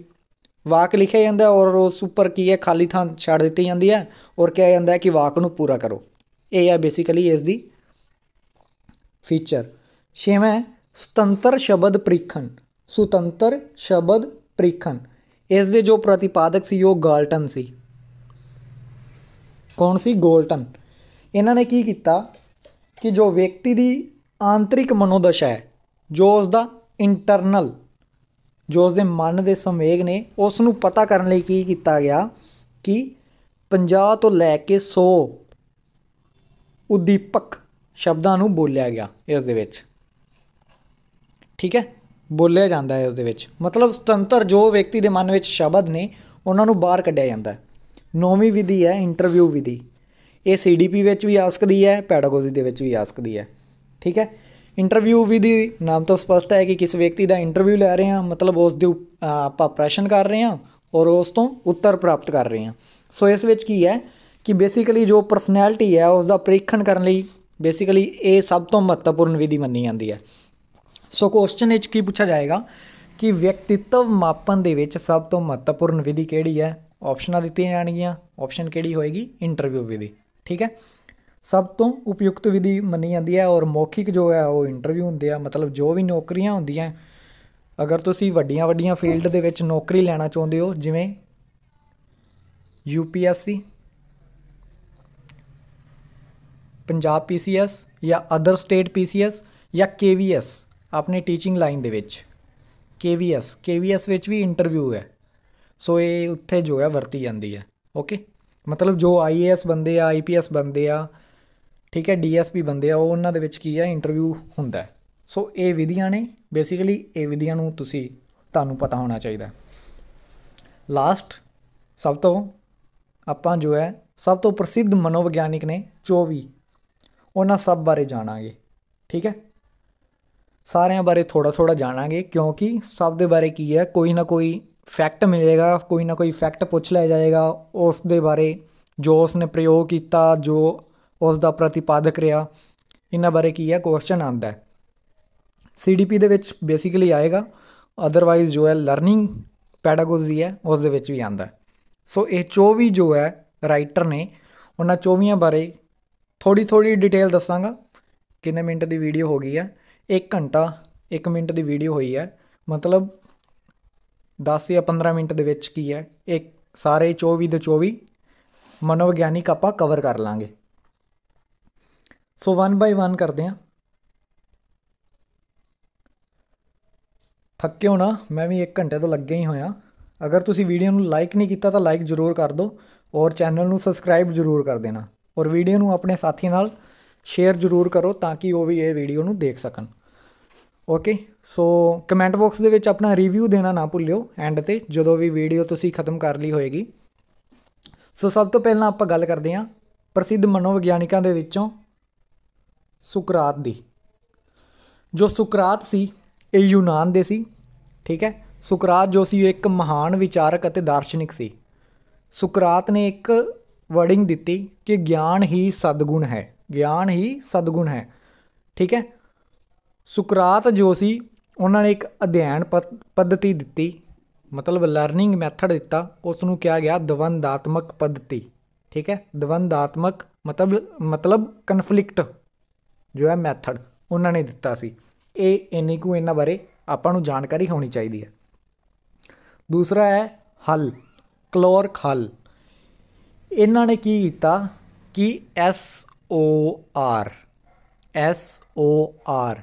ਵਾਕ ਲਿਖਿਆ ਜਾਂਦਾ ਔਰ ਉਸ ਉੱਪਰ ਕੀ ਹੈ ਖਾਲੀ ਥਾਂ ਛੱਡ ਦਿੱਤੀ ਜਾਂਦੀ ਹੈ ਔਰ ਕਿਹਾ ਜਾਂਦਾ ਹੈ ਕਿ ਵਾਕ ਨੂੰ ਪੂਰਾ ਕਰੋ ਇਹ ਹੈ ਬੇਸਿਕਲੀ ਇਸ ਦੀ ਫੀਚਰ ਛੇਵਾਂ ਸੁਤੰਤਰ ਸ਼ਬਦ ਪ੍ਰੀਖਣ ਸੁਤੰਤਰ ਸ਼ਬਦ ਪ੍ਰੀਖਣ ਇਸ ਦੇ ਜੋ ਪ੍ਰਤੀਪਾਦਕ ਸੀ ਉਹ ਗਾਲਟਨ ਸੀ ਕੌਣ ਸੀ ਗੋਲਟਨ ਇਹਨਾਂ ਨੇ ਕੀ ਕੀਤਾ ਕਿ ਜੋ ਵਿਅਕਤੀ ਦੀ ਆਂਤਰਿਕ ਮਨੋਦਸ਼ਾ ਹੈ ਜੋ ਉਸ ਦਾ ਇੰਟਰਨਲ ਜੋ ਉਸ ਦੇ ਮਨ ਦੇ ਸੰਵੇਗ ਨੇ ਉਸ ਨੂੰ ਪਤਾ ਕਰਨ ਲਈ ਕੀ ਕੀਤਾ ਗਿਆ ਕਿ 50 ਤੋਂ ਲੈ ਕੇ 100 ਉਦੀਪਕ ਸ਼ਬਦਾਂ ਨੂੰ ਬੋਲਿਆ ਗਿਆ ਇਸ ਦੇ ਵਿੱਚ ਠੀਕ ਹੈ ਬੋਲਿਆ ਜਾਂਦਾ ਹੈ ਇਸ ਦੇ ਵਿੱਚ ਮਤਲਬ ਸੁਤੰਤਰ ਜੋ ਵਿਅਕਤੀ ਦੇ ਮਨ ਵਿੱਚ ਸ਼ਬਦ ਨੇ ਉਹਨਾਂ ਨੂੰ ਬਾਹਰ ਕੱਢਿਆ ਜਾਂਦਾ ਹੈ ਨੌਵੀਂ ਵਿਧੀ ਹੈ ਇੰਟਰਵਿਊ ਵਿਧੀ ਇਹ ਸੀਡੀਪੀ ਵਿੱਚ ਵੀ ਆ ਸਕਦੀ ਹੈ ਪੈਡਾਗੋਜੀ ਦੇ ਵਿੱਚ ਵੀ ਆ ਸਕਦੀ ਹੈ ਠੀਕ ਹੈ ਇੰਟਰਵਿਊ ਵਿਧੀ ਨਾਮ ਤੋਂ ਸਪਸ਼ਟ ਹੈ ਕਿ ਕਿਸ ਵਿਅਕਤੀ ਦਾ ਇੰਟਰਵਿਊ ਲੈ ਰਹੇ ਹਾਂ ਮਤਲਬ ਉਸ ਦੇ ਆਪਾਂ ਪ੍ਰਸ਼ਨ ਕਰ ਰਹੇ ਹਾਂ ਔਰ ਉਸ ਤੋਂ ਉੱਤਰ ਪ੍ਰਾਪਤ ਕਰ ਰਹੇ ਹਾਂ ਸੋ ਇਸ ਵਿੱਚ ਕੀ ਹੈ ਕਿ ਬੇਸਿਕਲੀ ਜੋ ਪਰਸਨੈਲਿਟੀ ਹੈ ਉਸ ਦਾ ਪ੍ਰੀਖਣ ਕਰਨ ਲਈ ਬੇਸਿਕਲੀ ਇਹ ਸਭ ਤੋਂ ਮਹੱਤਵਪੂਰਨ ਵਿਧੀ ਮੰਨੀ ਜਾਂਦੀ ਹੈ ਸੋ ਕੁਐਸਚਨ ਚ ਕੀ ਪੁੱਛਿਆ ਜਾਏਗਾ ਕਿ ਵਿਅਕਤੀਤਵ ਮਾਪਨ ਦੇ ਵਿੱਚ ਸਭ ਤੋਂ ਮਹੱਤਵਪੂਰਨ ਵਿਧੀ ਕਿਹੜੀ ਹੈ ਆਪਸ਼ਨਾਂ ਦਿੱਤੀਆਂ ਜਾਣਗੀਆਂ ਆਪਸ਼ਨ ਕਿਹੜੀ ਹੋਏਗੀ ਇੰਟਰਵਿਊ ਵਿਧੀ ਠੀਕ ਹੈ ਸਭ ਤੋਂ ਉਪਯੁਕਤ ਵਿਧੀ ਮੰਨੀ ਜਾਂਦੀ ਹੈ ਔਰ ਮੌਖਿਕ ਜੋ ਹੈ ਉਹ ਇੰਟਰਵਿਊ ਹੁੰਦੇ ਆ ਮਤਲਬ ਜੋ ਵੀ ਨੌਕਰੀਆਂ ਹੁੰਦੀਆਂ ਅਗਰ ਤੁਸੀਂ ਵੱਡੀਆਂ ਵੱਡੀਆਂ ਫੀਲਡ ਦੇ ਵਿੱਚ ਨੌਕਰੀ ਲੈਣਾ ਚਾਹੁੰਦੇ ਹੋ ਜਿਵੇਂ ਯੂਪੀਐਸਸੀ ਪੰਜਾਬ ਪੀਸੀਐਸ ਜਾਂ ਅਦਰ ਸਟੇਟ ਪੀਸੀਐਸ ਜਾਂ ਕੇਵੀਐਸ ਆਪਣੇ ਟੀਚਿੰਗ ਲਾਈਨ ਦੇ ਵਿੱਚ ਕੇਵੀਐਸ ਕੇਵੀਐਸ ਵਿੱਚ ਵੀ ਇੰਟਰਵਿਊ ਹੈ ਸੋ ਇਹ ਉੱਥੇ ਜੋ ਹੈ ਵਰਤੀ ਜਾਂਦੀ ਹੈ ਓਕੇ ਮਤਲਬ ਜੋ ਆਈਏਐਸ ਬੰਦੇ ਆ ਆਈਪੀਐਸ ਬੰਦੇ ਆ ਠੀਕ ਹੈ ਡੀਐਸਪੀ ਬੰਦੇ ਆ ਉਹਨਾਂ ਦੇ ਵਿੱਚ ਕੀ ਹੈ ਇੰਟਰਵਿਊ ਹੁੰਦਾ ਸੋ ਇਹ ਵਿਧੀਆਂ ਨੇ ਬੇਸਿਕਲੀ ਇਹ ਵਿਧੀਆਂ ਨੂੰ ਤੁਸੀਂ ਤੁਹਾਨੂੰ ਪਤਾ ਹੋਣਾ ਚਾਹੀਦਾ ਲਾਸਟ ਸਭ ਤੋਂ ਆਪਾਂ ਜੋ ਹੈ ਸਭ ਤੋਂ ਪ੍ਰਸਿੱਧ ਮਨੋਵਿਗਿਆਨਿਕ ਨੇ 24 ਉਹਨਾਂ ਸਭ ਬਾਰੇ ਜਾਣਾਂਗੇ ਠੀਕ ਹੈ ਸਾਰਿਆਂ ਬਾਰੇ ਥੋੜਾ ਥੋੜਾ ਜਾਣਾਂਗੇ ਕਿਉਂਕਿ ਸਭ ਦੇ ਬਾਰੇ ਕੀ ਹੈ ਕੋਈ ਨਾ ਕੋਈ ਫੈਕਟ ਮਿਲੇਗਾ ਕੋਈ ਨਾ ਕੋਈ ਫੈਕਟ ਪੁੱਛ ਲਿਆ ਜਾਏਗਾ ਉਸ ਦੇ ਬਾਰੇ ਜੋ ਉਸ ਨੇ ਪ੍ਰਯੋਗ ਕੀਤਾ ਜੋ ਉਸ ਦਾ ਪ੍ਰਤੀਪਾਦਕ ਰਿਹਾ ਇਹਨਾਂ ਬਾਰੇ ਕੀ ਹੈ ਕੁਐਸਚਨ ਆਂਦਾ ਹੈ ਸੀਡੀਪੀ ਦੇ ਵਿੱਚ ਬੇਸਿਕਲੀ ਆਏਗਾ ਅਦਰਵਾਈਜ਼ ਜੋ ਹੈ ਲਰਨਿੰਗ ਪੈਡਾਗੋਜੀ ਹੈ ਉਸ ਦੇ ਵਿੱਚ ਵੀ ਆਂਦਾ ਸੋ ਇਹ 24 ਜੋ ਹੈ ਰਾਈਟਰ ਨੇ ਉਹਨਾਂ 24 ਬਾਰੇ ਥੋੜੀ ਥੋੜੀ ਡਿਟੇਲ ਦੱਸਾਂਗਾ ਕਿੰਨੇ ਮਿੰਟ ਦੀ ਵੀਡੀਓ ਹੋ ਗਈ ਹੈ 1 ਘੰਟਾ 1 ਮਿੰਟ ਦੀ ਵੀਡੀਓ ਹੋਈ ਹੈ ਮਤਲਬ 10 ਜਾਂ 15 ਮਿੰਟ ਦੇ ਵਿੱਚ ਕੀ ਹੈ ਇੱਕ ਸਾਰੇ 24 ਦੇ 24 ਮਨੋਵਿਗਿਆਨਿਕ ਆਪਾਂ ਕਵਰ ਕਰ ਲਾਂਗੇ ਸੋ 1 ਬਾਈ 1 ਕਰਦੇ ਹਾਂ ਥੱਕੇ ਹੋਣਾ ਮੈਂ ਵੀ 1 ਘੰਟੇ ਤੋਂ ਲੱਗਿਆ ਹੀ ਹੋਇਆ ਅਗਰ ਤੁਸੀਂ ਵੀਡੀਓ ਨੂੰ ਲਾਈਕ ਨਹੀਂ ਕੀਤਾ ਤਾਂ ਲਾਈਕ ਜ਼ਰੂਰ ਕਰ ਦਿਓ ਔਰ ਚੈਨਲ ਨੂੰ ਸਬਸਕ੍ਰਾਈਬ ਜ਼ਰੂਰ ਕਰ ਦੇਣਾ ਔਰ ਵੀਡੀਓ ਨੂੰ ਆਪਣੇ ਸਾਥੀ ਨਾਲ ਸ਼ੇਅਰ ਜ਼ਰੂਰ ਕਰੋ ਤਾਂ ਕਿ ਉਹ ਵੀ ਇਹ ਵੀਡੀਓ ਨੂੰ ਦੇਖ ਸਕਣ ਓਕੇ ਸੋ ਕਮੈਂਟ ਬਾਕਸ ਦੇ ਵਿੱਚ ਆਪਣਾ ਰਿਵਿਊ ਦੇਣਾ ਨਾ ਭੁੱਲਿਓ ਐਂਡ ਤੇ ਜਦੋਂ ਵੀ ਵੀਡੀਓ ਤੁਸੀਂ ਖਤਮ ਕਰ ਲਈ ਹੋਏਗੀ ਸੋ ਸਭ ਤੋਂ ਪਹਿਲਾਂ ਆਪਾਂ ਗੱਲ ਕਰਦੇ ਹਾਂ ਪ੍ਰਸਿੱਧ ਮਨੋਵਿਗਿਆਨਿਕਾਂ ਦੇ ਵਿੱਚੋਂ ਸੁਕਰਾਤ ਦੀ ਜੋ ਸੁਕਰਾਤ ਸੀ ਇਹ ਯੂਨਾਨ ਦੇ ਸੀ ਠੀਕ ਹੈ ਸੁਕਰਾਤ ਜੋ ਸੀ ਇੱਕ ਮਹਾਨ ਵਿਚਾਰਕ ਅਤੇ ਦਾਰਸ਼ਨਿਕ ਸੀ ਸੁਕਰਾਤ ਨੇ ਇੱਕ ਵਰਡਿੰਗ ਦਿੱਤੀ ਕਿ ਗਿਆਨ ਹੀ ਸਦਗੁਣ ਹੈ ਗਿਆਨ ਹੀ ਸਦਗੁਣ ਹੈ ਠੀਕ ਹੈ ਸੁਕਰਾਤ ਸੀ ਉਹਨਾਂ ਨੇ ਇੱਕ ਅਧਿਐਨ ਪੱਧਤੀ ਦਿੱਤੀ ਮਤਲਬ ਲਰਨਿੰਗ ਮੈਥਡ ਦਿੱਤਾ ਉਸ ਨੂੰ ਕਿਹਾ ਗਿਆ ਦਵੰਦਾਤਮਕ ਪੱਧਤੀ ਠੀਕ ਹੈ ਦਵੰਦਾਤਮਕ ਮਤਲਬ ਮਤਲਬ ਕਨਫਲਿਕਟ ਜੋ ਹੈ ਮੈਥਡ ਉਹਨਾਂ ਨੇ ਦਿੱਤਾ ਸੀ ਇਹ ਇੰਨੀ ਕੁ ਇਹਨਾਂ ਬਾਰੇ ਆਪਾਂ ਨੂੰ ਜਾਣਕਾਰੀ ਹੋਣੀ ਚਾਹੀਦੀ ਹੈ ਦੂਸਰਾ ਹੈ ਹੱਲ ਕਲੋਰਕ ਹੱਲ ਇਹਨਾਂ ਨੇ ਕੀ ਕੀਤਾ ਕਿ S O R S O R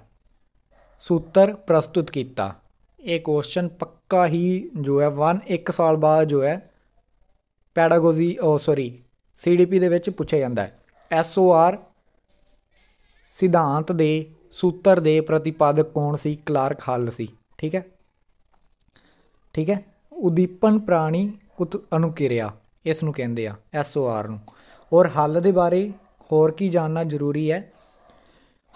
ਸੂਤਰ ਪ੍ਰਸਤੁਤ ਕੀਤਾ ਇਹ ਕੁਐਸਚਨ ਪੱਕਾ ਹੀ ਜੋ ਹੈ 1 1 ਸਾਲ ਬਾਅਦ ਜੋ ਹੈ ਪੈਡਾਗੋਜੀ ਓ ਸੌਰੀ ਸੀਡੀਪੀ ਦੇ ਵਿੱਚ ਪੁੱਛਿਆ ਜਾਂਦਾ ਹੈ ਐਸ ਓ ਆਰ ਸਿਧਾਂਤ ਦੇ ਸੂਤਰ ਦੇ ਪ੍ਰਤੀਪਾਦਕ ਕੌਣ ਸੀ ਕਲਾਰਕ ਹਾਲ ਸੀ ਠੀਕ ਹੈ ਠੀਕ ਹੈ ਉਦੀਪਨ ਪ੍ਰਾਣੀ ਕੁਤ ਅਨੁਕਿਰਿਆ ਇਸ ਨੂੰ ਕਹਿੰਦੇ ਆ ਐਸਓਆਰ ਨੂੰ ਔਰ ਹੱਲ ਦੇ ਬਾਰੇ ਹੋਰ ਕੀ ਜਾਣਨਾ ਜ਼ਰੂਰੀ ਹੈ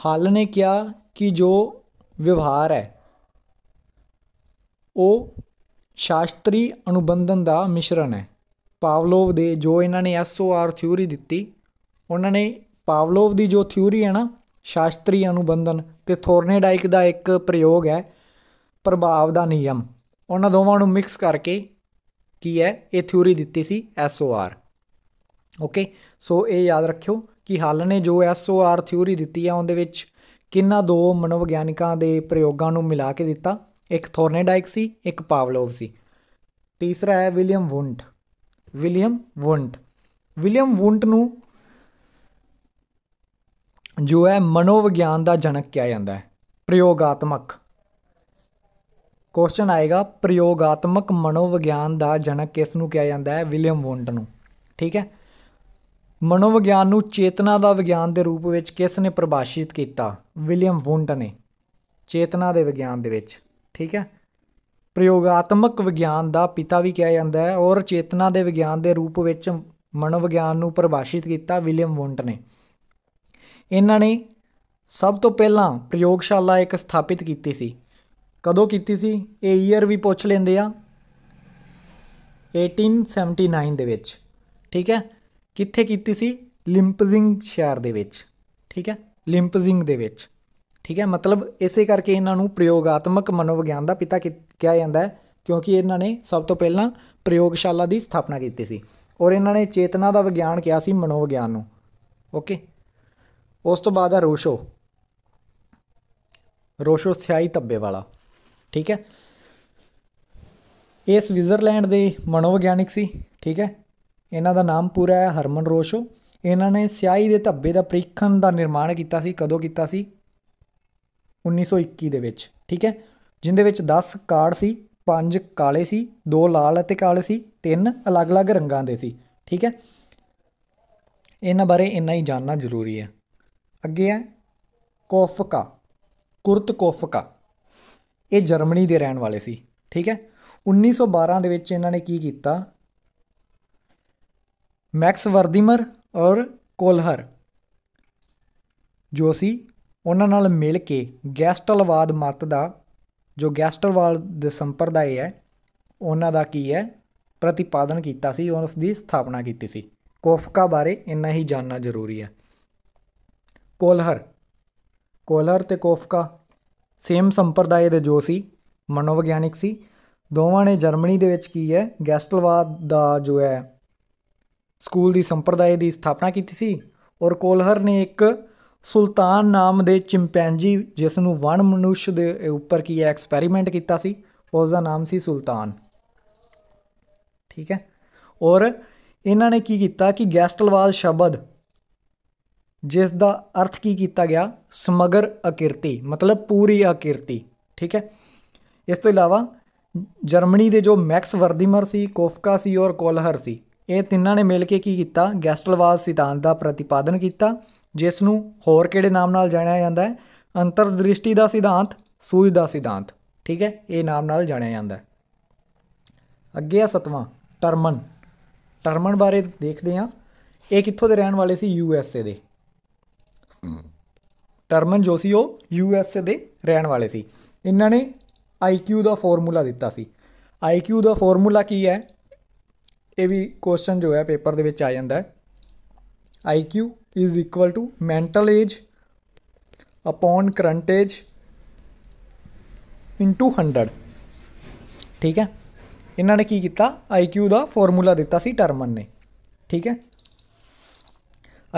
ਹੱਲ ਨੇ ਕਿਹਾ ਕਿ ਜੋ ਵਿਵਹਾਰ ਹੈ ਉਹ ਸ਼ਾਸਤਰੀ ਅਨੁਬੰਧਨ ਦਾ ਮਿਸ਼ਰਣ ਹੈ ਪਾਵਲੋਵ ਦੇ ਜੋ ਇਹਨਾਂ ਨੇ ਐਸਓਆਰ ਥਿਊਰੀ ਦਿੱਤੀ ਉਹਨਾਂ ਨੇ ਪਾਵਲੋਵ ਦੀ ਜੋ ਥਿਊਰੀ ਹੈ ਨਾ ਸ਼ਾਸਤਰੀ ਅਨੁਬੰਧਨ ਤੇ ਥੋਰਨੇਡਾਈਕ ਦਾ ਇੱਕ ਪ੍ਰਯੋਗ ਹੈ ਪ੍ਰਭਾਵ ਦਾ ਨਿਯਮ ਉਹਨਾਂ ਦੋਵਾਂ ਨੂੰ ਮਿਕਸ ਕਰਕੇ ਕੀ ਹੈ ਇਹ ਥਿਊਰੀ ਦਿੱਤੀ ਸੀ ਐਸਓਆਰ ਓਕੇ ਸੋ ਇਹ ਯਾਦ ਰੱਖਿਓ ਕਿ ਹਾਲ ਨੇ ਜੋ ਐਸਓਆਰ ਥਿਊਰੀ ਦਿੱਤੀ ਆ ਉਹਦੇ ਵਿੱਚ ਕਿੰਨਾ ਦੋ ਮਨੋਵਿਗਿਆਨਿਕਾਂ ਦੇ ਪ੍ਰਯੋਗਾਂ ਨੂੰ ਮਿਲਾ ਕੇ ਦਿੱਤਾ ਇੱਕ ਥੋਰਨੇਡਾਇਕ ਸੀ ਇੱਕ ਪਾਵਲੋਵ ਸੀ ਤੀਸਰਾ ਹੈ William Wundt William Wundt William Wundt ਨੂੰ ਜੋ ਹੈ ਮਨੋਵਿਗਿਆਨ ਦਾ ਜਨਕ ਕਿਹਾ ਜਾਂਦਾ ਹੈ ਪ੍ਰਯੋਗਾਤਮਕ ਕੁਐਸਚਨ ਆਏਗਾ ਪ੍ਰਯੋਗਾਤਮਕ ਮਨੋਵਿਗਿਆਨ ਦਾ ਜਨਕ ਕਿਸ ਨੂੰ ਕਿਹਾ ਜਾਂਦਾ ਹੈ ਵਿਲੀਅਮ ਵੁੰਡ ਨੂੰ ਠੀਕ ਹੈ ਮਨੋਵਿਗਿਆਨ ਨੂੰ ਚੇਤਨਾ ਦਾ ਵਿਗਿਆਨ ਦੇ ਰੂਪ ਵਿੱਚ ਕਿਸ ਨੇ ਪਰਿਭਾਸ਼ਿਤ ਕੀਤਾ ਵਿਲੀਅਮ ਵੁੰਡ ਨੇ ਚੇਤਨਾ ਦੇ ਵਿਗਿਆਨ ਦੇ ਵਿੱਚ ਠੀਕ ਹੈ ਪ੍ਰਯੋਗਾਤਮਕ ਵਿਗਿਆਨ ਦਾ ਪਿਤਾ ਵੀ ਕਿਹਾ ਜਾਂਦਾ ਹੈ ਔਰ ਚੇਤਨਾ ਦੇ ਵਿਗਿਆਨ ਦੇ ਰੂਪ ਵਿੱਚ ਮਨੋਵਿਗਿਆਨ ਨੂੰ ਪਰਿਭਾਸ਼ਿਤ ਕੀਤਾ ਵਿਲੀਅਮ ਵੁੰਡ ਨੇ ਇਹਨਾਂ ਨੇ ਸਭ ਤੋਂ ਪਹਿਲਾਂ ਪ੍ਰਯੋਗਸ਼ਾਲਾ ਇੱਕ ਸਥਾਪਿਤ ਕੀਤੀ ਸੀ ਕਦੋਂ ਕੀਤੀ ਸੀ ਇਹ ਈਅਰ ਵੀ ਪੁੱਛ ਲੈਂਦੇ ਆ 1879 ਦੇ ਵਿੱਚ ਠੀਕ ਹੈ ਕਿੱਥੇ ਕੀਤੀ ਸੀ ਲਿੰਪਜ਼ਿੰਗ ਸ਼ਹਿਰ ਦੇ ਵਿੱਚ ਠੀਕ ਹੈ ਲਿੰਪਜ਼ਿੰਗ ਦੇ ਵਿੱਚ ਠੀਕ ਹੈ ਮਤਲਬ ਇਸੇ ਕਰਕੇ ਇਹਨਾਂ ਨੂੰ ਪ੍ਰਯੋਗਾਤਮਕ ਮਨੋਵਿਗਿਆਨ ਦਾ ਪਿਤਾ ਕਿਹਾ ਜਾਂਦਾ ਹੈ ਕਿਉਂਕਿ ਇਹਨਾਂ ਨੇ ਸਭ ਤੋਂ ਪਹਿਲਾਂ ਪ੍ਰਯੋਗਸ਼ਾਲਾ ਦੀ ਸਥਾਪਨਾ ਕੀਤੀ ਸੀ ਔਰ ਇਹਨਾਂ ਨੇ ਚੇਤਨਾ ਦਾ ਵਿਗਿਆਨ ਕਿਹਾ ਸੀ ਮਨੋਵਿਗਿਆਨ ਨੂੰ ਓਕੇ ਉਸ ਤੋਂ ਬਾਅਦ ਆ ਰੋਸ਼ੋ ਰੋਸ਼ੋ ਸਿਆਹੀ ਤੱਬੇ ਵਾਲਾ ਠੀਕ ਹੈ ਇਹ ਸਵਿਟਜ਼ਰਲੈਂਡ ਦੇ ਮਨੋਵਿਗਿਆਨਿਕ ਸੀ ਠੀਕ ਹੈ ਇਹਨਾਂ ਦਾ ਨਾਮ ਪੂਰਾ ਹੈ ਹਰਮਨ ਰੋਸ਼ੋ ਇਹਨਾਂ ਨੇ ਸਿਆਹੀ ਦੇ ਧੱਬੇ ਦਾ ਪ੍ਰੀਖਣ ਦਾ ਨਿਰਮਾਣ ਕੀਤਾ ਸੀ ਕਦੋਂ ਕੀਤਾ ਸੀ 1921 ਦੇ ਵਿੱਚ ਠੀਕ ਹੈ ਜਿੰਦੇ ਵਿੱਚ 10 ਕਾਰਡ ਸੀ 5 ਕਾਲੇ ਸੀ 2 ਲਾਲ ਅਤੇ ਕਾਲੇ ਸੀ 3 ਅਲੱਗ-ਅਲੱਗ ਰੰਗਾਂ ਦੇ ਸੀ ਠੀਕ ਹੈ ਇਹਨਾਂ ਬਾਰੇ ਇੰਨਾ ਹੀ ਜਾਨਣਾ ਜ਼ਰੂਰੀ ਹੈ ਅੱਗੇ ਹੈ ਕੋਫਕਾ ਕੁਰਤ ਕੋਫਕਾ ਇਹ ਜਰਮਨੀ ਦੇ ਰਹਿਣ ਵਾਲੇ ਸੀ ਠੀਕ ਹੈ 1912 ਦੇ ਵਿੱਚ ਇਹਨਾਂ ਨੇ ਕੀ ਕੀਤਾ ਮੈਕਸ ਵਰਦੀਮਰ ਔਰ ਕੋਲਹਰ ਜੋ ਸੀ ਉਹਨਾਂ ਨਾਲ ਮਿਲ ਕੇ ਗੈਸਟਲਵਾਦ ਮਤ ਦਾ ਜੋ ਗੈਸਟਲਵਾਦ ਦੇ ਸੰਪਰਦਾਇ ਹੈ ਉਹਨਾਂ ਦਾ ਕੀ ਹੈ ਪ੍ਰਤੀਪਾਦਨ ਕੀਤਾ ਸੀ ਉਸ ਦੀ ਸਥਾਪਨਾ ਕੀਤੀ ਸੀ ਕੋਫਕਾ ਬਾਰੇ ਇੰਨਾ ਹੀ ਜਾਨਣਾ ਜ਼ਰੂਰੀ ਹੈ ਕੋਲਹਰ ਕੋਲਹਰ ਤੇ ਕੋਫਕਾ ਸੇਮ ਸੰਪਰਦਾਇ ਦੇ ਜੋ ਸੀ ਮਨੋਵਿਗਿਆਨਿਕ ਸੀ ਦੋਵਾਂ ਨੇ ਜਰਮਨੀ ਦੇ ਵਿੱਚ ਕੀ ਹੈ ਗੈਸਟਲਵਾਦ ਦਾ ਜੋ ਹੈ ਸਕੂਲ ਦੀ ਸੰਪਰਦਾਇ ਦੀ ਸਥਾਪਨਾ ਕੀਤੀ ਸੀ ਔਰ ਕੋਲਹਰ ਨੇ ਇੱਕ ਸੁਲਤਾਨ ਨਾਮ ਦੇ ਚਿੰਪੈਂਜੀ ਜਿਸ ਨੂੰ ਵਣ ਮਨੁੱਖ ਦੇ ਉੱਪਰ ਕੀ ਹੈ ਐਕਸਪੈਰੀਮੈਂਟ ਕੀਤਾ ਸੀ ਉਸ ਦਾ ਨਾਮ ਸੀ ਸੁਲਤਾਨ ਠੀਕ ਹੈ ਔਰ ਇਹਨਾਂ ਨੇ ਕੀ ਕੀਤਾ ਕਿ ਗੈਸਟਲਵਾਦ ਸ਼ਬਦ ਜਿਸ ਦਾ ਅਰਥ ਕੀ ਕੀਤਾ ਗਿਆ ਸਮਗਰ ਅਕਿਰਤੀ ਮਤਲਬ ਪੂਰੀ ਅਕਿਰਤੀ ਠੀਕ ਹੈ ਇਸ ਤੋਂ ਇਲਾਵਾ ਜਰਮਨੀ ਦੇ ਜੋ ਮੈਕਸ ਵਰਦੀਮਰ ਸੀ ਕੋਫਕਾ ਸੀ ਔਰ ਕੋਲਹਰ ਸੀ ਇਹ ਤਿੰਨਾਂ ਨੇ ਮਿਲ ਕੇ ਕੀ ਕੀਤਾ ਗੈਸਟਲਵਾਲ ਸਿਧਾਂਤ ਦਾ ਪ੍ਰਤੀਪਾਦਨ ਕੀਤਾ ਜਿਸ ਨੂੰ ਹੋਰ ਕਿਹੜੇ ਨਾਮ ਨਾਲ ਜਾਣਿਆ ਜਾਂਦਾ ਹੈ ਅੰਤਰਦ੍ਰਿਸ਼ਟੀ ਦਾ ਸਿਧਾਂਤ ਸੂਝ ਦਾ ਸਿਧਾਂਤ ਠੀਕ ਹੈ ਇਹ ਨਾਮ ਨਾਲ ਜਾਣਿਆ ਜਾਂਦਾ ਹੈ ਅੱਗੇ ਆ ਸਤਵਾਂ ਟਰਮਨ ਟਰਮਨ ਬਾਰੇ ਦੇਖਦੇ ਆ ਇਹ ਕਿੱਥੋਂ ਦੇ ਰਹਿਣ ਵਾਲੇ ਸੀ ਯੂ ਐਸ ਏ ਦੇ ਟਰਮਨ ਸੀ ਉਹ ਯੂਐਸਏ ਦੇ ਰਹਿਣ ਵਾਲੇ ਸੀ ਇਹਨਾਂ ਨੇ ਆਈਕਿਊ ਦਾ ਫਾਰਮੂਲਾ ਦਿੱਤਾ ਸੀ ਆਈਕਿਊ ਦਾ ਫਾਰਮੂਲਾ ਕੀ ਹੈ ਇਹ ਵੀ ਕੁਐਸਚਨ ਜੋ ਹੈ ਪੇਪਰ ਦੇ ਵਿੱਚ ਆ ਜਾਂਦਾ ਹੈ IQ is equal to mental age upon current age into 100 ਠੀਕ ਹੈ ਇਹਨਾਂ ਨੇ ਕੀ ਕੀਤਾ ਆਈਕਿਊ ਦਾ ਫਾਰਮੂਲਾ ਦਿੱਤਾ ਸੀ ਟਰਮਨ ਨੇ ਠੀਕ ਹੈ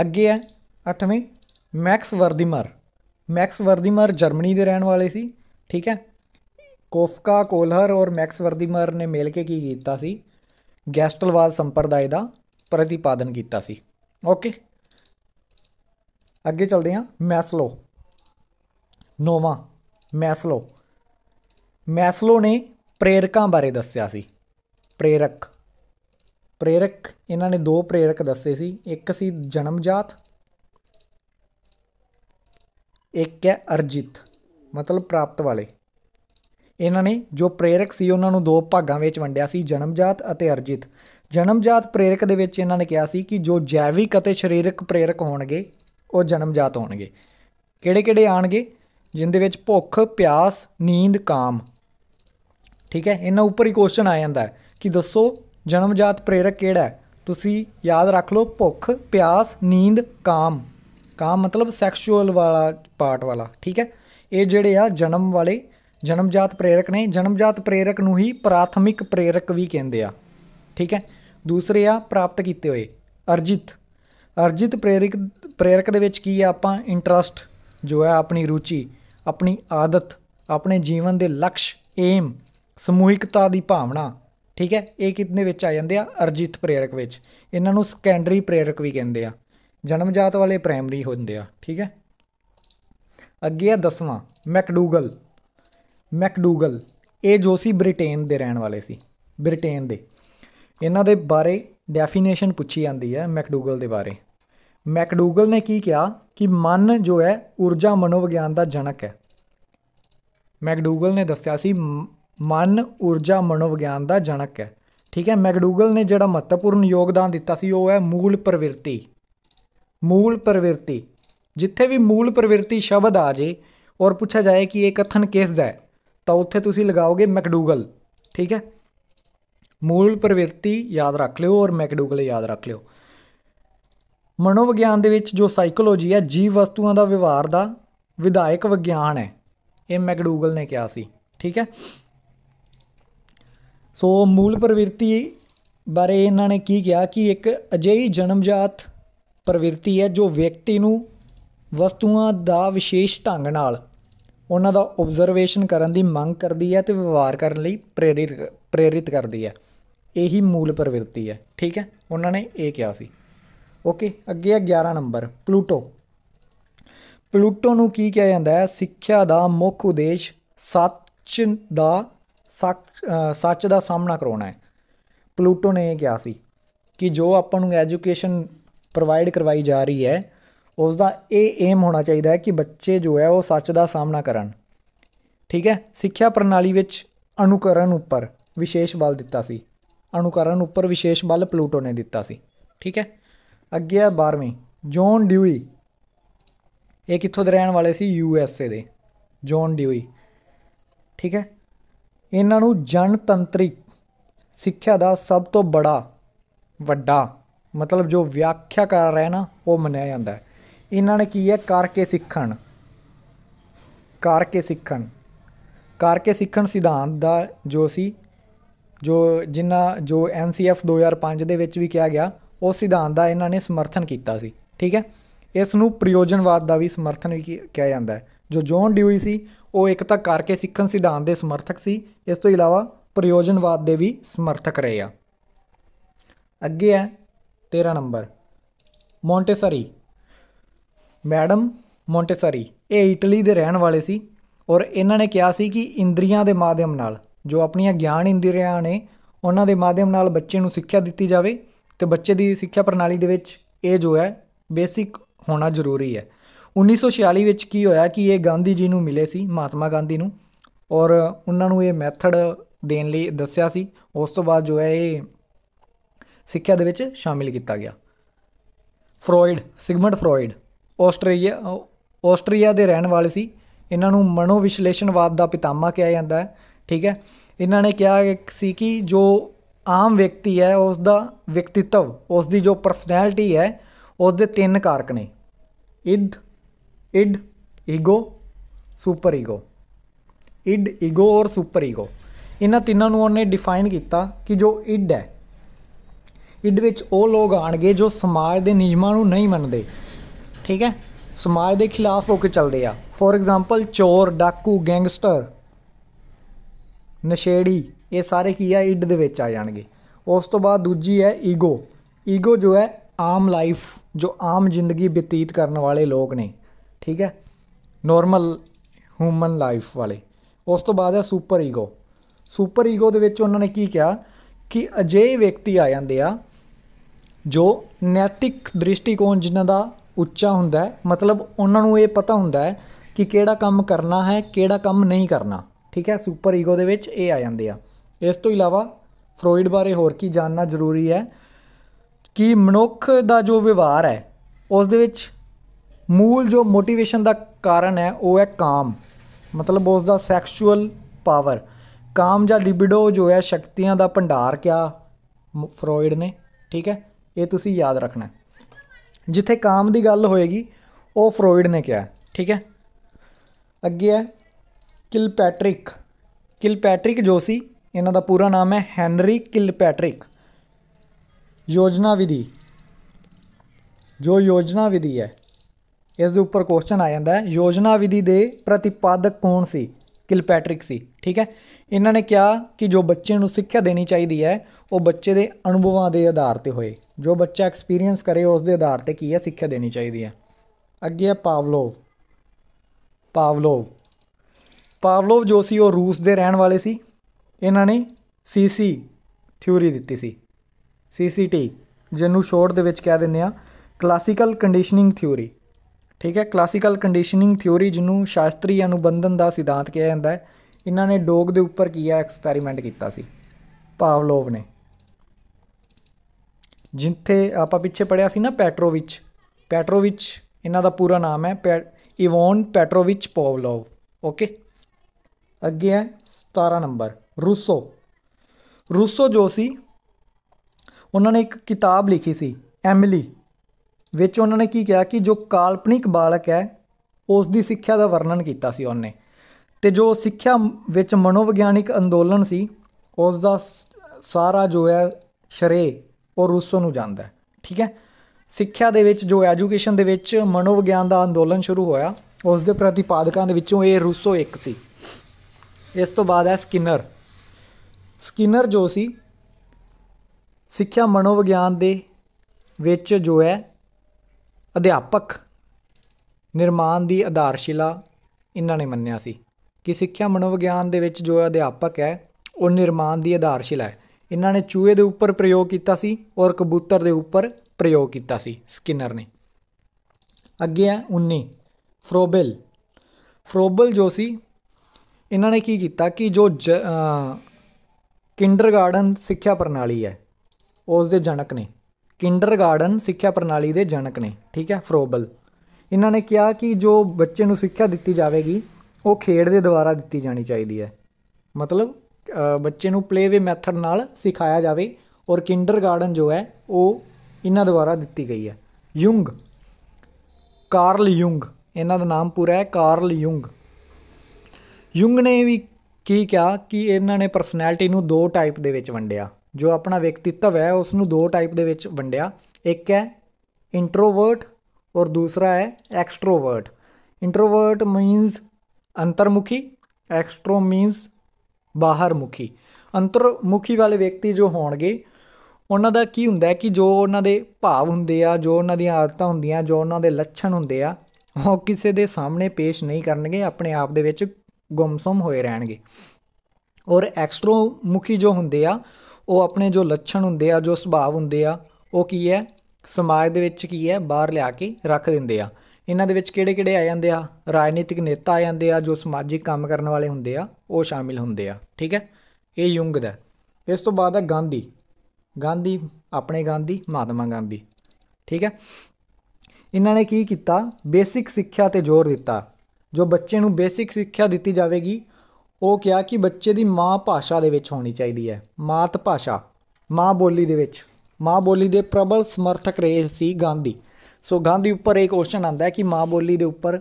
ਅੱਗੇ ਹੈ 8ਵੇਂ Max Wertheimer Max Wertheimer Germany ਦੇ ਰਹਿਣ ਵਾਲੇ ਸੀ ਠੀਕ ਹੈ ਕੋਫਕਾ ਕੋਲਹਰ ਔਰ ਮੈਕਸ ਵਰਦੀਮਰ ਨੇ ਮਿਲ ਕੇ ਕੀ ਕੀਤਾ ਸੀ ਗੈਸਟਲਵਾਦ ਸੰਪਰਦਾਇ ਦਾ ਪ੍ਰਤੀਪਾਦਨ ਕੀਤਾ ਸੀ ਓਕੇ ਅੱਗੇ ਚੱਲਦੇ ਹਾਂ ਮੈਸਲੋ ਨੋਵਾ ਮੈਸਲੋ ਮੈਸਲੋ ਨੇ ਪ੍ਰੇਰਕਾਂ ਬਾਰੇ ਦੱਸਿਆ ਸੀ ਪ੍ਰੇਰਕ ਪ੍ਰੇਰਕ ਇਹਨਾਂ ਨੇ ਦੋ ਪ੍ਰੇਰਕ ਦੱਸੇ ਸੀ ਇੱਕ ਸੀ ਜਨਮਜਾਤ ਇੱਕ ਹੈ ਅਰਜਿਤ ਮਤਲਬ ਪ੍ਰਾਪਤ ਵਾਲੇ ਇਹਨਾਂ ਨੇ ਜੋ ਪ੍ਰੇਰਕ ਸੀ ਉਹਨਾਂ ਨੂੰ ਦੋ ਭਾਗਾਂ ਵਿੱਚ ਵੰਡਿਆ ਸੀ ਜਨਮਜਾਤ ਅਤੇ ਅਰਜਿਤ ਜਨਮਜਾਤ ਪ੍ਰੇਰਕ ਦੇ ਵਿੱਚ ਇਹਨਾਂ ਨੇ ਕਿਹਾ ਸੀ ਕਿ ਜੋ ਜੈਵਿਕ ਅਤੇ ਸਰੀਰਕ ਪ੍ਰੇਰਕ ਹੋਣਗੇ ਉਹ ਜਨਮਜਾਤ ਹੋਣਗੇ ਕਿਹੜੇ-ਕਿਹੜੇ ਆਣਗੇ ਜਿੰਦੇ ਵਿੱਚ ਭੁੱਖ ਪਿਆਸ ਨੀਂਦ ਕਾਮ ਠੀਕ ਹੈ ਇਹਨਾਂ ਉੱਪਰ ਹੀ ਕੁਐਸਚਨ ਆ ਜਾਂਦਾ ਕਿ ਦੱਸੋ ਜਨਮਜਾਤ ਪ੍ਰੇਰਕ ਕਿਹੜਾ ਹੈ ਤੁਸੀਂ ਯਾਦ ਰੱਖ ਲਓ ਭੁੱਖ ਪਿਆਸ ਨੀਂਦ ਕਾਮ ਕਾਮ ਮਤਲਬ ਸੈਕਸ਼ੂਅਲ ਵਾਲਾ ਪਾਰਟ ਵਾਲਾ ਠੀਕ ਹੈ ਇਹ ਜਿਹੜੇ ਆ ਜਨਮ ਵਾਲੇ ਜਨਮਜਾਤ ਪ੍ਰੇਰਕ ਨੇ ਜਨਮਜਾਤ ਪ੍ਰੇਰਕ ਨੂੰ ਹੀ ਪ੍ਰਾਥਮਿਕ ਪ੍ਰੇਰਕ ਵੀ ਕਹਿੰਦੇ ਆ ਠੀਕ ਹੈ ਦੂਸਰੇ ਆ ਪ੍ਰਾਪਤ ਕੀਤੇ ਹੋਏ ਅਰਜਿਤ ਅਰਜਿਤ ਪ੍ਰੇਰਕ ਪ੍ਰੇਰਕ ਦੇ ਵਿੱਚ ਕੀ ਆ ਆਪਾਂ ਇੰਟਰਸਟ ਜੋ ਹੈ ਆਪਣੀ ਰੁਚੀ ਆਪਣੀ ਆਦਤ ਆਪਣੇ ਜੀਵਨ ਦੇ ਲਕਸ਼ ਏਮ ਸਮੂਹਿਕਤਾ ਦੀ ਭਾਵਨਾ ਠੀਕ ਹੈ ਇਹ ਕਿਤਨੇ ਵਿੱਚ ਆ ਜਾਂਦੇ ਆ ਅਰਜਿਤ ਪ੍ਰੇਰਕ ਵਿੱਚ ਇਹਨਾਂ ਨੂੰ ਸੈਕੰਡਰੀ ਪ੍ਰੇਰਕ ਵੀ ਕਹਿੰਦੇ ਆ ਜਨਮਜਾਤ ਵਾਲੇ ਪ੍ਰਾਇਮਰੀ ਹੁੰਦੇ ਆ ਠੀਕ ਹੈ ਅੱਗੇ ਆ 10ਵਾਂ ਮੈਕਡੂਗਲ ਮੈਕਡੂਗਲ ਇਹ ਜੋ ਸੀ ਬ੍ਰਿਟੇਨ ਦੇ ਰਹਿਣ ਵਾਲੇ ਸੀ ਬ੍ਰਿਟੇਨ ਦੇ ਇਹਨਾਂ ਦੇ ਬਾਰੇ ਡੈਫੀਨੇਸ਼ਨ ਪੁੱਛੀ ਜਾਂਦੀ ਹੈ ਮੈਕਡੂਗਲ ਦੇ ਬਾਰੇ ਮੈਕਡੂਗਲ ਨੇ ਕੀ ਕਿਹਾ ਕਿ ਮਨ ਜੋ ਹੈ ਊਰਜਾ ਮਨੋਵਿਗਿਆਨ ਦਾ ਜਨਕ ਹੈ ਮੈਕਡੂਗਲ ਨੇ ਦੱਸਿਆ ਸੀ ਮਨ ਊਰਜਾ ਮਨੋਵਿਗਿਆਨ ਦਾ ਜਨਕ ਹੈ ਠੀਕ ਹੈ ਮੈਕਡੂਗਲ ਨੇ ਜਿਹੜਾ ਮਹੱਤਵਪੂਰਨ ਯੋਗਦਾਨ ਦਿੱਤਾ ਸੀ ਉਹ ਹੈ ਮੂਲ ਪ੍ਰਵਿਰਤੀ ਮੂਲ ਪ੍ਰਵਿਰਤੀ ਜਿੱਥੇ ਵੀ ਮੂਲ ਪ੍ਰਵਿਰਤੀ ਸ਼ਬਦ ਆ ਜੇ ਔਰ ਪੁੱਛਿਆ ਜਾਏ ਕਿ ਇਹ ਕਥਨ ਕਿਸ ਦਾ ਹੈ ਤਾਂ ਉੱਥੇ ਤੁਸੀਂ ਲਗਾਓਗੇ ਮੈਕਡੂਗਲ ਠੀਕ ਹੈ ਮੂਲ ਪ੍ਰਵਿਰਤੀ ਯਾਦ ਰੱਖ ਲਿਓ ਔਰ ਮੈਕਡੂਗਲ ਯਾਦ ਰੱਖ ਲਿਓ ਮਨੋਵਿਗਿਆਨ ਦੇ ਵਿੱਚ ਜੋ ਸਾਈਕੋਲੋਜੀ ਹੈ ਜੀਵ ਵਸਤੂਆਂ ਦਾ ਵਿਵਹਾਰ ਦਾ ਵਿਧਾਇਕ ਵਿਗਿਆਨ ਹੈ ਇਹ ਮੈਕਡੂਗਲ ਨੇ ਕਿਹਾ ਸੀ ਠੀਕ ਹੈ ਸੋ ਮੂਲ ਪ੍ਰਵਿਰਤੀ ਬਾਰੇ ਇਹਨਾਂ ਨੇ ਕੀ ਕਿਹਾ ਕਿ ਇੱਕ ਅਜਿਹੀ ਜਨਮਜਾਤ ਪ੍ਰਵਿਰਤੀ ਹੈ ਜੋ ਵਿਅਕਤੀ ਨੂੰ ਵਸਤੂਆਂ ਦਾ ਵਿਸ਼ੇਸ਼ ਢੰਗ ਨਾਲ ਉਹਨਾਂ ਦਾ ਆਬਜ਼ਰਵੇਸ਼ਨ ਕਰਨ ਦੀ ਮੰਗ ਕਰਦੀ ਹੈ ਤੇ ਵਿਵਹਾਰ ਕਰਨ ਲਈ ਪ੍ਰੇਰਿਤ ਪ੍ਰੇਰਿਤ ਕਰਦੀ ਹੈ ਇਹੀ ਮੂਲ ਪ੍ਰਵਿਰਤੀ ਹੈ ਠੀਕ ਹੈ ਉਹਨਾਂ ਨੇ ਇਹ ਕਿਹਾ ਸੀ ਓਕੇ ਅੱਗੇ ਹੈ 11 ਨੰਬਰ ਪਲੂਟੋ ਪਲੂਟੋ ਨੂੰ ਕੀ ਕਿਹਾ ਜਾਂਦਾ ਹੈ ਸਿੱਖਿਆ ਦਾ ਮੁੱਖ ਉਦੇਸ਼ ਸੱਚ ਦਾ ਸੱਚ ਦਾ ਸਾਹਮਣਾ ਕਰਾਉਣਾ ਹੈ ਪਲੂਟੋ ਨੇ ਇਹ ਕਿਹਾ ਸੀ ਕਿ ਜੋ ਆਪਾਂ ਨੂੰ ਐਜੂਕੇਸ਼ਨ ਪ੍ਰੋਵਾਈਡ ਕਰਵਾਈ ਜਾ ਰਹੀ ਹੈ ਉਸ ਦਾ ਇਹ ਏਮ ਹੋਣਾ ਚਾਹੀਦਾ ਹੈ ਕਿ ਬੱਚੇ ਜੋ ਹੈ ਉਹ ਸੱਚ ਦਾ ਸਾਹਮਣਾ ਕਰਨ ਠੀਕ ਹੈ ਸਿੱਖਿਆ ਪ੍ਰਣਾਲੀ ਵਿੱਚ ਅਨੁਕਰਨ ਉੱਪਰ ਵਿਸ਼ੇਸ਼ ਬਲ ਦਿੱਤਾ ਸੀ ਅਨੁਕਰਨ ਉੱਪਰ ਵਿਸ਼ੇਸ਼ ਬਲ ਪਲੂਟੋ ਨੇ ਦਿੱਤਾ ਸੀ ਠੀਕ ਹੈ ਅੱਗੇ ਆ 12ਵੀਂ ਜੌਨ ਡਿਊਈ ਇਹ ਕਿੱਥੋਂ ਦੇ ਰਹਿਣ ਵਾਲੇ ਸੀ ਯੂ ਐਸ ਏ ਦੇ ਜੌਨ ਡਿਊਈ ਠੀਕ ਹੈ ਇਹਨਾਂ ਨੂੰ ਜਨਤੰਤਰੀ ਸਿੱਖਿਆ ਦਾ ਸਭ ਤੋਂ ਬੜਾ ਵੱਡਾ ਮਤਲਬ ਜੋ ਵਿਆਖਿਆ ਕਰ ਰਹੇ ਨਾ ਉਹ ਮੰਨਿਆ ਜਾਂਦਾ ਹੈ ਇਹਨਾਂ ਨੇ ਕੀ ਹੈ ਕਰਕੇ ਸਿੱਖਣ ਕਰਕੇ ਸਿੱਖਣ ਕਰਕੇ ਸਿੱਖਣ ਸਿਧਾਂਤ ਦਾ ਜੋ ਸੀ ਜੋ ਜਿੰਨਾ ਜੋ ਐਨਸੀਐਫ 2005 ਦੇ ਵਿੱਚ ਵੀ ਕਿਹਾ ਗਿਆ ਉਹ ਸਿਧਾਂਤ ਦਾ ਇਹਨਾਂ ਨੇ ਸਮਰਥਨ ਕੀਤਾ ਸੀ ਠੀਕ ਹੈ ਇਸ ਨੂੰ ਪ੍ਰਯੋਜਨਵਾਦ ਦਾ ਵੀ ਸਮਰਥਨ ਵੀ ਕਿਹਾ ਜਾਂਦਾ ਹੈ ਜੋ ਜੌਨ ਡਿਊਈ ਸੀ ਉਹ ਇੱਕ ਤਾਂ ਕਰਕੇ ਸਿੱਖਣ ਸਿਧਾਂਤ ਦੇ ਸਮਰਥਕ ਸੀ ਇਸ ਤੋਂ ਇਲਾਵਾ ਪ੍ਰਯੋਜਨਵਾਦ ਦੇ ਵੀ ਸਮਰਥਕ ਰਹੇ ਆ ਅੱਗੇ ਹੈ 13 ਨੰਬਰ ਮੌਂਟੇਸਰੀ ਮੈਡਮ ਮੌਂਟੇਸਰੀ ਇਹ ਇਟਲੀ ਦੇ ਰਹਿਣ ਵਾਲੇ ਸੀ ਔਰ ਇਹਨਾਂ ਨੇ ਕਿਹਾ ਸੀ ਕਿ ਇੰਦਰੀਆਂ ਦੇ ਮਾਧਿਅਮ ਨਾਲ ਜੋ ਆਪਣੀਆਂ ਗਿਆਨ ਇੰਦਰੀਆਂ ਨੇ ਉਹਨਾਂ ਦੇ ਮਾਧਿਅਮ ਨਾਲ ਬੱਚੇ ਨੂੰ ਸਿੱਖਿਆ ਦਿੱਤੀ ਜਾਵੇ ਤੇ ਬੱਚੇ ਦੀ ਸਿੱਖਿਆ ਪ੍ਰਣਾਲੀ ਦੇ ਵਿੱਚ ਇਹ ਜੋ ਹੈ ਬੇਸਿਕ ਹੋਣਾ ਜ਼ਰੂਰੀ ਹੈ 1946 ਵਿੱਚ ਕੀ ਹੋਇਆ ਕਿ ਇਹ ਗਾਂਧੀ ਜੀ ਨੂੰ ਮਿਲੇ ਸੀ ਮਹਾਤਮਾ ਗਾਂਧੀ ਨੂੰ ਔਰ ਉਹਨਾਂ ਨੂੰ ਇਹ ਮੈਥਡ ਦੇਣ ਲਈ ਦੱਸਿਆ ਸੀ ਉਸ ਤੋਂ ਬਾਅਦ ਜੋ ਹੈ ਇਹ ਸਿੱਖਿਆ ਦੇ ਵਿੱਚ ਸ਼ਾਮਿਲ ਕੀਤਾ ਗਿਆ Freud Sigmund Freud Austria Austria ਦੇ ਰਹਿਣ ਵਾਲੇ ਸੀ ਇਹਨਾਂ ਨੂੰ ਮਨੋਵਿਸ਼ਲੇਸ਼ਣਵਾਦ ਦਾ ਪਿਤਾਮਾ ਕਿਹਾ ਜਾਂਦਾ ਹੈ ਠੀਕ ਹੈ ਇਹਨਾਂ ਨੇ ਕਿਹਾ ਸੀ ਕਿ ਜੋ ਆਮ ਵਿਅਕਤੀ ਹੈ ਉਸ ਦਾ ਵਿਅਕਤੀਤਵ ਉਸ ਦੀ ਜੋ ਪਰਸਨੈਲਿਟੀ ਹੈ ਉਸ ਦੇ ਤਿੰਨ ਕਾਰਕ ਨੇ id id ego super ego id ego ਔਰ ਸੁਪਰ ਈਗੋ ਇਹਨਾਂ ਤਿੰਨਾਂ ਨੂੰ ਉਹਨੇ ਡਿਫਾਈਨ ਕੀਤਾ ਕਿ ਜੋ ਇਡ ਹੈ ਇਹਦੇ ਵਿੱਚ ਉਹ ਲੋਕ ਆਣਗੇ ਜੋ ਸਮਾਜ ਦੇ ਨਿਯਮਾਂ ਨੂੰ ਨਹੀਂ ਮੰਨਦੇ ਠੀਕ ਹੈ ਸਮਾਜ ਦੇ ਖਿਲਾਫ ਹੋ ਕੇ ਚੱਲਦੇ ਆ ਫੋਰ ਐਗਜ਼ਾਮਪਲ ਚੋਰ ਡਾਕੂ ਗੈਂਗਸਟਰ ਨਸ਼ੇੜੀ ਇਹ ਸਾਰੇ ਕੀ ਆ ਇੱਡ ਦੇ ਵਿੱਚ ਆ ਜਾਣਗੇ ਉਸ ਤੋਂ ਬਾਅਦ ਦੂਜੀ ਹੈ ਈਗੋ ਈਗੋ ਜੋ ਹੈ ਆਮ ਲਾਈਫ ਜੋ ਆਮ ਜ਼ਿੰਦਗੀ ਬਤੀਤ ਕਰਨ ਵਾਲੇ ਲੋਕ ਨੇ ਠੀਕ ਹੈ ਨਾਰਮਲ ਹਿਊਮਨ ਲਾਈਫ ਵਾਲੇ ਉਸ ਤੋਂ ਬਾਅਦ ਹੈ ਸੁਪਰ ਈਗੋ ਸੁਪਰ ਈਗੋ ਦੇ ਵਿੱਚ ਉਹਨਾਂ ਨੇ ਕੀ ਕਿਹਾ ਕਿ ਅਜਿਹੇ ਵਿਅਕਤੀ ਆ ਜਾਂਦੇ ਆ ਜੋ ਨੈਤਿਕ ਦ੍ਰਿਸ਼ਟੀਕੋਣ ਜਿਨ੍ਹਾਂ ਦਾ ਉੱਚਾ ਹੁੰਦਾ ਹੈ ਮਤਲਬ ਉਹਨਾਂ ਨੂੰ ਇਹ ਪਤਾ ਹੁੰਦਾ ਹੈ ਕਿ ਕਿਹੜਾ ਕੰਮ ਕਰਨਾ ਹੈ ਕਿਹੜਾ ਕੰਮ ਨਹੀਂ ਕਰਨਾ ਠੀਕ ਹੈ ਸੁਪਰ ਈਗੋ ਦੇ ਵਿੱਚ ਇਹ ਆ ਜਾਂਦੇ ਆ ਇਸ ਤੋਂ ਇਲਾਵਾ ਫਰੋਇਡ ਬਾਰੇ ਹੋਰ ਕੀ ਜਾਨਣਾ ਜ਼ਰੂਰੀ ਹੈ ਕਿ ਮਨੁੱਖ ਦਾ ਜੋ ਵਿਵਹਾਰ ਹੈ ਉਸ ਦੇ ਵਿੱਚ ਮੂਲ ਜੋ ਮੋਟੀਵੇਸ਼ਨ ਦਾ ਕਾਰਨ ਹੈ ਉਹ ਹੈ ਕਾਮ ਮਤਲਬ ਉਸ ਦਾ ਸੈਕਸ਼ੂਅਲ ਪਾਵਰ ਕਾਮ ਜਾਂ ਲਿਬਿਡੋ ਜੋ ਹੈ ਸ਼ਕਤੀਆਂ ਦਾ ਭੰਡਾਰ ਕਿਆ ਫਰੋਇਡ ਨੇ ਠੀਕ ਹੈ ਇਹ ਤੁਸੀਂ ਯਾਦ ਰੱਖਣਾ ਜਿੱਥੇ ਕਾਮ ਦੀ ਗੱਲ ਹੋਏਗੀ ਉਹ ਫਰੋਇਡ ਨੇ ਕਿਹਾ ਠੀਕ ਹੈ ਅੱਗੇ ਹੈ ਕਿਲਪੈਟ੍ਰਿਕ ਕਿਲਪੈਟ੍ਰਿਕ ਜੋਸੀ ਇਹਨਾਂ ਦਾ ਪੂਰਾ ਨਾਮ ਹੈ ਹੈਨਰੀ ਕਿਲਪੈਟ੍ਰਿਕ ਯੋਜਨਾ ਵਿਧੀ ਜੋ ਯੋਜਨਾ ਵਿਧੀ ਹੈ ਇਸ ਦੇ ਉੱਪਰ ਕੁਐਸਚਨ ਆ ਜਾਂਦਾ ਹੈ ਯੋਜਨਾ ਵਿਧੀ ਦੇ ਪ੍ਰਤੀਪਾਦਕ ਕੌਣ ਸੀ ਕਿਲਪੈਟ੍ਰਿਕ ਸੀ ਠੀਕ ਹੈ ਇਹਨਾਂ ਨੇ ਕਿਹਾ ਕਿ ਜੋ ਬੱਚੇ ਨੂੰ ਸਿੱਖਿਆ ਦੇਣੀ ਚਾਹੀਦੀ ਹੈ ਉਹ ਬੱਚੇ ਦੇ ਅਨੁਭਵਾਂ ਦੇ ਆਧਾਰ ਤੇ ਹੋਏ ਜੋ ਬੱਚਾ ਐਕਸਪੀਰੀਅੰਸ ਕਰੇ ਉਸ ਦੇ ਆਧਾਰ ਤੇ ਕੀ ਹੈ ਸਿੱਖਿਆ ਦੇਣੀ ਚਾਹੀਦੀ ਹੈ ਅੱਗੇ ਹੈ ਪਾਵਲੋਵ ਪਾਵਲੋਵ ਪਾਵਲੋਵ ਜੋ ਸੀ ਉਹ ਰੂਸ ਦੇ ਰਹਿਣ ਵਾਲੇ ਸੀ ਇਹਨਾਂ ਨੇ ਸੀਸੀ ਥਿਊਰੀ ਦਿੱਤੀ ਸੀ ਸੀਸੀਟੀ ਜਿਹਨੂੰ ਸ਼ੋਰਟ ਦੇ ਵਿੱਚ ਕਹਿ ਦਿੰਦੇ ਆ ਕਲਾਸੀਕਲ ਕੰਡੀਸ਼ਨਿੰਗ ਥਿਊਰੀ ਠੀਕ ਹੈ ਕਲਾਸੀਕਲ ਕੰਡੀਸ਼ਨਿੰਗ ਥਿਉਰੀ ਜਿਹਨੂੰ ਸ਼ਾਸਤਰੀ ਅਨੁਬੰਧਨ ਦਾ ਸਿਧਾਂਤ ਕਿਹਾ ਜਾਂਦਾ ਹੈ ਇਹਨਾਂ ਨੇ ਡੋਗ ਦੇ ਉੱਪਰ ਕੀ ਹੈ ਐਕਸਪੈਰੀਮੈਂਟ ਕੀਤਾ ਸੀ ਪਾਵਲੋਵ ਨੇ ਜਿੱਥੇ ਆਪਾਂ ਪਿੱਛੇ ਪੜਿਆ ਸੀ ਨਾ ਪੈਟਰੋਵਿਚ ਪੈਟਰੋਵਿਚ ਇਹਨਾਂ ਦਾ ਪੂਰਾ ਨਾਮ ਹੈ ਇਵੋਨ ਪੈਟਰੋਵਿਚ ਪਾਵਲੋਵ ਓਕੇ ਅੱਗੇ ਹੈ 17 ਨੰਬਰ ਰੂਸੋ ਰੂਸੋ ਜੋ ਸੀ ਉਹਨਾਂ ਨੇ ਇੱਕ ਕਿਤਾਬ ਲਿਖੀ ਸੀ ਐਮਲੀ ਵਿੱਚ ਉਹਨਾਂ ਨੇ ਕੀ ਕਿਹਾ ਕਿ ਜੋ ਕਾਲਪਨਿਕ ਬਾਲਕ ਹੈ ਉਸ ਦੀ ਸਿੱਖਿਆ ਦਾ ਵਰਣਨ ਕੀਤਾ ਸੀ ਉਹਨੇ ਤੇ ਜੋ ਸਿੱਖਿਆ ਵਿੱਚ ਮਨੋਵਿਗਿਆਨਿਕ ਅੰਦੋਲਨ ਸੀ ਉਸ ਦਾ ਸਾਰਾ ਜੋ ਹੈ ਸ਼ਰੇ ਉਹ ਰੂਸੋ ਨੂੰ ਜਾਂਦਾ ਠੀਕ ਹੈ ਸਿੱਖਿਆ ਦੇ ਵਿੱਚ ਜੋ ਐਜੂਕੇਸ਼ਨ ਦੇ ਵਿੱਚ ਮਨੋਵਿਗਿਆਨ ਦਾ ਅੰਦੋਲਨ ਸ਼ੁਰੂ ਹੋਇਆ ਉਸ ਦੇ ਪ੍ਰਤੀਪਾਦਕਾਂ ਦੇ ਵਿੱਚੋਂ ਇਹ ਰੂਸੋ ਇੱਕ ਸੀ ਇਸ ਤੋਂ ਬਾਅਦ ਹੈ ਸਕਿਨਰ ਸਕਿਨਰ ਜੋ ਸੀ ਸਿੱਖਿਆ ਮਨੋਵਿਗਿਆਨ ਦੇ ਵਿੱਚ ਜੋ ਹੈ ਅਧਿਆਪਕ ਨਿਰਮਾਣ ਦੀ ਆਧਾਰਸ਼ਿਲਾ ਇਹਨਾਂ ਨੇ ਮੰਨਿਆ ਸੀ ਕਿ ਸਿੱਖਿਆ ਮਨੋਵਿਗਿਆਨ ਦੇ ਵਿੱਚ ਜੋ ਅਧਿਆਪਕ ਹੈ ਉਹ ਨਿਰਮਾਣ ਦੀ ਆਧਾਰਸ਼ਿਲਾ ਹੈ ਇਹਨਾਂ ਨੇ ਚੂਹੇ ਦੇ ਉੱਪਰ ਪ੍ਰਯੋਗ ਕੀਤਾ ਸੀ ਔਰ ਕਬੂਤਰ ਦੇ ਉੱਪਰ ਪ੍ਰਯੋਗ ਕੀਤਾ ਸੀ ਸਕਿਨਰ ਨੇ ਅੱਗੇ ਹੈ 19 ਫਰੋਬਲ ਫਰੋਬਲ ਜੋ ਸੀ ਇਹਨਾਂ ਨੇ ਕੀ ਕੀਤਾ ਕਿ ਜੋ ਕਿੰਡਰਗਾਰਡਨ ਸਿੱਖਿਆ ਪ੍ਰਣਾਲੀ ਹੈ ਉਸ ਦੇ ਜਨਕ ਨੇ ਕਿੰਡਰਗਾਰਡਨ ਸਿੱਖਿਆ ਪ੍ਰਣਾਲੀ ਦੇ ਜਨਕ ਨੇ ਠੀਕ ਹੈ ਫਰੋਬਲ ਇਹਨਾਂ ਨੇ ਕਿਹਾ ਕਿ ਜੋ ਬੱਚੇ ਨੂੰ ਸਿੱਖਿਆ ਦਿੱਤੀ ਜਾਵੇਗੀ ਉਹ ਖੇਡ ਦੇ ਦੁਆਰਾ ਦਿੱਤੀ ਜਾਣੀ ਚਾਹੀਦੀ ਹੈ ਮਤਲਬ ਬੱਚੇ ਨੂੰ ਪਲੇਵੇ ਮੈਥਡ ਨਾਲ ਸਿਖਾਇਆ ਜਾਵੇ ਔਰ ਕਿੰਡਰਗਾਰਡਨ ਜੋ ਹੈ ਉਹ ਇਹਨਾਂ ਦੁਆਰਾ ਦਿੱਤੀ ਗਈ ਹੈ ਯੁੰਗ ਕਾਰਲ ਯੁੰਗ ਇਹਨਾਂ ਦਾ ਨਾਮ ਪੂਰਾ ਹੈ ਕਾਰਲ ਯੁੰਗ ਯੁੰਗ ਨੇ ਵੀ ਕੀ ਕਿਹਾ ਕਿ ਇਹਨਾਂ ਨੇ ਪਰਸਨੈਲਿਟੀ ਨੂੰ ਦੋ ਟਾਈਪ ਦੇ ਵਿੱਚ ਵੰਡਿਆ ਜੋ ਆਪਣਾ ਵਿਅਕਤੀਤਵ ਹੈ ਉਸ ਨੂੰ ਦੋ ਟਾਈਪ ਦੇ ਵਿੱਚ ਵੰਡਿਆ ਇੱਕ ਹੈ ਇੰਟਰੋਵਰਟ ਔਰ ਦੂਸਰਾ ਹੈ ਐਕਸਟ੍ਰੋਵਰਟ ਇੰਟਰੋਵਰਟ ਮੀਨਸ ਅੰਤਰਮੁਖੀ ਐਕਸਟ੍ਰੋ ਮੀਨਸ ਬਾਹਰਮੁਖੀ ਅੰਤਰਮੁਖੀ ਵਾਲੇ ਵਿਅਕਤੀ ਜੋ ਹੋਣਗੇ ਉਹਨਾਂ ਦਾ ਕੀ ਹੁੰਦਾ ਹੈ ਕਿ ਜੋ ਉਹਨਾਂ ਦੇ ਭਾਵ ਹੁੰਦੇ ਆ ਜੋ ਉਹਨਾਂ ਦੀਆਂ ਆਦਤਾਂ ਹੁੰਦੀਆਂ ਜੋ ਉਹਨਾਂ ਦੇ ਲੱਛਣ ਹੁੰਦੇ ਆ ਉਹ ਕਿਸੇ ਦੇ ਸਾਹਮਣੇ ਪੇਸ਼ ਨਹੀਂ ਕਰਨਗੇ ਆਪਣੇ ਆਪ ਦੇ ਵਿੱਚ ਗੁੰਮਸਮ ਹੋਏ ਰਹਿਣਗੇ ਔਰ ਐਕਸਟ੍ਰੋਮੁਖੀ ਜੋ ਹੁੰਦੇ ਆ ਉਹ ਆਪਣੇ ਜੋ ਲੱਛਣ ਹੁੰਦੇ ਆ ਜੋ ਸੁਭਾਅ ਹੁੰਦੇ ਆ ਉਹ ਕੀ ਹੈ ਸਮਾਜ ਦੇ ਵਿੱਚ ਕੀ ਹੈ ਬਾਹਰ ਲਿਆ ਕੇ ਰੱਖ ਦਿੰਦੇ ਆ ਇਹਨਾਂ ਦੇ ਵਿੱਚ ਕਿਹੜੇ-ਕਿਹੜੇ ਆ ਜਾਂਦੇ ਆ ਰਾਜਨੀਤਿਕ ਨੇਤਾ ਆ ਜਾਂਦੇ ਆ ਜੋ ਸਮਾਜਿਕ ਕੰਮ ਕਰਨ ਵਾਲੇ ਹੁੰਦੇ ਆ ਉਹ ਸ਼ਾਮਿਲ ਹੁੰਦੇ ਆ ਠੀਕ ਹੈ ਇਹ ਯੁੰਗ ਦਾ ਇਸ ਤੋਂ ਬਾਅਦ ਹੈ ਗਾਂਧੀ ਗਾਂਧੀ ਆਪਣੇ ਗਾਂਧੀ ਮਹਾਤਮਾ ਗਾਂਧੀ ਠੀਕ ਹੈ ਇਹਨਾਂ ਨੇ ਕੀ ਕੀਤਾ ਬੇਸਿਕ ਸਿੱਖਿਆ ਤੇ ਜ਼ੋਰ ਦਿੱਤਾ ਜੋ ਬੱਚੇ ਨੂੰ ਬੇਸਿਕ ਸਿੱਖਿਆ ਦਿੱਤੀ ਜਾਵੇਗੀ ਉਹ ਕਿਹਾ ਕਿ ਬੱਚੇ ਦੀ ਮਾਂ ਭਾਸ਼ਾ ਦੇ ਵਿੱਚ ਹੋਣੀ ਚਾਹੀਦੀ ਹੈ ਮਾਤ ਭਾਸ਼ਾ ਮਾਂ ਬੋਲੀ ਦੇ ਵਿੱਚ ਮਾਂ ਬੋਲੀ ਦੇ ਪ੍ਰਬਲ ਸਮਰਥਕ ਰਹੇ ਸੀ ਗਾਂਧੀ ਸੋ ਗਾਂਧੀ ਉੱਪਰ ਇੱਕ ਕੁਐਸਚਨ ਆਂਦਾ ਹੈ ਕਿ ਮਾਂ ਬੋਲੀ ਦੇ ਉੱਪਰ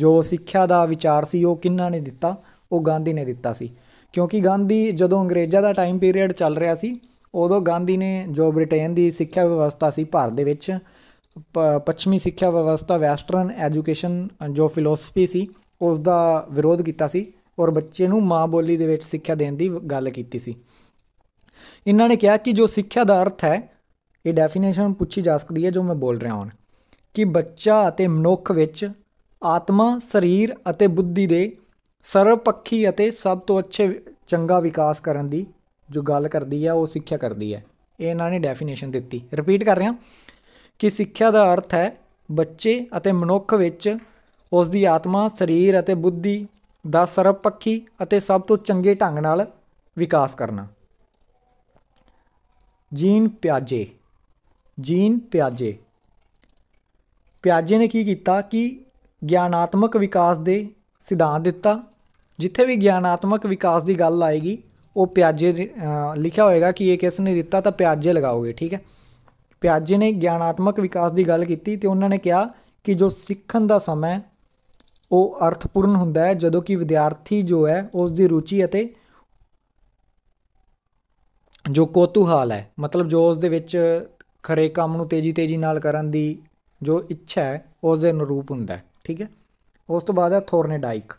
ਜੋ ਸਿੱਖਿਆ ਦਾ ਵਿਚਾਰ ਸੀ ਉਹ ਕਿੰਨਾ ਨੇ ਦਿੱਤਾ ਉਹ ਗਾਂਧੀ ਨੇ ਦਿੱਤਾ ਸੀ ਕਿਉਂਕਿ ਗਾਂਧੀ ਜਦੋਂ ਅੰਗਰੇਜ਼ਾਂ ਦਾ ਟਾਈਮ ਪੀਰੀਅਡ ਚੱਲ ਰਿਹਾ ਸੀ ਉਦੋਂ ਗਾਂਧੀ ਨੇ ਜੋ ਬ੍ਰਿਟੇਨ ਦੀ ਸਿੱਖਿਆ ਵਿਵਸਥਾ ਸੀ ਭਾਰਤ ਦੇ ਵਿੱਚ ਪੱਛਮੀ ਸਿੱਖਿਆ ਵਿਵਸਥਾ ਵੈਸਟਰਨ ਐਜੂਕੇਸ਼ਨ ਜੋ ਫਿਲਾਸਫੀ ਸੀ ਉਸ ਦਾ ਵਿਰੋਧ ਕੀਤਾ ਸੀ ਔਰ ਬੱਚੇ ਨੂੰ ਮਾਂ ਬੋਲੀ ਦੇ ਵਿੱਚ ਸਿੱਖਿਆ ਦੇਣ ਦੀ ਗੱਲ ਕੀਤੀ ਸੀ ਇਹਨਾਂ ਨੇ ਕਿਹਾ ਕਿ ਜੋ ਸਿੱਖਿਆ ਦਾ ਅਰਥ ਹੈ ਇਹ ਡੈਫੀਨੇਸ਼ਨ ਪੁੱਛੀ ਜਾ ਸਕਦੀ ਹੈ ਜੋ ਮੈਂ ਬੋਲ ਰਿਹਾ ਹਾਂ ਕਿ ਬੱਚਾ ਅਤੇ ਮਨੁੱਖ ਵਿੱਚ ਆਤਮਾ ਸਰੀਰ ਅਤੇ ਬੁੱਧੀ ਦੇ ਸਰਵਪੱਖੀ ਅਤੇ ਸਭ ਤੋਂ ਅੱਛੇ ਚੰਗਾ ਵਿਕਾਸ ਕਰਨ ਦੀ ਜੋ ਗੱਲ ਕਰਦੀ ਹੈ ਉਹ ਸਿੱਖਿਆ ਕਰਦੀ ਹੈ ਇਹ ਇਹਨਾਂ ਨੇ ਡੈਫੀਨੇਸ਼ਨ ਦਿੱਤੀ ਰਿਪੀਟ ਕਰ ਰਿਹਾ ਕਿ ਸਿੱਖਿਆ ਦਾ ਅਰਥ ਹੈ ਬੱਚੇ ਅਤੇ ਮਨੁੱਖ ਵਿੱਚ ਉਸ ਦੀ ਆਤਮਾ ਸਰੀਰ ਅਤੇ ਬੁੱਧੀ ਦਾ ਸਰਵਪੱਖੀ ਅਤੇ ਸਭ ਤੋਂ ਚੰਗੇ ਢੰਗ ਨਾਲ ਵਿਕਾਸ ਕਰਨਾ ਜੀਨ ਪਿਆਜੇ ਜੀਨ ਪਿਆਜੇ ਪਿਆਜੇ ਨੇ ਕੀ ਕੀਤਾ ਕਿ ਗਿਆਨਾਤਮਕ ਵਿਕਾਸ ਦੇ ਸਿਧਾਂਤ ਦਿੱਤਾ ਜਿੱਥੇ ਵੀ ਗਿਆਨਾਤਮਕ ਵਿਕਾਸ ਦੀ ਗੱਲ ਆਏਗੀ ਉਹ ਪਿਆਜੇ ਲਿਖਿਆ ਹੋਏਗਾ ਕਿ ਇਹ ਕਿਸ ਨੇ ਦਿੱਤਾ ਤਾਂ ਪਿਆਜੇ ਲਗਾਓਗੇ ਠੀਕ ਹੈ ਪਿਆਜੇ ਨੇ ਗਿਆਨਾਤਮਕ ਵਿਕਾਸ ਦੀ ਗੱਲ ਕੀਤੀ ਤੇ ਉਹਨਾਂ ਨੇ ਕਿਹਾ ਕਿ ਜੋ ਸਿੱਖਣ ਦਾ ਸਮਾਂ ਉਹ ਅਰਥਪੂਰਨ ਹੁੰਦਾ ਹੈ ਜਦੋਂ ਕਿ ਵਿਦਿਆਰਥੀ ਜੋ ਹੈ ਉਸ ਦੀ ਰੁਚੀ ਅਤੇ ਜੋ ਕੋਤੂਹਲ ਹੈ ਮਤਲਬ ਜੋ ਉਸ ਦੇ ਵਿੱਚ ਖਰੇ ਕੰਮ ਨੂੰ ਤੇਜ਼ੀ-ਤੇਜ਼ੀ ਨਾਲ ਕਰਨ ਦੀ ਜੋ ਇੱਛਾ ਹੈ ਉਸ ਦੇ ਅਨੁਰੂਪ ਹੁੰਦਾ ਹੈ ਠੀਕ ਹੈ ਉਸ ਤੋਂ ਬਾਅਦ ਹੈ ਥੋਰਨੇਡਾਈਕ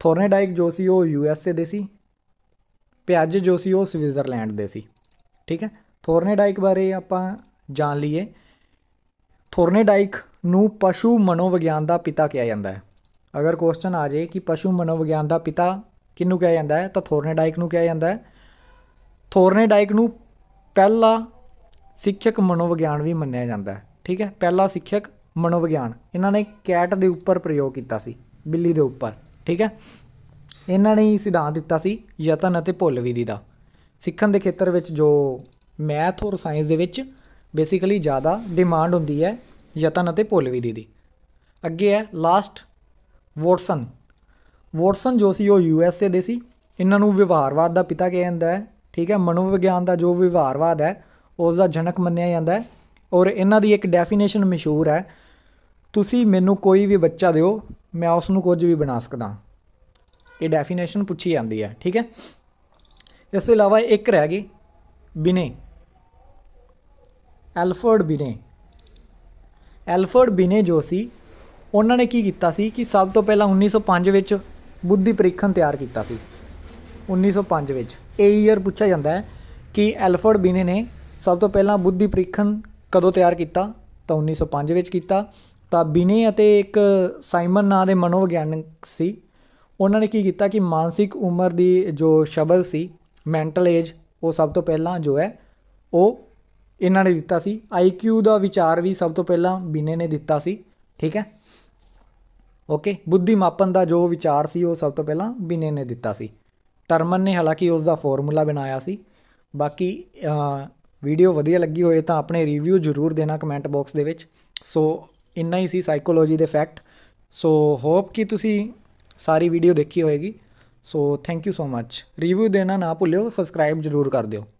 ਥੋਰਨੇਡਾਈਕ ਜੋ ਸੀ ਉਹ ਯੂ ਐਸ ਏ ਦੇ ਸੀ ਪਿਆਜ ਜੋ ਸੀ ਉਹ ਸਵਿਟਜ਼ਰਲੈਂਡ ਦੇ ਸੀ ਠੀਕ ਹੈ ਥੋਰਨੇਡਾਈਕ ਬਾਰੇ ਆਪਾਂ ਜਾਣ ਲਈਏ ਥੋਰਨੇਡਾਈਕ ਨੂੰ ਪਸ਼ੂ ਮਨੋਵਿਗਿਆਨ ਦਾ ਪਿਤਾ ਕਿਹਾ ਜਾਂਦਾ ਹੈ ਅਗਰ ਕੁਐਸਚਨ ਆ ਜਾਏ ਕਿ ਪਸ਼ੂ ਮਨੋਵਿਗਿਆਨ ਦਾ ਪਿਤਾ ਕਿਹਨੂੰ ਕਿਹਾ ਜਾਂਦਾ ਹੈ ਤਾਂ ਥੋਰਨੇਡਾਈਕ ਨੂੰ ਕਿਹਾ ਜਾਂਦਾ ਹੈ ਥੋਰਨੇਡਾਈਕ ਨੂੰ ਪਹਿਲਾ ਸਿੱਖਿਅਕ ਮਨੋਵਿਗਿਆਨ ਵੀ ਮੰਨਿਆ ਜਾਂਦਾ ਹੈ ਠੀਕ ਹੈ ਪਹਿਲਾ ਸਿੱਖਿਅਕ ਮਨੋਵਿਗਿਆਨ ਇਹਨਾਂ ਨੇ ਕੈਟ ਦੇ ਉੱਪਰ ਪ੍ਰਯੋਗ ਕੀਤਾ ਸੀ ਬਿੱਲੀ ਦੇ ਉੱਪਰ ਠੀਕ ਹੈ ਇਹਨਾਂ ਨੇ ਹੀ ਸਿਧਾਂਤ ਦਿੱਤਾ ਸੀ ਯਤਨ ਅਤੇ ਭੁੱਲ ਵਿਧੀ ਦਾ ਸਿੱਖਣ ਦੇ ਖੇਤਰ ਵਿੱਚ ਜੋ ਮੈਥ ਔਰ ਸਾਇੰਸ ਦੇ ਵਿੱਚ ਬੇਸਿਕਲੀ ਜ਼ਿਆਦਾ ਡਿਮਾਂਡ ਹੁੰਦੀ ਹੈ ਯਤਨ ਅਤੇ ਦੇ ਦੀਦੀ ਅੱਗੇ ਹੈ ਲਾਸਟ ਵੋਟਸਨ ਵੋਟਸਨ ਜੋ ਸੀ ਉਹ ਯੂ ਐਸ ਏ ਦੇ ਸੀ ਇਹਨਾਂ ਨੂੰ ਵਿਵਹਾਰਵਾਦ ਦਾ ਪਿਤਾ ਕਿਹਾ ਜਾਂਦਾ ਹੈ ਠੀਕ ਹੈ ਮਨੋਵਿਗਿਆਨ ਦਾ ਜੋ ਵਿਵਹਾਰਵਾਦ ਹੈ ਉਸ ਦਾ ਜਨਕ ਮੰਨਿਆ ਜਾਂਦਾ ਹੈ ਔਰ ਇਹਨਾਂ ਦੀ ਇੱਕ ਡੈਫੀਨੇਸ਼ਨ ਮਸ਼ਹੂਰ ਹੈ ਤੁਸੀਂ ਮੈਨੂੰ ਕੋਈ ਵੀ ਬੱਚਾ ਦਿਓ ਮੈਂ ਉਸ ਨੂੰ ਕੁਝ ਵੀ ਬਣਾ ਸਕਦਾ ਇਹ ਡੈਫੀਨੇਸ਼ਨ ਪੁੱਛੀ ਜਾਂਦੀ ਹੈ ਠੀਕ ਹੈ ਇਸ ਤੋਂ ਇਲਾਵਾ ਇੱਕ ਰਹਿ ਗਈ ਬਿਨੇ ਐਲਫਰਡ ਬਿਨੇ ਐਲਫਰਡ ਬਿਨੇ ਜੋਸੀ ਉਹਨਾਂ ਨੇ ਕੀ ਕੀਤਾ ਸੀ ਕਿ ਸਭ ਤੋਂ ਪਹਿਲਾਂ 1905 ਵਿੱਚ ਬੁੱਧੀ ਪ੍ਰੀਖਣ ਤਿਆਰ ਕੀਤਾ ਸੀ 1905 ਵਿੱਚ ਇਹ ਈਅਰ ਪੁੱਛਿਆ ਜਾਂਦਾ ਹੈ ਕਿ ਐਲਫਰਡ ਬਿਨੇ ਨੇ ਸਭ ਤੋਂ ਪਹਿਲਾਂ ਬੁੱਧੀ ਪ੍ਰੀਖਣ ਕਦੋਂ ਤਿਆਰ ਕੀਤਾ ਤਾਂ 1905 ਵਿੱਚ ਕੀਤਾ ਤਾਂ ਬਿਨੇ ਅਤੇ ਇੱਕ ਸਾਈਮਨ ਨਾਂ ਦੇ ਮਨੋਵਿਗਿਆਨਕ ਸੀ ਉਹਨਾਂ ਨੇ ਕੀ ਕੀਤਾ ਕਿ ਮਾਨਸਿਕ ਉਮਰ ਦੀ ਜੋ ਸ਼ਬਦ ਸੀ ਮੈਂਟਲ ਏਜ ਉਹ ਸਭ ਤੋਂ ਪਹਿਲਾਂ ਜੋ ਹੈ ਉਹ ਇਹਨਾਂ ਨੇ ਦਿੱਤਾ ਸੀ ਆਈਕਿਊ ਦਾ ਵਿਚਾਰ ਵੀ ਸਭ ਤੋਂ ਪਹਿਲਾਂ ਬਿਨੇ ਨੇ ਦਿੱਤਾ ਸੀ ਠੀਕ ਹੈ ਓਕੇ ਬੁੱਧੀ ਮਾਪਨ ਦਾ ਜੋ ਵਿਚਾਰ ਸੀ ਉਹ ਸਭ ਤੋਂ ਪਹਿਲਾਂ ਬਿਨੇ ਨੇ ਦਿੱਤਾ ਸੀ ਟਰਮਨ ਨੇ ਹਾਲਾਂਕਿ ਉਸ ਦਾ ਫਾਰਮੂਲਾ ਬਣਾਇਆ ਸੀ ਬਾਕੀ ਵੀਡੀਓ ਵਧੀਆ ਲੱਗੀ ਹੋਏ ਤਾਂ ਆਪਣੇ ਰਿਵਿਊ ਜ਼ਰੂਰ ਦੇਣਾ ਕਮੈਂਟ ਬਾਕਸ ਦੇ ਵਿੱਚ ਸੋ ਇੰਨਾ ਹੀ ਸੀ ਸਾਈਕੋਲੋਜੀ ਦੇ ਫੈਕਟ ਸੋ ਹੋਪ ਕਿ ਤੁਸੀਂ ਸਾਰੀ ਵੀਡੀਓ ਦੇਖੀ ਹੋਏਗੀ so thank you so much review ਦੇਣਾ ਨਾ ਭੁੱਲਿਓ ਸਬਸਕ੍ਰਾਈਬ ਜ਼ਰੂਰ ਕਰ ਦਿਓ